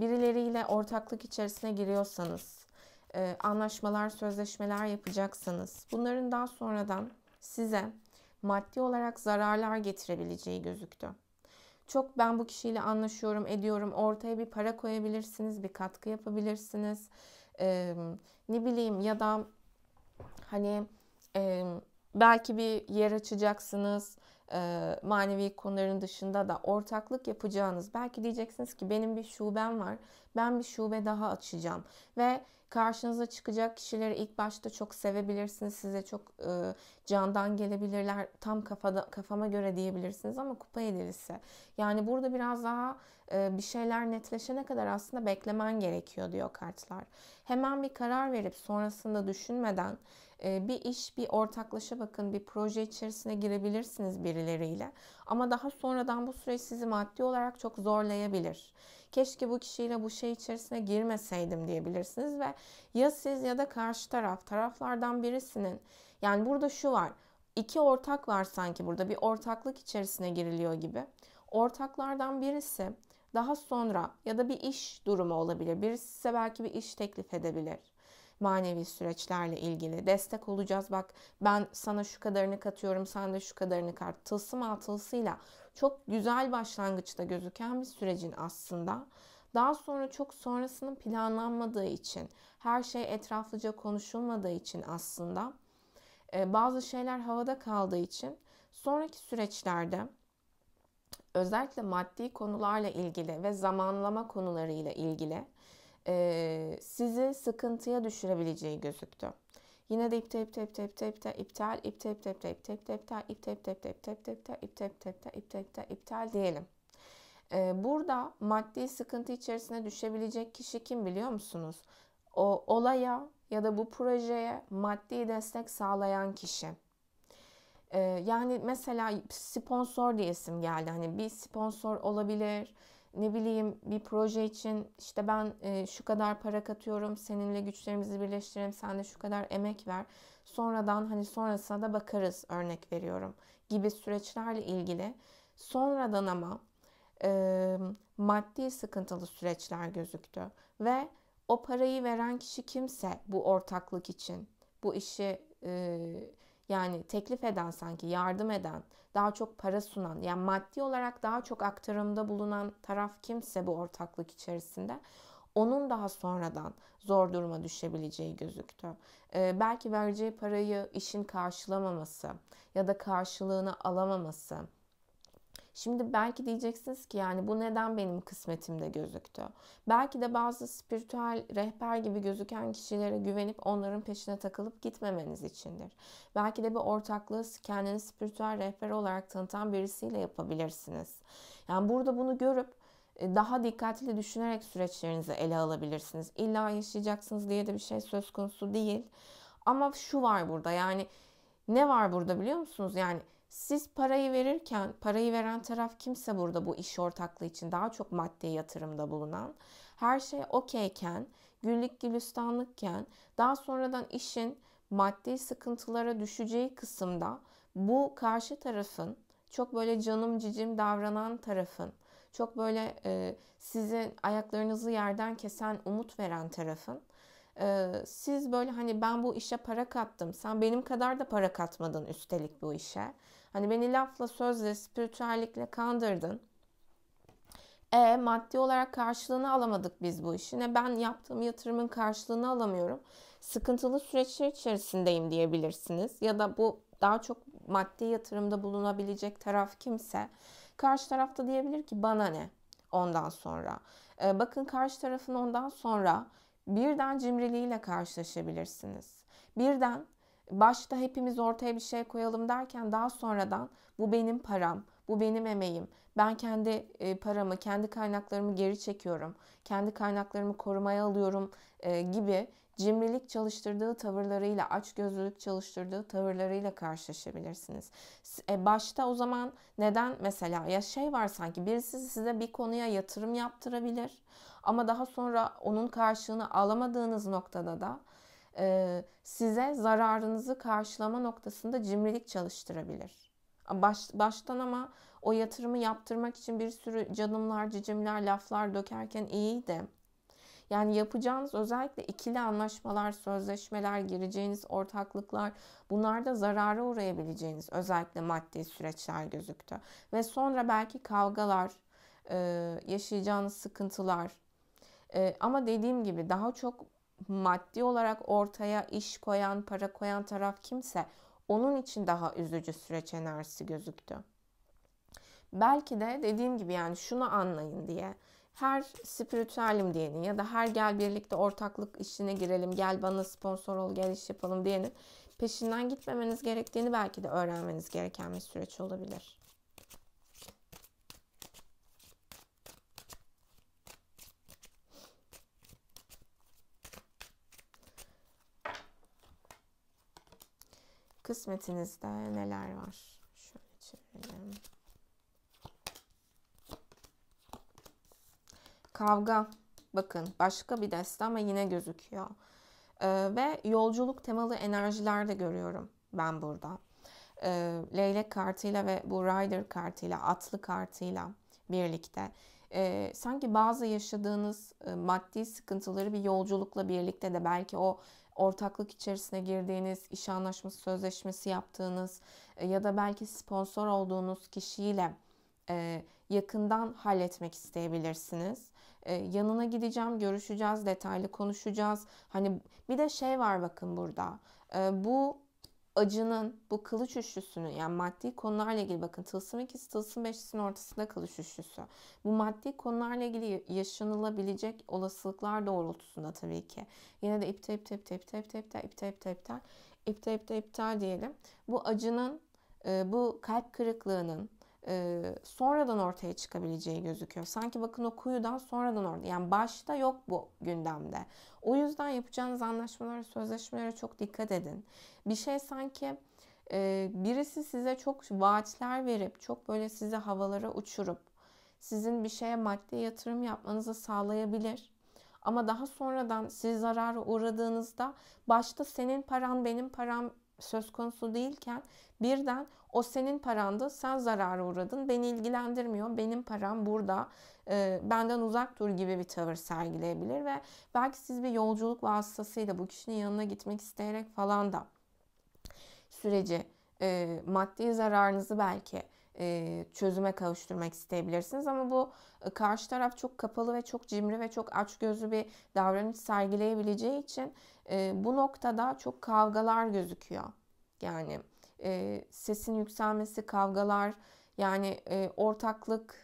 A: birileriyle ortaklık içerisine giriyorsanız, e, anlaşmalar, sözleşmeler yapacaksanız bunların daha sonradan size maddi olarak zararlar getirebileceği gözüktü. Çok ben bu kişiyle anlaşıyorum, ediyorum, ortaya bir para koyabilirsiniz, bir katkı yapabilirsiniz e, ne bileyim ya da hani e, belki bir yer açacaksınız e, manevi konuların dışında da ortaklık yapacağınız belki diyeceksiniz ki benim bir şubem var ben bir şube daha açacağım ve Karşınıza çıkacak kişileri ilk başta çok sevebilirsiniz. Size çok e, candan gelebilirler. Tam kafada kafama göre diyebilirsiniz ama kupa edilisi. Yani burada biraz daha e, bir şeyler netleşene kadar aslında beklemen gerekiyor diyor kartlar. Hemen bir karar verip sonrasında düşünmeden e, bir iş, bir ortaklaşa bakın, bir proje içerisine girebilirsiniz birileriyle. Ama daha sonradan bu süreç sizi maddi olarak çok zorlayabilir keşke bu kişiyle bu şey içerisine girmeseydim diyebilirsiniz ve ya siz ya da karşı taraf taraflardan birisinin yani burada şu var iki ortak var sanki burada bir ortaklık içerisine giriliyor gibi. Ortaklardan birisi daha sonra ya da bir iş durumu olabilir. Birisi size belki bir iş teklif edebilir manevi süreçlerle ilgili. Destek olacağız bak ben sana şu kadarını katıyorum sen de şu kadarını kat. Tılsım altılsıyla çok güzel başlangıçta gözüken bir sürecin aslında daha sonra çok sonrasının planlanmadığı için, her şey etraflıca konuşulmadığı için aslında e, bazı şeyler havada kaldığı için sonraki süreçlerde özellikle maddi konularla ilgili ve zamanlama konularıyla ilgili e, sizi sıkıntıya düşürebileceği gözüktü. Yine de ipte ipte ipte ipte ipte iptal ipte ipte ipte ipte ipte iptal ipte ipte ipte ipte ipte ipte ipte ipte ipte ipte ipte iptal diyelim. Burada maddi sıkıntı içerisine düşebilecek kişi kim biliyor musunuz? O olaya ya da bu projeye maddi destek sağlayan kişi. Yani mesela sponsor diyesim geldi. Hani bir sponsor olabilir, ne bileyim bir proje için işte ben e, şu kadar para katıyorum seninle güçlerimizi birleştirelim sen de şu kadar emek ver sonradan hani sonrasına da bakarız örnek veriyorum gibi süreçlerle ilgili sonradan ama e, maddi sıkıntılı süreçler gözüktü ve o parayı veren kişi kimse bu ortaklık için bu işi e, yani teklif eden sanki yardım eden, daha çok para sunan, yani maddi olarak daha çok aktarımda bulunan taraf kimse bu ortaklık içerisinde onun daha sonradan zor duruma düşebileceği gözüktü. Ee, belki vereceği parayı işin karşılamaması ya da karşılığını alamaması Şimdi belki diyeceksiniz ki yani bu neden benim kısmetimde gözüktü? Belki de bazı spiritüel rehber gibi gözüken kişilere güvenip onların peşine takılıp gitmemeniz içindir. Belki de bir ortaklığı kendini spiritüel rehber olarak tanıtan birisiyle yapabilirsiniz. Yani burada bunu görüp e, daha dikkatli düşünerek süreçlerinizi ele alabilirsiniz. İlla yaşayacaksınız diye de bir şey söz konusu değil. Ama şu var burada yani ne var burada biliyor musunuz? Yani siz parayı verirken parayı veren taraf kimse burada bu iş ortaklığı için daha çok maddi yatırımda bulunan her şey okeyken güllük gülistanlıkken daha sonradan işin maddi sıkıntılara düşeceği kısımda bu karşı tarafın çok böyle canım cicim davranan tarafın çok böyle e, sizin ayaklarınızı yerden kesen umut veren tarafın e, siz böyle hani ben bu işe para kattım sen benim kadar da para katmadın üstelik bu işe Hani beni lafla, sözle, spiritüellikle kandırdın. E maddi olarak karşılığını alamadık biz bu işine. ben yaptığım yatırımın karşılığını alamıyorum. Sıkıntılı süreçler içerisindeyim diyebilirsiniz. Ya da bu daha çok maddi yatırımda bulunabilecek taraf kimse karşı tarafta diyebilir ki bana ne ondan sonra. E, bakın karşı tarafın ondan sonra birden cimriliğiyle karşılaşabilirsiniz. Birden başta hepimiz ortaya bir şey koyalım derken daha sonradan bu benim param, bu benim emeğim. Ben kendi e, paramı, kendi kaynaklarımı geri çekiyorum. Kendi kaynaklarımı korumaya alıyorum e, gibi cimrilik çalıştırdığı tavırlarıyla, açgözlülük çalıştırdığı tavırlarıyla karşılaşabilirsiniz. E, başta o zaman neden mesela ya şey var sanki birisi size bir konuya yatırım yaptırabilir ama daha sonra onun karşılığını alamadığınız noktada da e, size zararınızı karşılama noktasında cimrilik çalıştırabilir. Baş, baştan ama o yatırımı yaptırmak için bir sürü canımlar, cicimler, laflar dökerken iyiydi. Yani yapacağınız özellikle ikili anlaşmalar, sözleşmeler, gireceğiniz ortaklıklar bunlarda zarara uğrayabileceğiniz özellikle maddi süreçler gözüktü. Ve sonra belki kavgalar, e, yaşayacağınız sıkıntılar e, ama dediğim gibi daha çok maddi olarak ortaya iş koyan, para koyan taraf kimse onun için daha üzücü süreç enerjisi gözüktü. Belki de dediğim gibi yani şunu anlayın diye her spiritüelim diyenin ya da her gel birlikte ortaklık işine girelim, gel bana sponsor ol, gel iş yapalım diyenin peşinden gitmemeniz gerektiğini belki de öğrenmeniz gereken bir süreç olabilir. kısmetinizde neler var? Şöyle çevirelim. Kavga. Bakın başka bir deste ama yine gözüküyor. Ee, ve yolculuk temalı enerjiler de görüyorum ben burada. Ee, leylek kartıyla ve bu rider kartıyla, atlı kartıyla birlikte e, sanki bazı yaşadığınız e, maddi sıkıntıları bir yolculukla birlikte de belki o ortaklık içerisine girdiğiniz, iş anlaşması sözleşmesi yaptığınız e, ya da belki sponsor olduğunuz kişiyle e, yakından halletmek isteyebilirsiniz. E, yanına gideceğim, görüşeceğiz, detaylı konuşacağız. Hani bir de şey var bakın burada. Bu acının bu kılıç üçlüsünü yani maddi konularla ilgili bakın tılsım ikisi tılsım beşlisinin ortasında kılıç üçlüsü. Bu maddi konularla ilgili yaşanılabilecek olasılıklar doğrultusunda tabii ki. Yine de ipte ipte ipte ipte ipte ipte ipte ipte ipte ipte ipte ipte diyelim. Bu acının bu kalp kırıklığının sonradan ortaya çıkabileceği gözüküyor. Sanki bakın o kuyudan sonradan orada. Yani başta yok bu gündemde. O yüzden yapacağınız anlaşmalar sözleşmelere çok dikkat edin. Bir şey sanki e, birisi size çok vaatler verip, çok böyle sizi havalara uçurup, sizin bir şeye maddi yatırım yapmanızı sağlayabilir. Ama daha sonradan siz zarara uğradığınızda başta senin paran benim param söz konusu değilken birden o senin parandı sen zarara uğradın beni ilgilendirmiyor benim param burada e, benden uzak dur gibi bir tavır sergileyebilir ve belki siz bir yolculuk vasıtasıyla bu kişinin yanına gitmek isteyerek falan da süreci e, maddi zararınızı belki e, çözüme kavuşturmak isteyebilirsiniz. Ama bu e, karşı taraf çok kapalı ve çok cimri ve çok açgözlü bir davranış sergileyebileceği için e, bu noktada çok kavgalar gözüküyor. Yani sesin yükselmesi, kavgalar yani ortaklık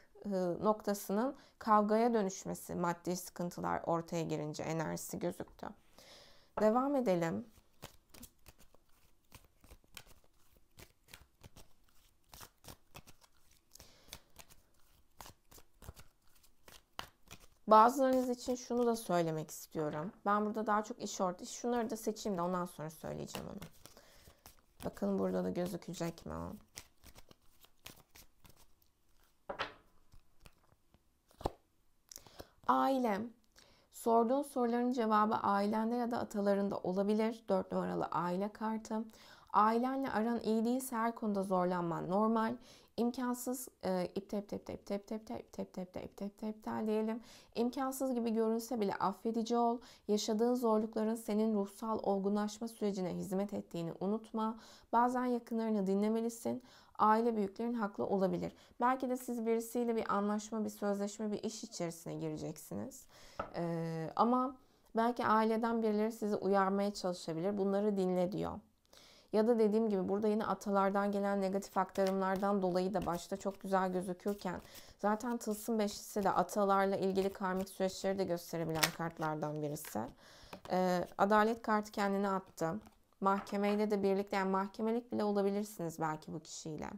A: noktasının kavgaya dönüşmesi, maddi sıkıntılar ortaya girince enerjisi gözüktü. Devam edelim. Bazılarınız için şunu da söylemek istiyorum. Ben burada daha çok iş ortası. Şunları da seçeyim de ondan sonra söyleyeceğim onu. Bakın burada da gözükecek mi o? Ailem. Sorduğun soruların cevabı ailende ya da atalarında olabilir. 4 numaralı aile kartı. Ailenle aran iyi değilse her konuda zorlanman normal imkansız e, ipte ipte ipte ipte ipte ipte ipte ipte ipte ipte ipte ipte diyelim. İmkansız gibi görünse bile affedici ol. Yaşadığın zorlukların senin ruhsal olgunlaşma sürecine hizmet ettiğini unutma. Bazen yakınlarını dinlemelisin. Aile büyüklerin haklı olabilir. Belki de siz birisiyle bir anlaşma, bir sözleşme, bir iş içerisine gireceksiniz. E, ama belki aileden birileri sizi uyarmaya çalışabilir. Bunları dinle diyor. Ya da dediğim gibi burada yine atalardan gelen negatif aktarımlardan dolayı da başta çok güzel gözükürken zaten tılsım beşlisi de atalarla ilgili karmik süreçleri de gösterebilen kartlardan birisi. Ee, adalet kartı kendini attı. Mahkemeyle de birlikte yani mahkemelik bile olabilirsiniz belki bu kişiyle.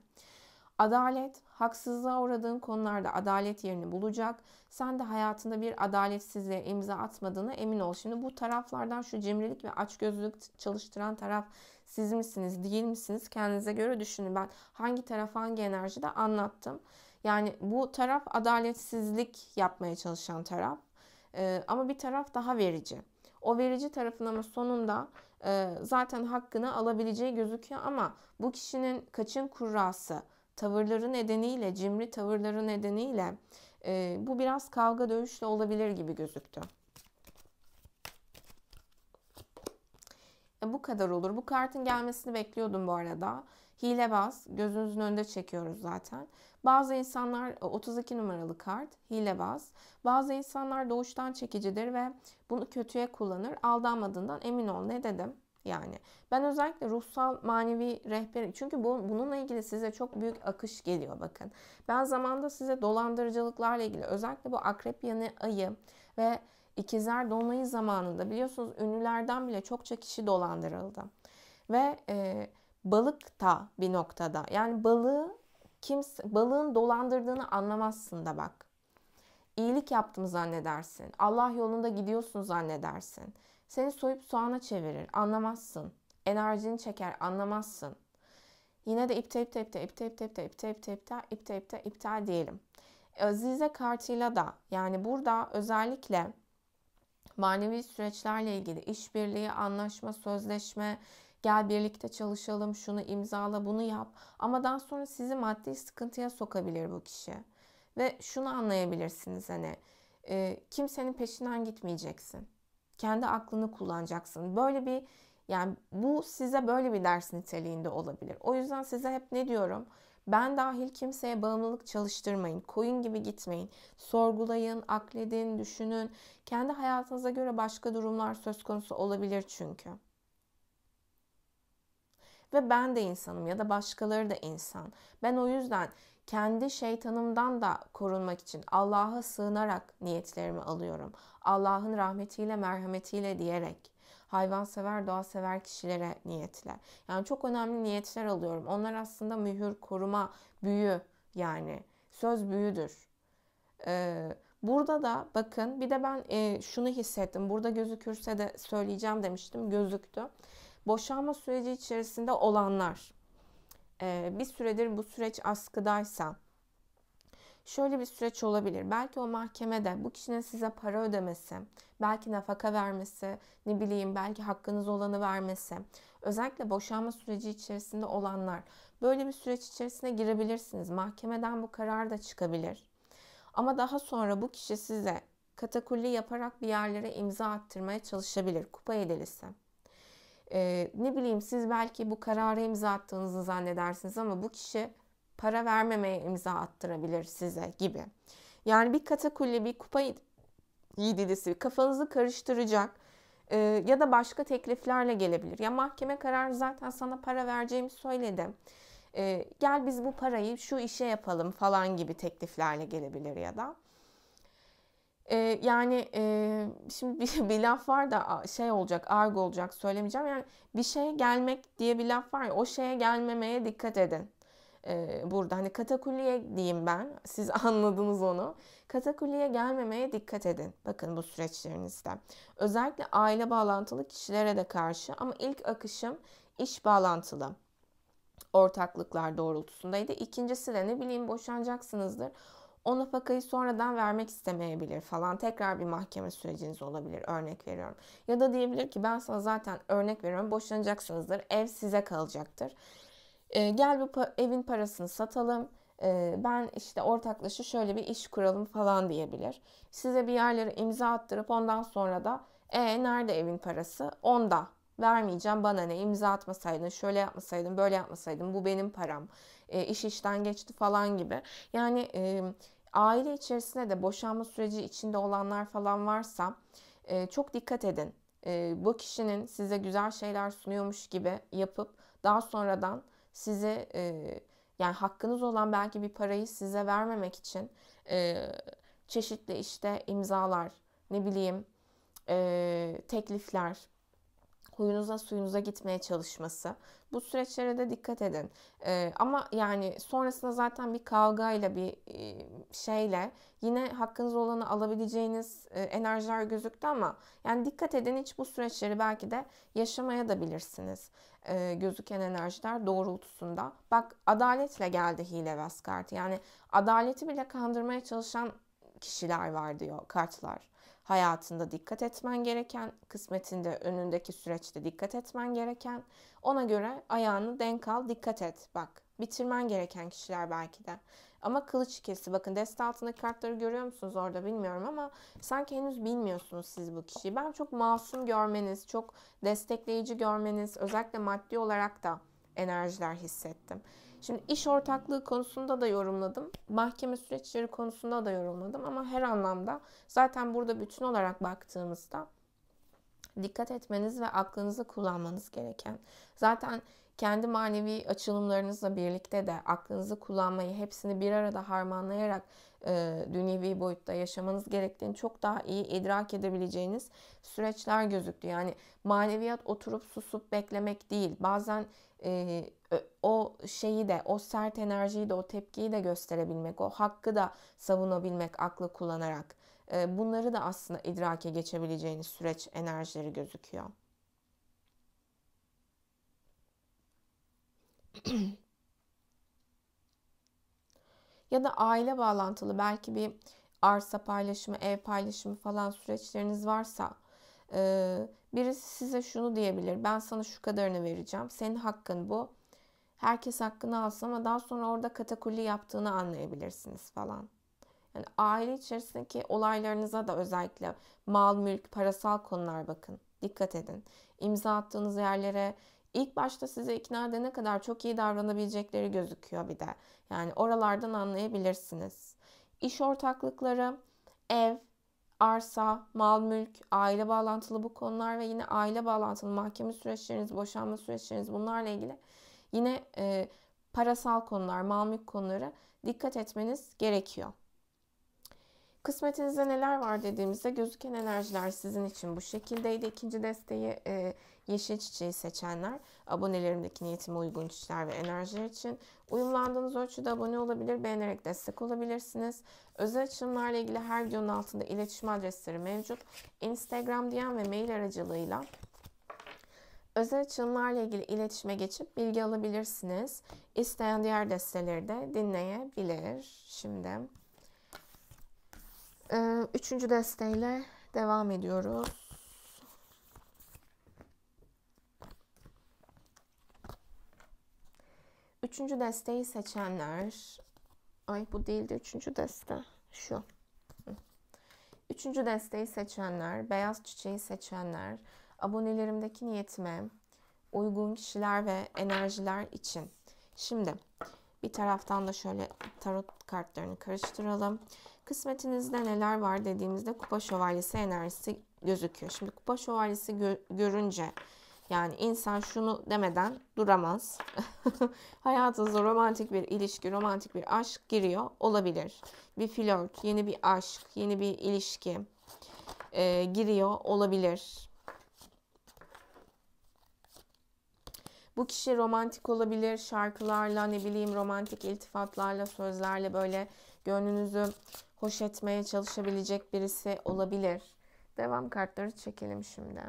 A: Adalet, haksızlığa uğradığın konularda adalet yerini bulacak. Sen de hayatında bir adaletsizliğe imza atmadığına emin ol. Şimdi bu taraflardan şu cimrilik ve açgözlülük çalıştıran taraf siz misiniz, değil misiniz? Kendinize göre düşünün. Ben hangi taraf hangi enerjide anlattım. Yani bu taraf adaletsizlik yapmaya çalışan taraf. Ee, ama bir taraf daha verici. O verici tarafın ama sonunda e, zaten hakkını alabileceği gözüküyor ama bu kişinin kaçın kurrası, tavırları nedeniyle, cimri tavırları nedeniyle e, bu biraz kavga dövüşle olabilir gibi gözüktü. bu kadar olur. Bu kartın gelmesini bekliyordum bu arada. Hilebaz. Gözünüzün önünde çekiyoruz zaten. Bazı insanlar 32 e, numaralı kart hilebaz. Bazı insanlar doğuştan çekicidir ve bunu kötüye kullanır. Aldanmadığından emin ol ne dedim. Yani ben özellikle ruhsal manevi rehber çünkü bu, bununla ilgili size çok büyük akış geliyor bakın. Ben zamanda size dolandırıcılıklarla ilgili özellikle bu akrep yanı ayı ve İkizler Dolunay'ı zamanında biliyorsunuz ünlülerden bile çokça kişi dolandırıldı. Ve e, balık da bir noktada yani balığı kimse, balığın dolandırdığını anlamazsın da bak. İyilik yaptım zannedersin. Allah yolunda gidiyorsun zannedersin. Seni soyup soğana çevirir. Anlamazsın. Enerjini çeker. Anlamazsın. Yine de ipte ipte ipte ipte ipte ipte ipte ipte ipte ipte ipte ipte diyelim. Azize kartıyla da yani burada özellikle manevi süreçlerle ilgili işbirliği, anlaşma, sözleşme, gel birlikte çalışalım, şunu imzala, bunu yap. Ama daha sonra sizi maddi sıkıntıya sokabilir bu kişi. Ve şunu anlayabilirsiniz hani e, kimsenin peşinden gitmeyeceksin. Kendi aklını kullanacaksın. Böyle bir yani bu size böyle bir ders niteliğinde olabilir. O yüzden size hep ne diyorum? Ben dahil kimseye bağımlılık çalıştırmayın. Koyun gibi gitmeyin. Sorgulayın, akledin, düşünün. Kendi hayatınıza göre başka durumlar söz konusu olabilir çünkü. Ve ben de insanım ya da başkaları da insan. Ben o yüzden kendi şeytanımdan da korunmak için Allah'a sığınarak niyetlerimi alıyorum. Allah'ın rahmetiyle, merhametiyle diyerek hayvansever, doğasever kişilere niyetler. Yani çok önemli niyetler alıyorum. Onlar aslında mühür, koruma, büyü yani. Söz büyüdür. Ee, burada da bakın bir de ben e, şunu hissettim. Burada gözükürse de söyleyeceğim demiştim. Gözüktü. Boşanma süreci içerisinde olanlar. Ee, bir süredir bu süreç askıdaysa şöyle bir süreç olabilir. Belki o mahkemede bu kişinin size para ödemesi, belki nafaka vermesi, ne bileyim belki hakkınız olanı vermesi. Özellikle boşanma süreci içerisinde olanlar böyle bir süreç içerisine girebilirsiniz. Mahkemeden bu karar da çıkabilir. Ama daha sonra bu kişi size katakulli yaparak bir yerlere imza attırmaya çalışabilir. Kupa edilisi. Ee, ne bileyim siz belki bu kararı imza attığınızı zannedersiniz ama bu kişi para vermemeye imza attırabilir size gibi. Yani bir katakulli, bir kupa yedilisi kafanızı karıştıracak e, ya da başka tekliflerle gelebilir. Ya mahkeme kararı zaten sana para vereceğimi söyledi. E, gel biz bu parayı şu işe yapalım falan gibi tekliflerle gelebilir ya da. E, yani e, şimdi bir, (laughs) bir laf var da şey olacak, argo olacak söylemeyeceğim. Yani bir şeye gelmek diye bir laf var ya o şeye gelmemeye dikkat edin e, burada. Hani katakulliye diyeyim ben. Siz (laughs) anladınız onu. Katakulliye gelmemeye dikkat edin. Bakın bu süreçlerinizde. Özellikle aile bağlantılı kişilere de karşı ama ilk akışım iş bağlantılı ortaklıklar doğrultusundaydı. İkincisi de ne bileyim boşanacaksınızdır. O nafakayı sonradan vermek istemeyebilir falan. Tekrar bir mahkeme süreciniz olabilir örnek veriyorum. Ya da diyebilir ki ben sana zaten örnek veriyorum boşanacaksınızdır. Ev size kalacaktır. E, gel bu pa- evin parasını satalım. E, ben işte ortaklaşa şöyle bir iş kuralım falan diyebilir. Size bir yerlere imza attırıp ondan sonra da e nerede evin parası? Onda vermeyeceğim bana ne imza atmasaydın şöyle yapmasaydın böyle yapmasaydın bu benim param e, iş işten geçti falan gibi yani e, aile içerisinde de boşanma süreci içinde olanlar falan varsa e, çok dikkat edin e, bu kişinin size güzel şeyler sunuyormuş gibi yapıp daha sonradan size e, yani hakkınız olan belki bir parayı size vermemek için e, çeşitli işte imzalar, ne bileyim e, teklifler, huyunuza suyunuza gitmeye çalışması. Bu süreçlere de dikkat edin. Ee, ama yani sonrasında zaten bir kavgayla bir e, şeyle yine hakkınız olanı alabileceğiniz e, enerjiler gözüktü ama yani dikkat edin hiç bu süreçleri belki de yaşamaya da bilirsiniz. E, gözüken enerjiler doğrultusunda. Bak adaletle geldi hilevaz kartı. Yani adaleti bile kandırmaya çalışan kişiler var diyor kartlar hayatında dikkat etmen gereken, kısmetinde önündeki süreçte dikkat etmen gereken. Ona göre ayağını denk al, dikkat et. Bak bitirmen gereken kişiler belki de. Ama kılıç ikisi bakın deste altındaki kartları görüyor musunuz orada bilmiyorum ama sanki henüz bilmiyorsunuz siz bu kişiyi. Ben çok masum görmeniz, çok destekleyici görmeniz özellikle maddi olarak da enerjiler hissettim. Şimdi iş ortaklığı konusunda da yorumladım. Mahkeme süreçleri konusunda da yorumladım ama her anlamda zaten burada bütün olarak baktığımızda dikkat etmeniz ve aklınızı kullanmanız gereken. Zaten kendi manevi açılımlarınızla birlikte de aklınızı kullanmayı hepsini bir arada harmanlayarak e, dünyevi boyutta yaşamanız gerektiğini çok daha iyi idrak edebileceğiniz süreçler gözüktü. Yani maneviyat oturup susup beklemek değil. Bazen e, o şeyi de, o sert enerjiyi de, o tepkiyi de gösterebilmek, o hakkı da savunabilmek aklı kullanarak e, bunları da aslında idrake geçebileceğiniz süreç enerjileri gözüküyor. (clears throat) ya da aile bağlantılı belki bir arsa paylaşımı, ev paylaşımı falan süreçleriniz varsa e, birisi size şunu diyebilir. Ben sana şu kadarını vereceğim. Senin hakkın bu herkes hakkını alsın ama daha sonra orada katakulli yaptığını anlayabilirsiniz falan. Yani aile içerisindeki olaylarınıza da özellikle mal, mülk, parasal konular bakın. Dikkat edin. İmza attığınız yerlere ilk başta size ikna edene kadar çok iyi davranabilecekleri gözüküyor bir de. Yani oralardan anlayabilirsiniz. İş ortaklıkları, ev, arsa, mal mülk, aile bağlantılı bu konular ve yine aile bağlantılı mahkeme süreçleriniz, boşanma süreçleriniz bunlarla ilgili Yine e, parasal konular, mal mülk konuları dikkat etmeniz gerekiyor. Kısmetinizde neler var dediğimizde gözüken enerjiler sizin için bu şekildeydi. İkinci desteği e, yeşil çiçeği seçenler abonelerimdeki niyetime uygun kişiler ve enerjiler için uyumlandığınız ölçüde abone olabilir, beğenerek destek olabilirsiniz. Özel açılımlarla ilgili her videonun altında iletişim adresleri mevcut. Instagram diyen ve mail aracılığıyla Özel açılımlarla ilgili iletişime geçip bilgi alabilirsiniz. İsteyen diğer desteleri de dinleyebilir. Şimdi e, üçüncü desteyle devam ediyoruz. Üçüncü desteği seçenler. Ay bu değildi üçüncü deste. Şu. Üçüncü desteği seçenler, beyaz çiçeği seçenler, abonelerimdeki niyetime uygun kişiler ve enerjiler için. Şimdi bir taraftan da şöyle tarot kartlarını karıştıralım. Kısmetinizde neler var dediğimizde kupa şövalyesi enerjisi gözüküyor. Şimdi kupa şövalyesi gö görünce yani insan şunu demeden duramaz. (laughs) Hayatınıza romantik bir ilişki, romantik bir aşk giriyor olabilir. Bir flört, yeni bir aşk, yeni bir ilişki e, giriyor olabilir. Bu kişi romantik olabilir. Şarkılarla, ne bileyim romantik iltifatlarla, sözlerle böyle gönlünüzü hoş etmeye çalışabilecek birisi olabilir. Devam kartları çekelim şimdi.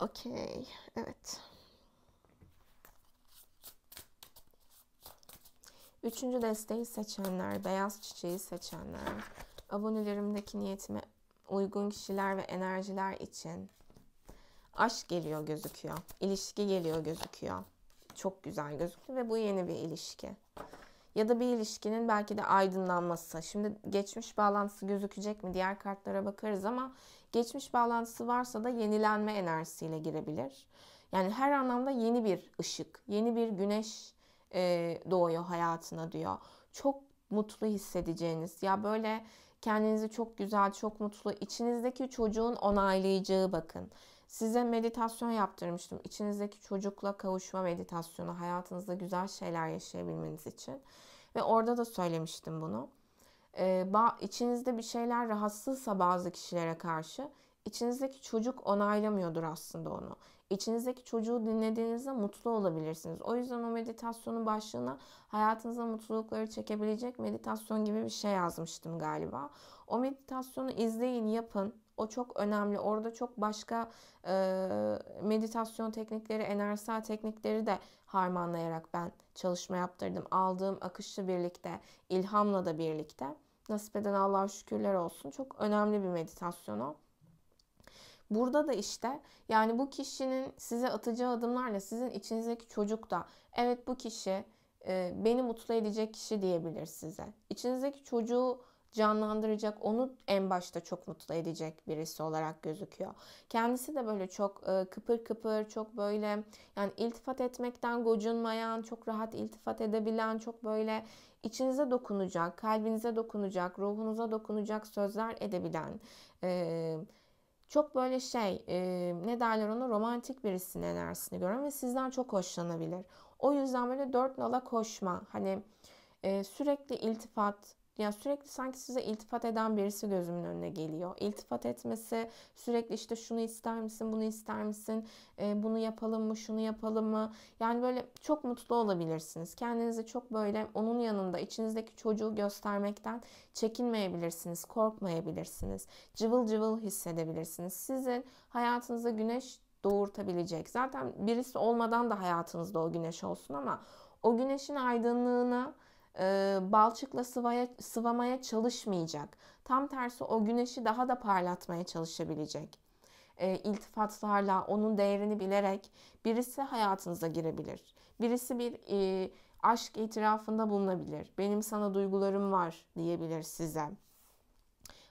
A: Okey. Evet. Üçüncü desteği seçenler, beyaz çiçeği seçenler, abonelerimdeki niyetime uygun kişiler ve enerjiler için Aşk geliyor gözüküyor. İlişki geliyor gözüküyor. Çok güzel gözüküyor ve bu yeni bir ilişki. Ya da bir ilişkinin belki de aydınlanması. Şimdi geçmiş bağlantısı gözükecek mi? Diğer kartlara bakarız ama geçmiş bağlantısı varsa da yenilenme enerjisiyle girebilir. Yani her anlamda yeni bir ışık, yeni bir güneş e, doğuyor hayatına diyor. Çok mutlu hissedeceğiniz ya böyle kendinizi çok güzel, çok mutlu, İçinizdeki çocuğun onaylayacağı bakın. Size meditasyon yaptırmıştım. İçinizdeki çocukla kavuşma meditasyonu hayatınızda güzel şeyler yaşayabilmeniz için. Ve orada da söylemiştim bunu. Ee, içinizde bir şeyler rahatsızsa bazı kişilere karşı içinizdeki çocuk onaylamıyordur aslında onu. İçinizdeki çocuğu dinlediğinizde mutlu olabilirsiniz. O yüzden o meditasyonun başlığına hayatınıza mutlulukları çekebilecek meditasyon gibi bir şey yazmıştım galiba. O meditasyonu izleyin, yapın. O çok önemli. Orada çok başka e, meditasyon teknikleri, enerjisel teknikleri de harmanlayarak ben çalışma yaptırdım. Aldığım akışla birlikte, ilhamla da birlikte. Nasip eden Allah'a şükürler olsun. Çok önemli bir meditasyon o. Burada da işte yani bu kişinin size atacağı adımlarla sizin içinizdeki çocuk da evet bu kişi e, beni mutlu edecek kişi diyebilir size. İçinizdeki çocuğu canlandıracak, onu en başta çok mutlu edecek birisi olarak gözüküyor. Kendisi de böyle çok e, kıpır kıpır, çok böyle yani iltifat etmekten gocunmayan, çok rahat iltifat edebilen, çok böyle içinize dokunacak, kalbinize dokunacak, ruhunuza dokunacak sözler edebilen, e, çok böyle şey e, ne derler ona romantik birisinin enerjisini görüyorum ve sizden çok hoşlanabilir. O yüzden böyle dört nala koşma hani e, sürekli iltifat, yani sürekli sanki size iltifat eden birisi gözümün önüne geliyor. İltifat etmesi sürekli işte şunu ister misin, bunu ister misin, ee, bunu yapalım mı, şunu yapalım mı? Yani böyle çok mutlu olabilirsiniz. Kendinizi çok böyle onun yanında içinizdeki çocuğu göstermekten çekinmeyebilirsiniz, korkmayabilirsiniz. Cıvıl cıvıl hissedebilirsiniz. Sizin hayatınıza güneş doğurtabilecek. Zaten birisi olmadan da hayatınızda o güneş olsun ama o güneşin aydınlığını e, balçıkla sıvaya, sıvamaya çalışmayacak. Tam tersi o güneşi daha da parlatmaya çalışabilecek. E, iltifatlarla onun değerini bilerek birisi hayatınıza girebilir. Birisi bir e, aşk itirafında bulunabilir. Benim sana duygularım var diyebilir size.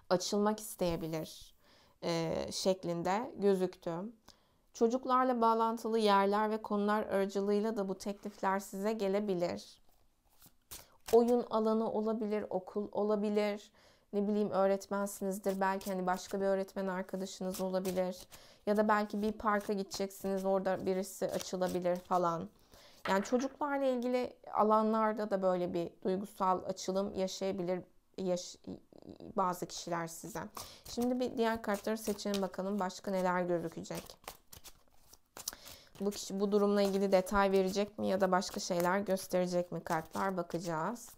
A: Açılmak isteyebilir e, şeklinde gözüktü. Çocuklarla bağlantılı yerler ve konular aracılığıyla da bu teklifler size gelebilir oyun alanı olabilir, okul olabilir. Ne bileyim öğretmensinizdir. Belki hani başka bir öğretmen arkadaşınız olabilir. Ya da belki bir parka gideceksiniz. Orada birisi açılabilir falan. Yani çocuklarla ilgili alanlarda da böyle bir duygusal açılım yaşayabilir yaş bazı kişiler size. Şimdi bir diğer kartları seçelim bakalım başka neler gözükecek. Bu kişi bu durumla ilgili detay verecek mi ya da başka şeyler gösterecek mi kartlar bakacağız.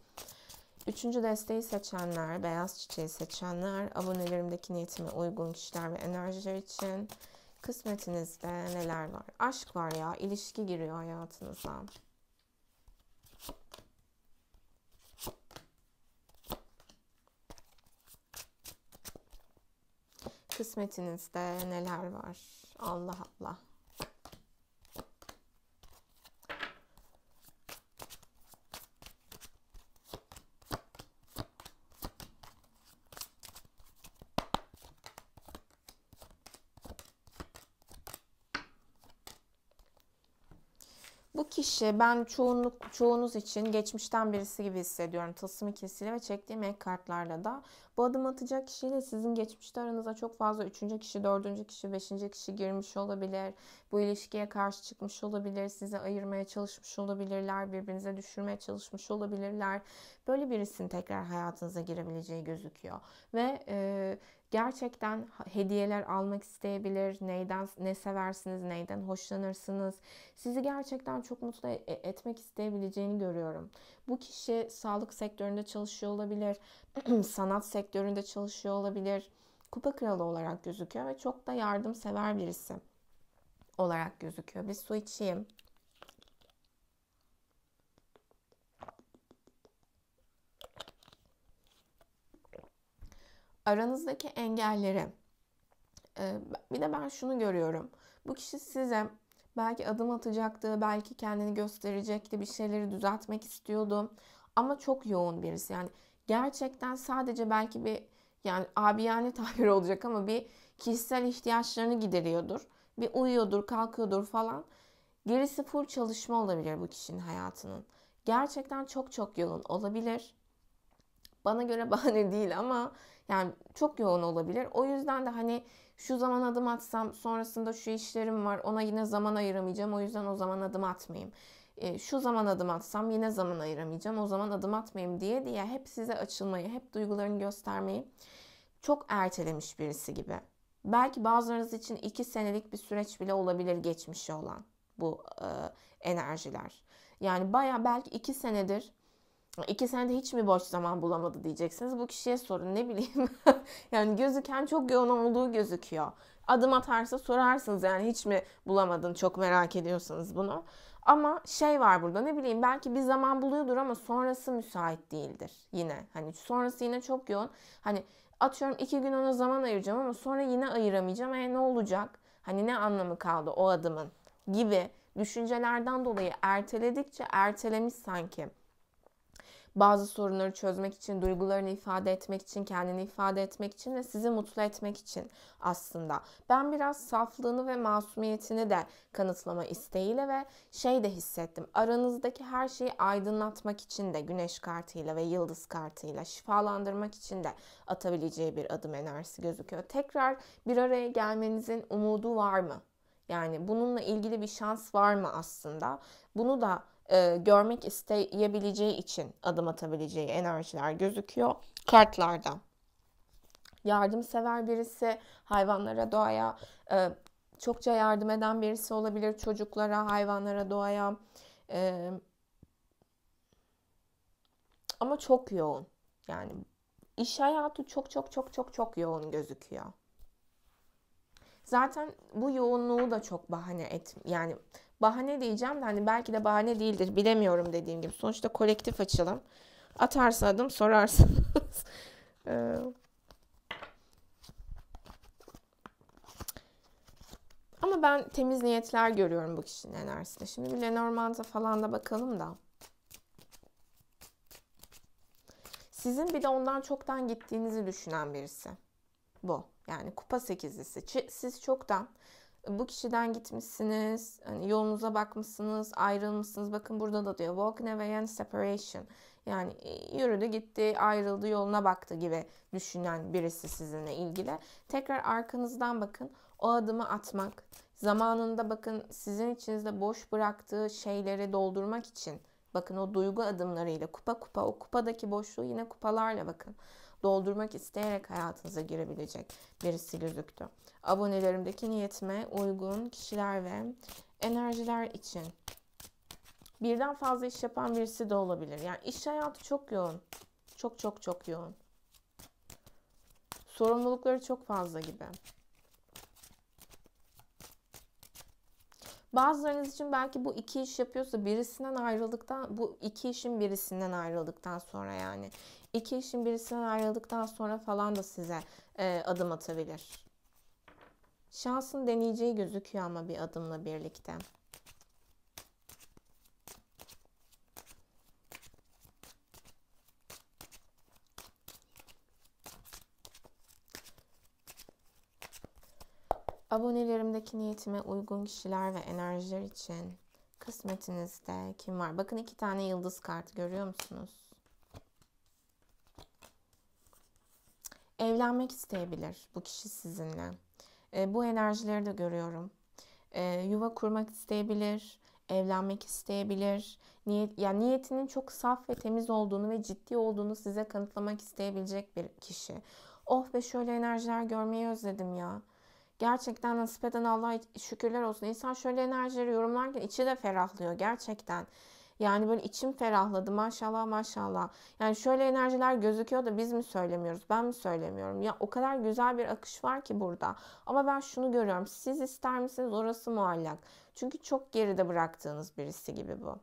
A: Üçüncü desteği seçenler, beyaz çiçeği seçenler, abonelerimdeki niyetime uygun kişiler ve enerjiler için kısmetinizde neler var? Aşk var ya, ilişki giriyor hayatınıza. Kısmetinizde neler var? Allah Allah. kişi şey, ben çoğunluk çoğunuz için geçmişten birisi gibi hissediyorum. Tılsım ikisiyle ve çektiğim ek kartlarla da. Bu adım atacak kişiyle sizin geçmişte aranıza çok fazla üçüncü kişi, dördüncü kişi, beşinci kişi girmiş olabilir. Bu ilişkiye karşı çıkmış olabilir. Sizi ayırmaya çalışmış olabilirler. Birbirinize düşürmeye çalışmış olabilirler. Böyle birisinin tekrar hayatınıza girebileceği gözüküyor. Ve e, gerçekten hediyeler almak isteyebilir. Neyden ne seversiniz, neyden hoşlanırsınız. Sizi gerçekten çok mutlu e, e, etmek isteyebileceğini görüyorum. Bu kişi sağlık sektöründe çalışıyor olabilir, (clears throat) sanat sektöründe çalışıyor olabilir. Kupa kralı olarak gözüküyor ve çok da yardımsever birisi olarak gözüküyor. Bir su içeyim. aranızdaki engelleri. E, bir de ben şunu görüyorum. Bu kişi size belki adım atacaktı, belki kendini gösterecekti, bir şeyleri düzeltmek istiyordu. Ama çok yoğun birisi. Yani gerçekten sadece belki bir yani abiyane (laughs) tabir olacak ama bir kişisel ihtiyaçlarını gideriyordur. Bir uyuyordur, kalkıyordur falan. Gerisi full çalışma olabilir bu kişinin hayatının. Gerçekten çok çok yoğun olabilir bana göre (laughs) bahane değil ama yani çok yoğun olabilir. O yüzden de hani şu zaman adım atsam sonrasında şu işlerim var ona yine zaman ayıramayacağım o yüzden o zaman adım atmayayım. E, şu zaman adım atsam yine zaman ayıramayacağım o zaman adım atmayayım diye diye hep size açılmayı hep duygularını göstermeyi çok ertelemiş birisi gibi. Belki bazılarınız için iki senelik bir süreç bile olabilir geçmişe olan bu e, enerjiler. Yani baya belki iki senedir İki senede hiç mi boş zaman bulamadı diyeceksiniz. Bu kişiye sorun ne bileyim. (laughs) yani gözüken çok yoğun olduğu gözüküyor. Adım atarsa sorarsınız yani hiç mi bulamadın çok merak ediyorsunuz bunu. Ama şey var burada ne bileyim belki bir zaman buluyordur ama sonrası müsait değildir yine. Hani sonrası yine çok yoğun. Hani atıyorum iki gün ona zaman ayıracağım ama sonra yine ayıramayacağım. E ne olacak? Hani ne anlamı kaldı o adımın gibi düşüncelerden dolayı erteledikçe ertelemiş sanki bazı sorunları çözmek için, duygularını ifade etmek için, kendini ifade etmek için ve sizi mutlu etmek için aslında. Ben biraz saflığını ve masumiyetini de kanıtlama isteğiyle ve şey de hissettim. Aranızdaki her şeyi aydınlatmak için de güneş kartıyla ve yıldız kartıyla şifalandırmak için de atabileceği bir adım enerjisi gözüküyor. Tekrar bir araya gelmenizin umudu var mı? Yani bununla ilgili bir şans var mı aslında? Bunu da e, görmek isteyebileceği için adım atabileceği enerjiler gözüküyor kartlarda. Yardımsever birisi, hayvanlara, doğaya e, çokça yardım eden birisi olabilir. Çocuklara, hayvanlara, doğaya. E, ama çok yoğun. Yani iş hayatı çok çok çok çok çok yoğun gözüküyor. Zaten bu yoğunluğu da çok bahane et yani bahane diyeceğim de hani belki de bahane değildir bilemiyorum dediğim gibi. Sonuçta kolektif açalım, Atarsa adım sorarsınız. (laughs) Ee, ama ben temiz niyetler görüyorum bu kişinin enerjisinde. Şimdi bir Lenormand'a falan da bakalım da. Sizin bir de ondan çoktan gittiğinizi düşünen birisi. Bu. Yani kupa sekizlisi. Siz çoktan bu kişiden gitmişsiniz, hani yolunuza bakmışsınız, ayrılmışsınız. Bakın burada da diyor walking away and separation. Yani e, yürüdü gitti, ayrıldı, yoluna baktı gibi düşünen birisi sizinle ilgili. Tekrar arkanızdan bakın. O adımı atmak, zamanında bakın sizin içinizde boş bıraktığı şeyleri doldurmak için bakın o duygu adımlarıyla kupa kupa o kupadaki boşluğu yine kupalarla bakın doldurmak isteyerek hayatınıza girebilecek birisi gözüktü abonelerimdeki niyetime uygun kişiler ve enerjiler için. Birden fazla iş yapan birisi de olabilir. Yani iş hayatı çok yoğun. Çok çok çok yoğun. Sorumlulukları çok fazla gibi. Bazılarınız için belki bu iki iş yapıyorsa birisinden ayrıldıktan bu iki işin birisinden ayrıldıktan sonra yani iki işin birisinden ayrıldıktan sonra falan da size e, adım atabilir. Şansın deneyeceği gözüküyor ama bir adımla birlikte. Abonelerimdeki niyetime uygun kişiler ve enerjiler için kısmetinizde kim var? Bakın iki tane yıldız kartı görüyor musunuz? Evlenmek isteyebilir bu kişi sizinle. E, bu enerjileri de görüyorum. E, yuva kurmak isteyebilir, evlenmek isteyebilir. Niyet, yani niyetinin çok saf ve temiz olduğunu ve ciddi olduğunu size kanıtlamak isteyebilecek bir kişi. Oh be şöyle enerjiler görmeyi özledim ya. Gerçekten nasip eden Allah'a şükürler olsun. İnsan şöyle enerjileri yorumlarken içi de ferahlıyor gerçekten. Yani böyle içim ferahladı maşallah maşallah. Yani şöyle enerjiler gözüküyor da biz mi söylemiyoruz ben mi söylemiyorum. Ya o kadar güzel bir akış var ki burada. Ama ben şunu görüyorum siz ister misiniz orası muallak. Çünkü çok geride bıraktığınız birisi gibi bu.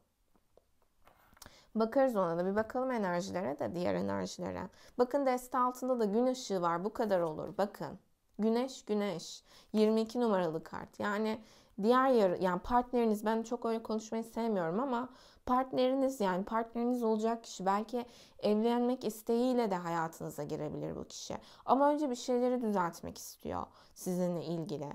A: Bakarız ona da bir bakalım enerjilere de diğer enerjilere. Bakın deste altında da gün ışığı var bu kadar olur bakın. Güneş güneş 22 numaralı kart yani diğer yarı yani partneriniz ben çok öyle konuşmayı sevmiyorum ama partneriniz yani partneriniz olacak kişi belki evlenmek isteğiyle de hayatınıza girebilir bu kişi. Ama önce bir şeyleri düzeltmek istiyor sizinle ilgili.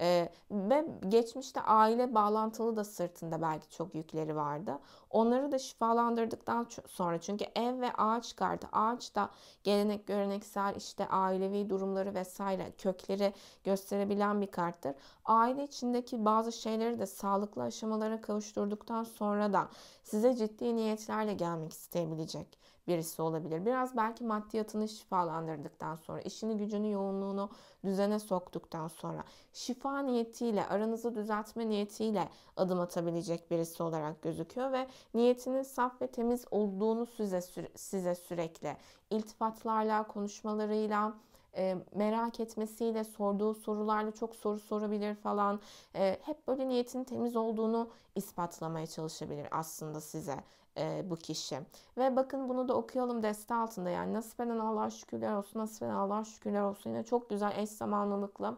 A: Ee, ve geçmişte aile bağlantılı da sırtında belki çok yükleri vardı. Onları da şifalandırdıktan sonra çünkü ev ve ağaç kartı. Ağaç da gelenek, göreneksel işte ailevi durumları vesaire kökleri gösterebilen bir karttır. Aile içindeki bazı şeyleri de sağlıklı aşamalara kavuşturduktan sonra da size ciddi niyetlerle gelmek isteyebilecek birisi olabilir. Biraz belki maddiyatını şifalandırdıktan sonra, işini gücünü yoğunluğunu düzene soktuktan sonra, şifa niyetiyle, aranızı düzeltme niyetiyle adım atabilecek birisi olarak gözüküyor ve niyetinin saf ve temiz olduğunu size, size sürekli iltifatlarla, konuşmalarıyla, e, merak etmesiyle, sorduğu sorularla çok soru sorabilir falan. E, hep böyle niyetin temiz olduğunu ispatlamaya çalışabilir aslında size e, bu kişi. Ve bakın bunu da okuyalım deste altında yani nasip eden Allah'a şükürler olsun, nasip eden Allah'a şükürler olsun. Yine çok güzel eş zamanlılıkla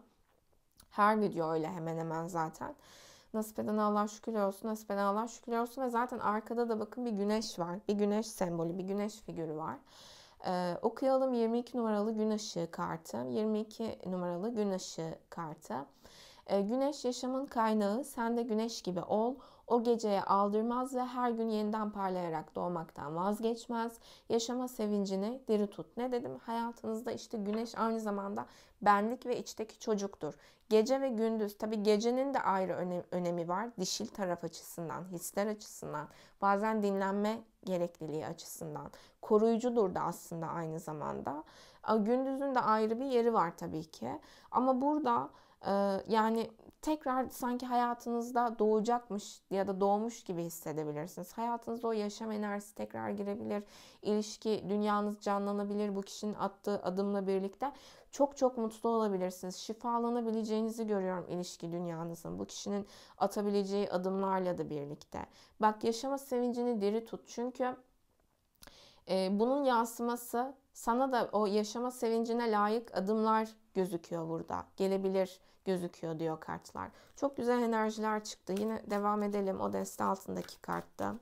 A: her video öyle hemen hemen zaten. Nasip eden Allah şükürler olsun, nasip eden Allah şükürler olsun. Ve zaten arkada da bakın bir güneş var. Bir güneş sembolü, bir güneş figürü var. Ee, okuyalım 22 numaralı gün ışığı kartı. 22 numaralı gün ışığı kartı. Ee, güneş yaşamın kaynağı, sen de güneş gibi ol o geceye aldırmaz ve her gün yeniden parlayarak doğmaktan vazgeçmez. Yaşama sevincini diri tut. Ne dedim? Hayatınızda işte güneş aynı zamanda benlik ve içteki çocuktur. Gece ve gündüz tabi gecenin de ayrı önemi var dişil taraf açısından, hisler açısından, bazen dinlenme gerekliliği açısından. Koruyucudur da aslında aynı zamanda. Gündüzün de ayrı bir yeri var tabii ki. Ama burada yani tekrar sanki hayatınızda doğacakmış ya da doğmuş gibi hissedebilirsiniz. Hayatınızda o yaşam enerjisi tekrar girebilir. İlişki dünyanız canlanabilir bu kişinin attığı adımla birlikte. Çok çok mutlu olabilirsiniz. Şifalanabileceğinizi görüyorum ilişki dünyanızın. Bu kişinin atabileceği adımlarla da birlikte. Bak yaşama sevincini diri tut. Çünkü e, bunun yansıması sana da o yaşama sevincine layık adımlar gözüküyor burada. Gelebilir gözüküyor diyor kartlar. Çok güzel enerjiler çıktı. Yine devam edelim o deste altındaki kartta.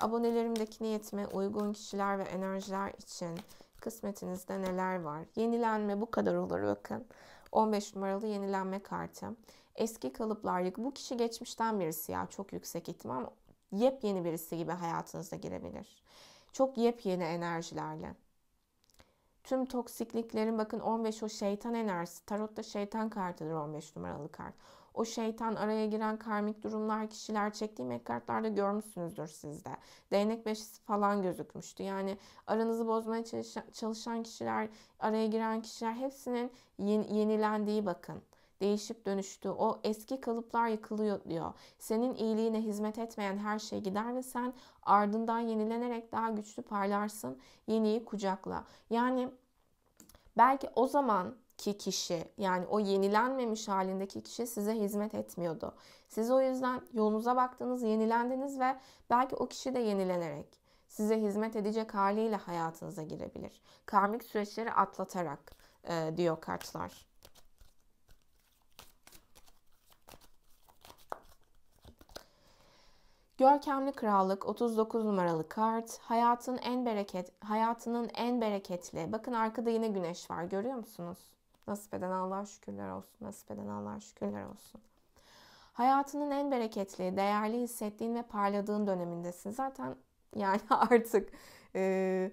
A: Abonelerimdeki niyetime uygun kişiler ve enerjiler için kısmetinizde neler var? Yenilenme bu kadar olur bakın. 15 numaralı yenilenme kartı. Eski kalıplar bu kişi geçmişten birisi ya çok yüksek ihtimal yepyeni birisi gibi hayatınıza girebilir. Çok yepyeni enerjilerle. Tüm toksikliklerin bakın 15 o şeytan enerjisi. Tarotta şeytan kartıdır 15 numaralı kart. O şeytan araya giren karmik durumlar kişiler çektiğim ek görmüşsünüzdür sizde. Değnek beşisi falan gözükmüştü. Yani aranızı bozmaya çalışan kişiler, araya giren kişiler hepsinin yenilendiği bakın değişip dönüştü. O eski kalıplar yıkılıyor diyor. Senin iyiliğine hizmet etmeyen her şey gider ve sen ardından yenilenerek daha güçlü parlarsın. Yeniyi kucakla. Yani belki o zaman ki kişi yani o yenilenmemiş halindeki kişi size hizmet etmiyordu. Siz o yüzden yolunuza baktınız, yenilendiniz ve belki o kişi de yenilenerek size hizmet edecek haliyle hayatınıza girebilir. Karmik süreçleri atlatarak e, diyor kartlar. Görkemli Krallık 39 numaralı kart. Hayatın en bereket, hayatının en bereketli. Bakın arkada yine güneş var görüyor musunuz? Nasip eden Allah, şükürler olsun. Nasip eden Allah, şükürler olsun. Hayatının en bereketli, değerli hissettiğin ve parladığın dönemindesin. Zaten yani (laughs) artık e,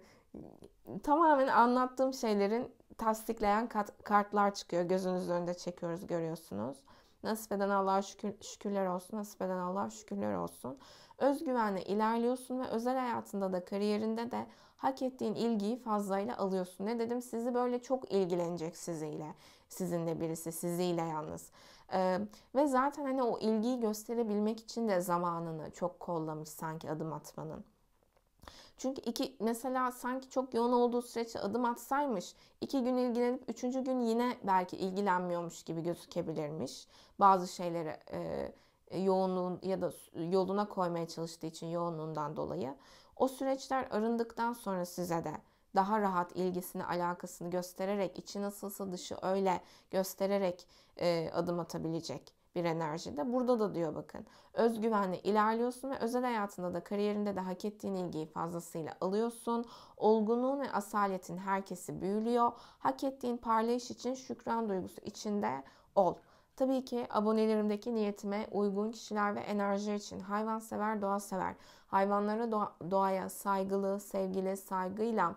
A: tamamen anlattığım şeylerin tasdikleyen kat, kartlar çıkıyor. Gözünüzün önünde çekiyoruz, görüyorsunuz. Nasip eden Allah'a şükür, şükürler olsun. Nasip eden Allah'a şükürler olsun. Özgüvenle ilerliyorsun ve özel hayatında da kariyerinde de hak ettiğin ilgiyi fazlayla alıyorsun. Ne dedim? Sizi böyle çok ilgilenecek siziyle. Sizinle birisi, siziyle yalnız. Ee, ve zaten hani o ilgiyi gösterebilmek için de zamanını çok kollamış sanki adım atmanın. Çünkü iki mesela sanki çok yoğun olduğu süreçte adım atsaymış iki gün ilgilenip üçüncü gün yine belki ilgilenmiyormuş gibi gözükebilirmiş. Bazı şeylere e, yoğunluğun ya da yoluna koymaya çalıştığı için yoğunluğundan dolayı. O süreçler arındıktan sonra size de daha rahat ilgisini, alakasını göstererek, içi nasılsa dışı öyle göstererek e, adım atabilecek bir enerjide. Burada da diyor bakın özgüvenle ilerliyorsun ve özel hayatında da kariyerinde de hak ettiğin ilgiyi fazlasıyla alıyorsun. Olgunluğun ve asaletin herkesi büyülüyor. Hak ettiğin parlayış için şükran duygusu içinde ol. Tabii ki abonelerimdeki niyetime uygun kişiler ve enerji için hayvansever, doğa sever, hayvanlara, doğa, doğaya saygılı, sevgili, saygıyla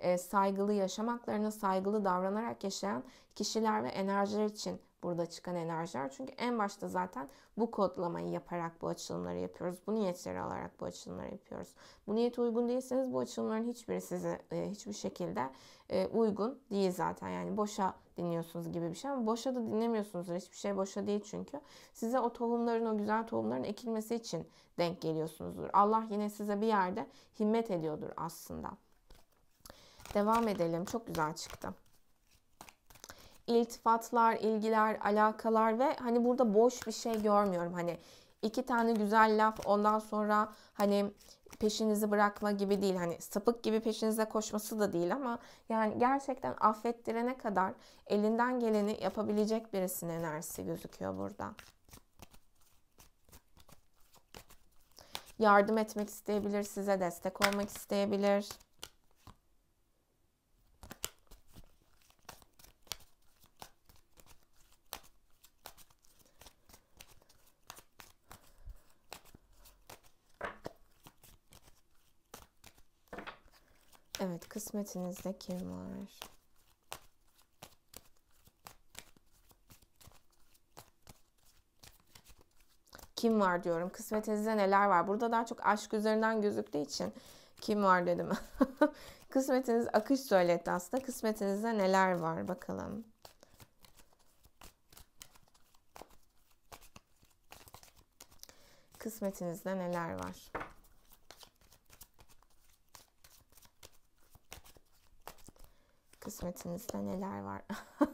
A: e, saygılı yaşamaklarına saygılı davranarak yaşayan kişiler ve enerjiler için burada çıkan enerjiler. Çünkü en başta zaten bu kodlamayı yaparak bu açılımları yapıyoruz. Bu niyetleri alarak bu açılımları yapıyoruz. Bu niyet uygun değilseniz bu açılımların hiçbiri size e, hiçbir şekilde e, uygun değil zaten. Yani boşa dinliyorsunuz gibi bir şey ama boşa da dinlemiyorsunuz. Hiçbir şey boşa değil çünkü. Size o tohumların, o güzel tohumların ekilmesi için denk geliyorsunuzdur. Allah yine size bir yerde himmet ediyordur aslında. Devam edelim. Çok güzel çıktı iltifatlar, ilgiler, alakalar ve hani burada boş bir şey görmüyorum. Hani iki tane güzel laf ondan sonra hani peşinizi bırakma gibi değil. Hani sapık gibi peşinize koşması da değil ama yani gerçekten affettirene kadar elinden geleni yapabilecek birisinin enerjisi gözüküyor burada. Yardım etmek isteyebilir, size destek olmak isteyebilir. Kısmetinizde kim var? Kim var diyorum. Kısmetinizde neler var? Burada daha çok aşk üzerinden gözüktüğü için kim var dedim. (laughs) Kısmetiniz akış söyledi aslında. Kısmetinizde neler var bakalım. Kısmetinizde neler var? kısmetinizde neler var.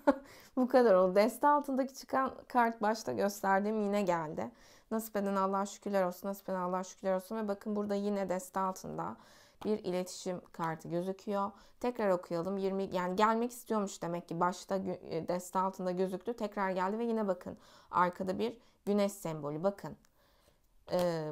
A: (laughs) Bu kadar oldu. Deste altındaki çıkan kart başta gösterdiğim yine geldi. Nasip eden Allah şükürler olsun, nasip eden Allah şükürler olsun. Ve bakın burada yine deste altında bir iletişim kartı gözüküyor. Tekrar okuyalım. 20 yani gelmek istiyormuş demek ki başta e, deste altında gözüktü. Tekrar geldi ve yine bakın arkada bir güneş sembolü. Bakın. Ee,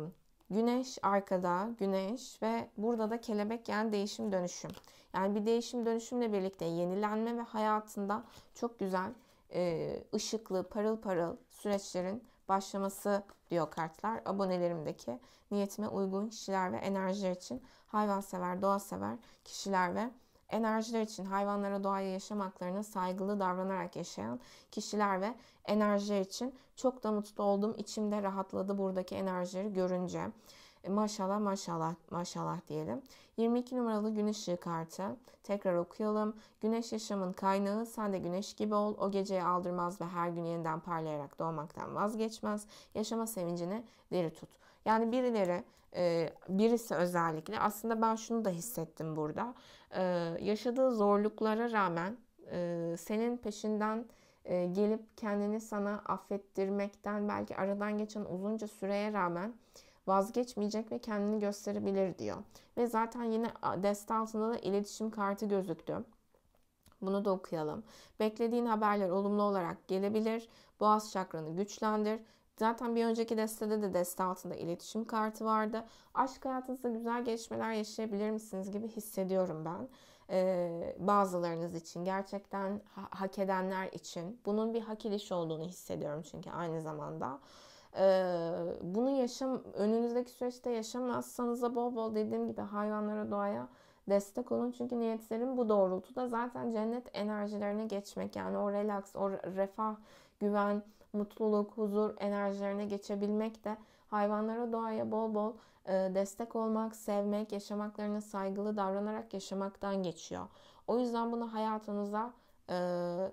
A: güneş arkada, güneş ve burada da kelebek yani değişim dönüşüm. Yani bir değişim dönüşümle birlikte yenilenme ve hayatında çok güzel e, ışıklı parıl parıl süreçlerin başlaması diyor kartlar. Abonelerimdeki niyetime uygun kişiler ve enerjiler için hayvansever, doğa sever kişiler ve enerjiler için hayvanlara doğaya yaşam haklarına saygılı davranarak yaşayan kişiler ve enerjiler için çok da mutlu oldum. İçimde rahatladı buradaki enerjileri görünce maşallah maşallah maşallah diyelim. 22 numaralı gün ışığı kartı. Tekrar okuyalım. Güneş yaşamın kaynağı sen de güneş gibi ol. O geceye aldırmaz ve her gün yeniden parlayarak doğmaktan vazgeçmez. Yaşama sevincini diri tut. Yani birileri e, birisi özellikle aslında ben şunu da hissettim burada. E, yaşadığı zorluklara rağmen e, senin peşinden gelip kendini sana affettirmekten belki aradan geçen uzunca süreye rağmen vazgeçmeyecek ve kendini gösterebilir diyor. Ve zaten yine deste altında da iletişim kartı gözüktü. Bunu da okuyalım. Beklediğin haberler olumlu olarak gelebilir. Boğaz şakranı güçlendir. Zaten bir önceki destede de deste altında iletişim kartı vardı. Aşk hayatınızda güzel gelişmeler yaşayabilir misiniz gibi hissediyorum ben. Ee, bazılarınız için gerçekten ha- hak edenler için bunun bir hak ediş olduğunu hissediyorum çünkü aynı zamanda bunu yaşam önünüzdeki süreçte yaşamazsanız da bol bol dediğim gibi hayvanlara doğaya destek olun. Çünkü niyetlerim bu doğrultuda zaten cennet enerjilerine geçmek. Yani o relax, o refah, güven, mutluluk, huzur enerjilerine geçebilmek de hayvanlara, doğaya bol bol destek olmak, sevmek, yaşamaklarına saygılı davranarak yaşamaktan geçiyor. O yüzden bunu hayatınıza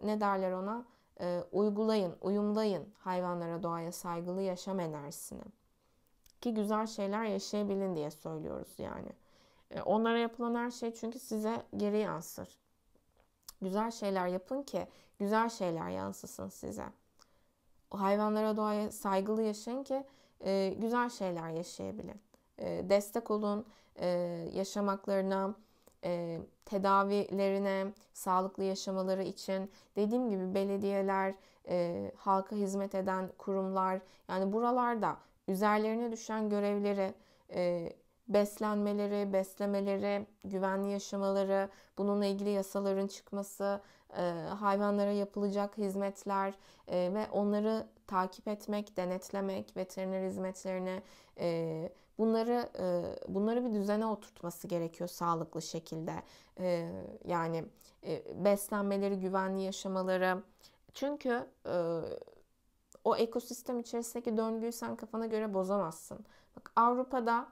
A: ne derler ona e, uygulayın, uyumlayın hayvanlara, doğaya saygılı yaşam enerjisini. Ki güzel şeyler yaşayabilin diye söylüyoruz yani. E, onlara yapılan her şey çünkü size geri yansır. Güzel şeyler yapın ki güzel şeyler yansısın size. Hayvanlara, doğaya saygılı yaşayın ki e, güzel şeyler yaşayabilin. E, destek olun e, yaşamaklarına, e, tedavilerine, sağlıklı yaşamaları için dediğim gibi belediyeler, e, halka hizmet eden kurumlar yani buralarda üzerlerine düşen görevleri e, beslenmeleri, beslemeleri, güvenli yaşamaları, bununla ilgili yasaların çıkması, e, hayvanlara yapılacak hizmetler e, ve onları takip etmek, denetlemek, veteriner hizmetlerine. e, bunları bunları bir düzene oturtması gerekiyor sağlıklı şekilde. yani beslenmeleri, güvenli yaşamaları. Çünkü o ekosistem içerisindeki döngüyü sen kafana göre bozamazsın. Bak Avrupa'da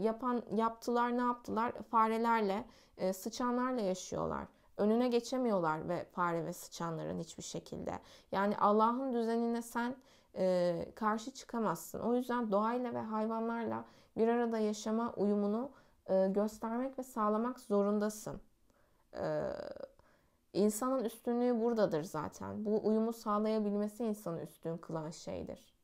A: yapan yaptılar ne yaptılar? Farelerle, sıçanlarla yaşıyorlar. Önüne geçemiyorlar ve fare ve sıçanların hiçbir şekilde. Yani Allah'ın düzenine sen e, karşı çıkamazsın. O yüzden doğayla ve hayvanlarla bir arada yaşama uyumunu e, göstermek ve sağlamak zorundasın. E, insanın üstünlüğü buradadır zaten. Bu uyumu sağlayabilmesi insanı üstün kılan şeydir.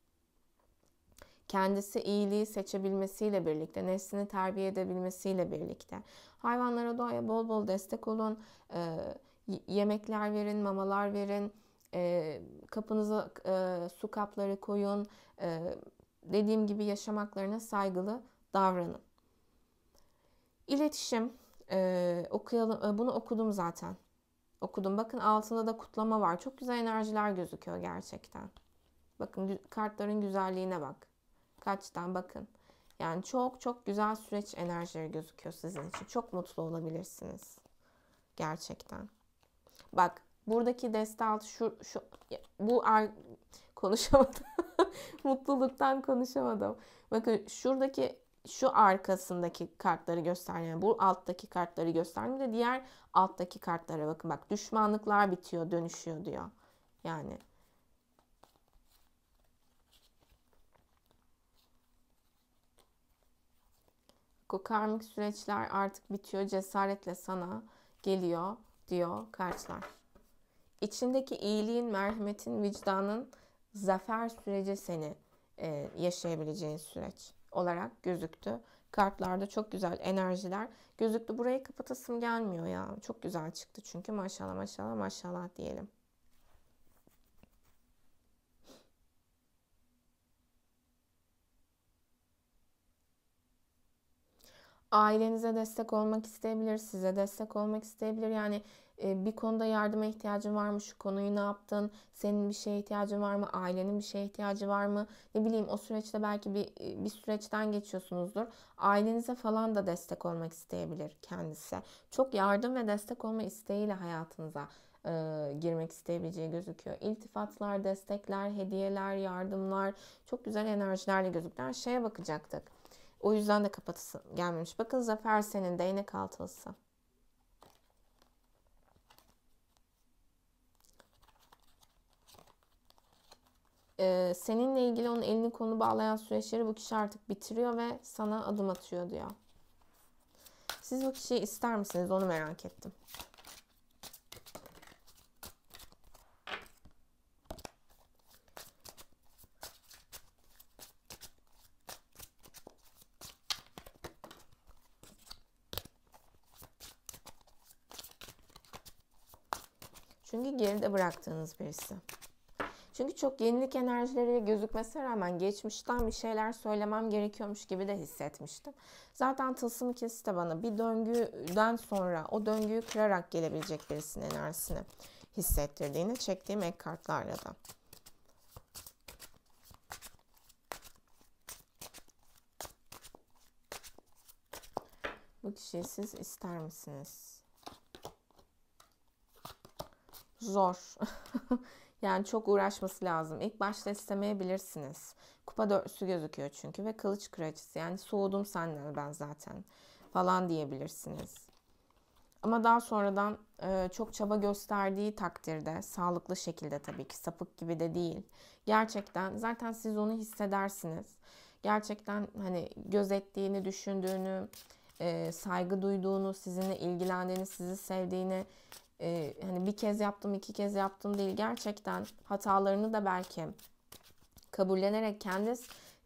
A: Kendisi iyiliği seçebilmesiyle birlikte, neslini terbiye edebilmesiyle birlikte. Hayvanlara doğaya bol bol destek olun. E, yemekler verin, mamalar verin e, kapınıza e, su kapları koyun. E, dediğim gibi yaşamaklarına saygılı davranın. İletişim e, okuyalım. E, bunu okudum zaten. Okudum. Bakın altında da kutlama var. Çok güzel enerjiler gözüküyor gerçekten. Bakın kartların güzelliğine bak. Kaçtan bakın. Yani çok çok güzel süreç enerjileri gözüküyor sizin için. Çok mutlu olabilirsiniz. Gerçekten. Bak buradaki deste altı şu, şu bu ar konuşamadım. (laughs) Mutluluktan konuşamadım. Bakın şuradaki şu arkasındaki kartları göstermiyor. Bu alttaki kartları göstermiyor da diğer alttaki kartlara bakın. Bak düşmanlıklar bitiyor, dönüşüyor diyor. Yani bu karmik süreçler artık bitiyor. Cesaretle sana geliyor diyor kartlar. İçindeki iyiliğin, merhametin, vicdanın zafer süreci seni e, yaşayabileceğin süreç olarak gözüktü. Kartlarda çok güzel enerjiler gözüktü. Burayı kapatasım gelmiyor ya. Çok güzel çıktı çünkü maşallah maşallah maşallah diyelim. Ailenize destek olmak isteyebilir, size destek olmak isteyebilir. Yani ee, bir konuda yardıma ihtiyacın var mı? Şu konuyu ne yaptın? Senin bir şeye ihtiyacın var mı? Ailenin bir şeye ihtiyacı var mı? Ne bileyim o süreçte belki bir, e, bir süreçten geçiyorsunuzdur. Ailenize falan da destek olmak isteyebilir kendisi. Çok yardım ve destek olma isteğiyle hayatınıza e, girmek isteyebileceği gözüküyor. İltifatlar, destekler, hediyeler, yardımlar çok güzel enerjilerle gözükler. Şeye bakacaktık. O yüzden de kapatısı gelmemiş. Bakın Zafer senin değnek altılısı. E, seninle ilgili onun elini konu bağlayan süreçleri bu kişi artık bitiriyor ve sana adım atıyor diyor. Siz bu kişiyi ister misiniz? Onu merak ettim. Çünkü geride bıraktığınız birisi. Çünkü çok yenilik enerjileriyle gözükmesine rağmen geçmişten bir şeyler söylemem gerekiyormuş gibi de hissetmiştim. Zaten tılsım ikisi de bana bir döngüden sonra o döngüyü kırarak gelebilecek birisinin enerjisini hissettirdiğini çektiğim ek kartlarla da. Bu kişiyi siz ister misiniz? Zor. (laughs) Yani çok uğraşması lazım. İlk başta istemeyebilirsiniz. Kupa dörtlüsü gözüküyor çünkü ve kılıç kraliçesi. Yani soğudum senden ben zaten falan diyebilirsiniz. Ama daha sonradan e, çok çaba gösterdiği takdirde sağlıklı şekilde tabii ki sapık gibi de değil. Gerçekten zaten siz onu hissedersiniz. Gerçekten hani gözettiğini, düşündüğünü, e, saygı duyduğunu, sizinle ilgilendiğini, sizi sevdiğini e, hani bir kez yaptım iki kez yaptım değil gerçekten hatalarını da belki kabullenerek kendi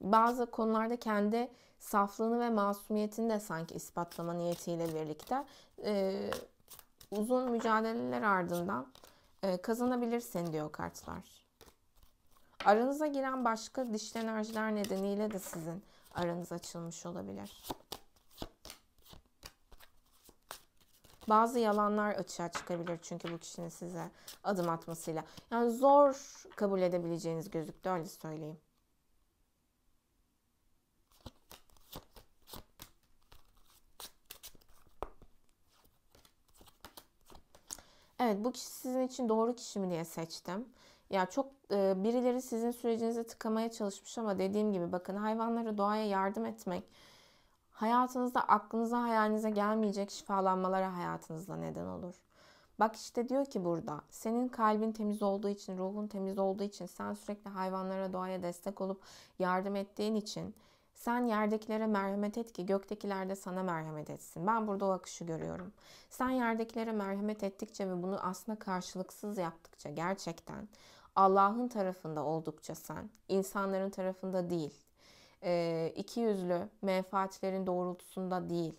A: bazı konularda kendi saflığını ve masumiyetini de sanki ispatlama niyetiyle birlikte e, uzun mücadeleler ardından e, kazanabilirsin diyor kartlar. Aranıza giren başka dişli enerjiler nedeniyle de sizin aranız açılmış olabilir. Bazı yalanlar açığa çıkabilir çünkü bu kişinin size adım atmasıyla. Yani zor kabul edebileceğiniz gözüktü öyle söyleyeyim. Evet bu kişi sizin için doğru kişi mi diye seçtim. Ya çok e, birileri sizin sürecinize tıkamaya çalışmış ama dediğim gibi bakın hayvanlara doğaya yardım etmek Hayatınızda aklınıza hayalinize gelmeyecek şifalanmalara hayatınızda neden olur. Bak işte diyor ki burada senin kalbin temiz olduğu için, ruhun temiz olduğu için, sen sürekli hayvanlara, doğaya destek olup yardım ettiğin için sen yerdekilere merhamet et ki göktekiler de sana merhamet etsin. Ben burada o akışı görüyorum. Sen yerdekilere merhamet ettikçe ve bunu aslında karşılıksız yaptıkça gerçekten Allah'ın tarafında oldukça sen, insanların tarafında değil, e, iki yüzlü menfaatlerin doğrultusunda değil,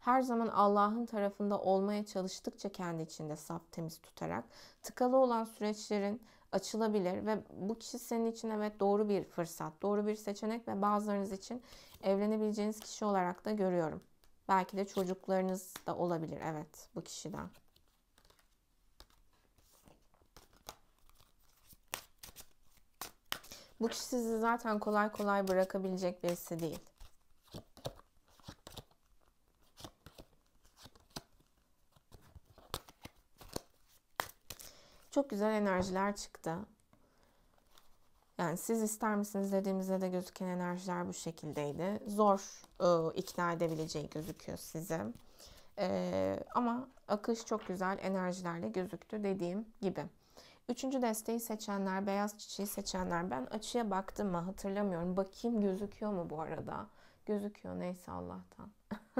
A: her zaman Allah'ın tarafında olmaya çalıştıkça kendi içinde saf temiz tutarak tıkalı olan süreçlerin açılabilir ve bu kişi senin için evet doğru bir fırsat, doğru bir seçenek ve bazılarınız için evlenebileceğiniz kişi olarak da görüyorum. Belki de çocuklarınız da olabilir evet bu kişiden. Bu kişi sizi zaten kolay kolay bırakabilecek birisi değil. Çok güzel enerjiler çıktı. Yani siz ister misiniz dediğimizde de gözüken enerjiler bu şekildeydi. Zor e, ikna edebileceği gözüküyor size. E, ama akış çok güzel enerjilerle gözüktü dediğim gibi. Üçüncü desteği seçenler, beyaz çiçeği seçenler. Ben açıya baktım mı hatırlamıyorum. Bakayım gözüküyor mu bu arada? Gözüküyor neyse Allah'tan.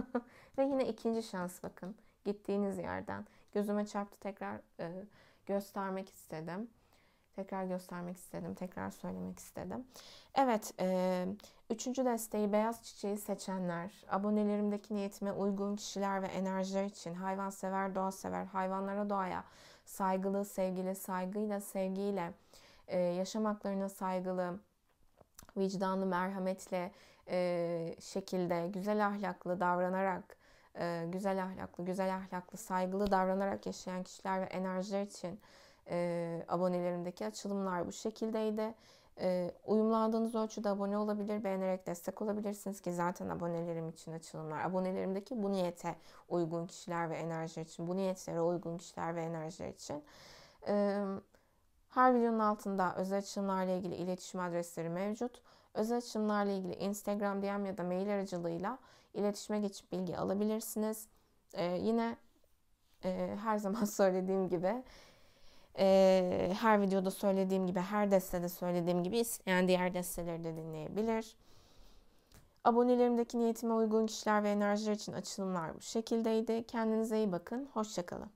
A: (laughs) Ve yine ikinci şans bakın. Gittiğiniz yerden. Gözüme çarptı tekrar e, göstermek istedim. Tekrar göstermek istedim. Tekrar söylemek istedim. Evet. E, üçüncü desteği beyaz çiçeği seçenler. Abonelerimdeki niyetime uygun kişiler ve enerjiler için hayvansever, doğa sever, hayvanlara doğaya saygılı, sevgili, saygıyla, sevgiyle, e, yaşam saygılı, vicdanlı, merhametli e, şekilde, güzel ahlaklı davranarak, e, güzel ahlaklı, güzel ahlaklı, saygılı davranarak yaşayan kişiler ve enerjiler için e, abonelerimdeki açılımlar bu şekildeydi. E, uyumlandığınız ölçüde abone olabilir, beğenerek destek olabilirsiniz ki zaten abonelerim için açılımlar. Abonelerimdeki bu niyete uygun kişiler ve enerji için, bu niyetlere uygun kişiler ve enerji için. E, her videonun altında özel açılımlarla ilgili iletişim adresleri mevcut. Özel açılımlarla ilgili Instagram DM ya da mail aracılığıyla iletişime geçip bilgi alabilirsiniz. E, yine e, her zaman (laughs) söylediğim gibi e, her videoda söylediğim gibi, her destede söylediğim gibi isteyen diğer desteleri de dinleyebilir. Abonelerimdeki niyetime uygun kişiler ve enerjiler için açılımlar bu şekildeydi. Kendinize iyi bakın, hoşçakalın.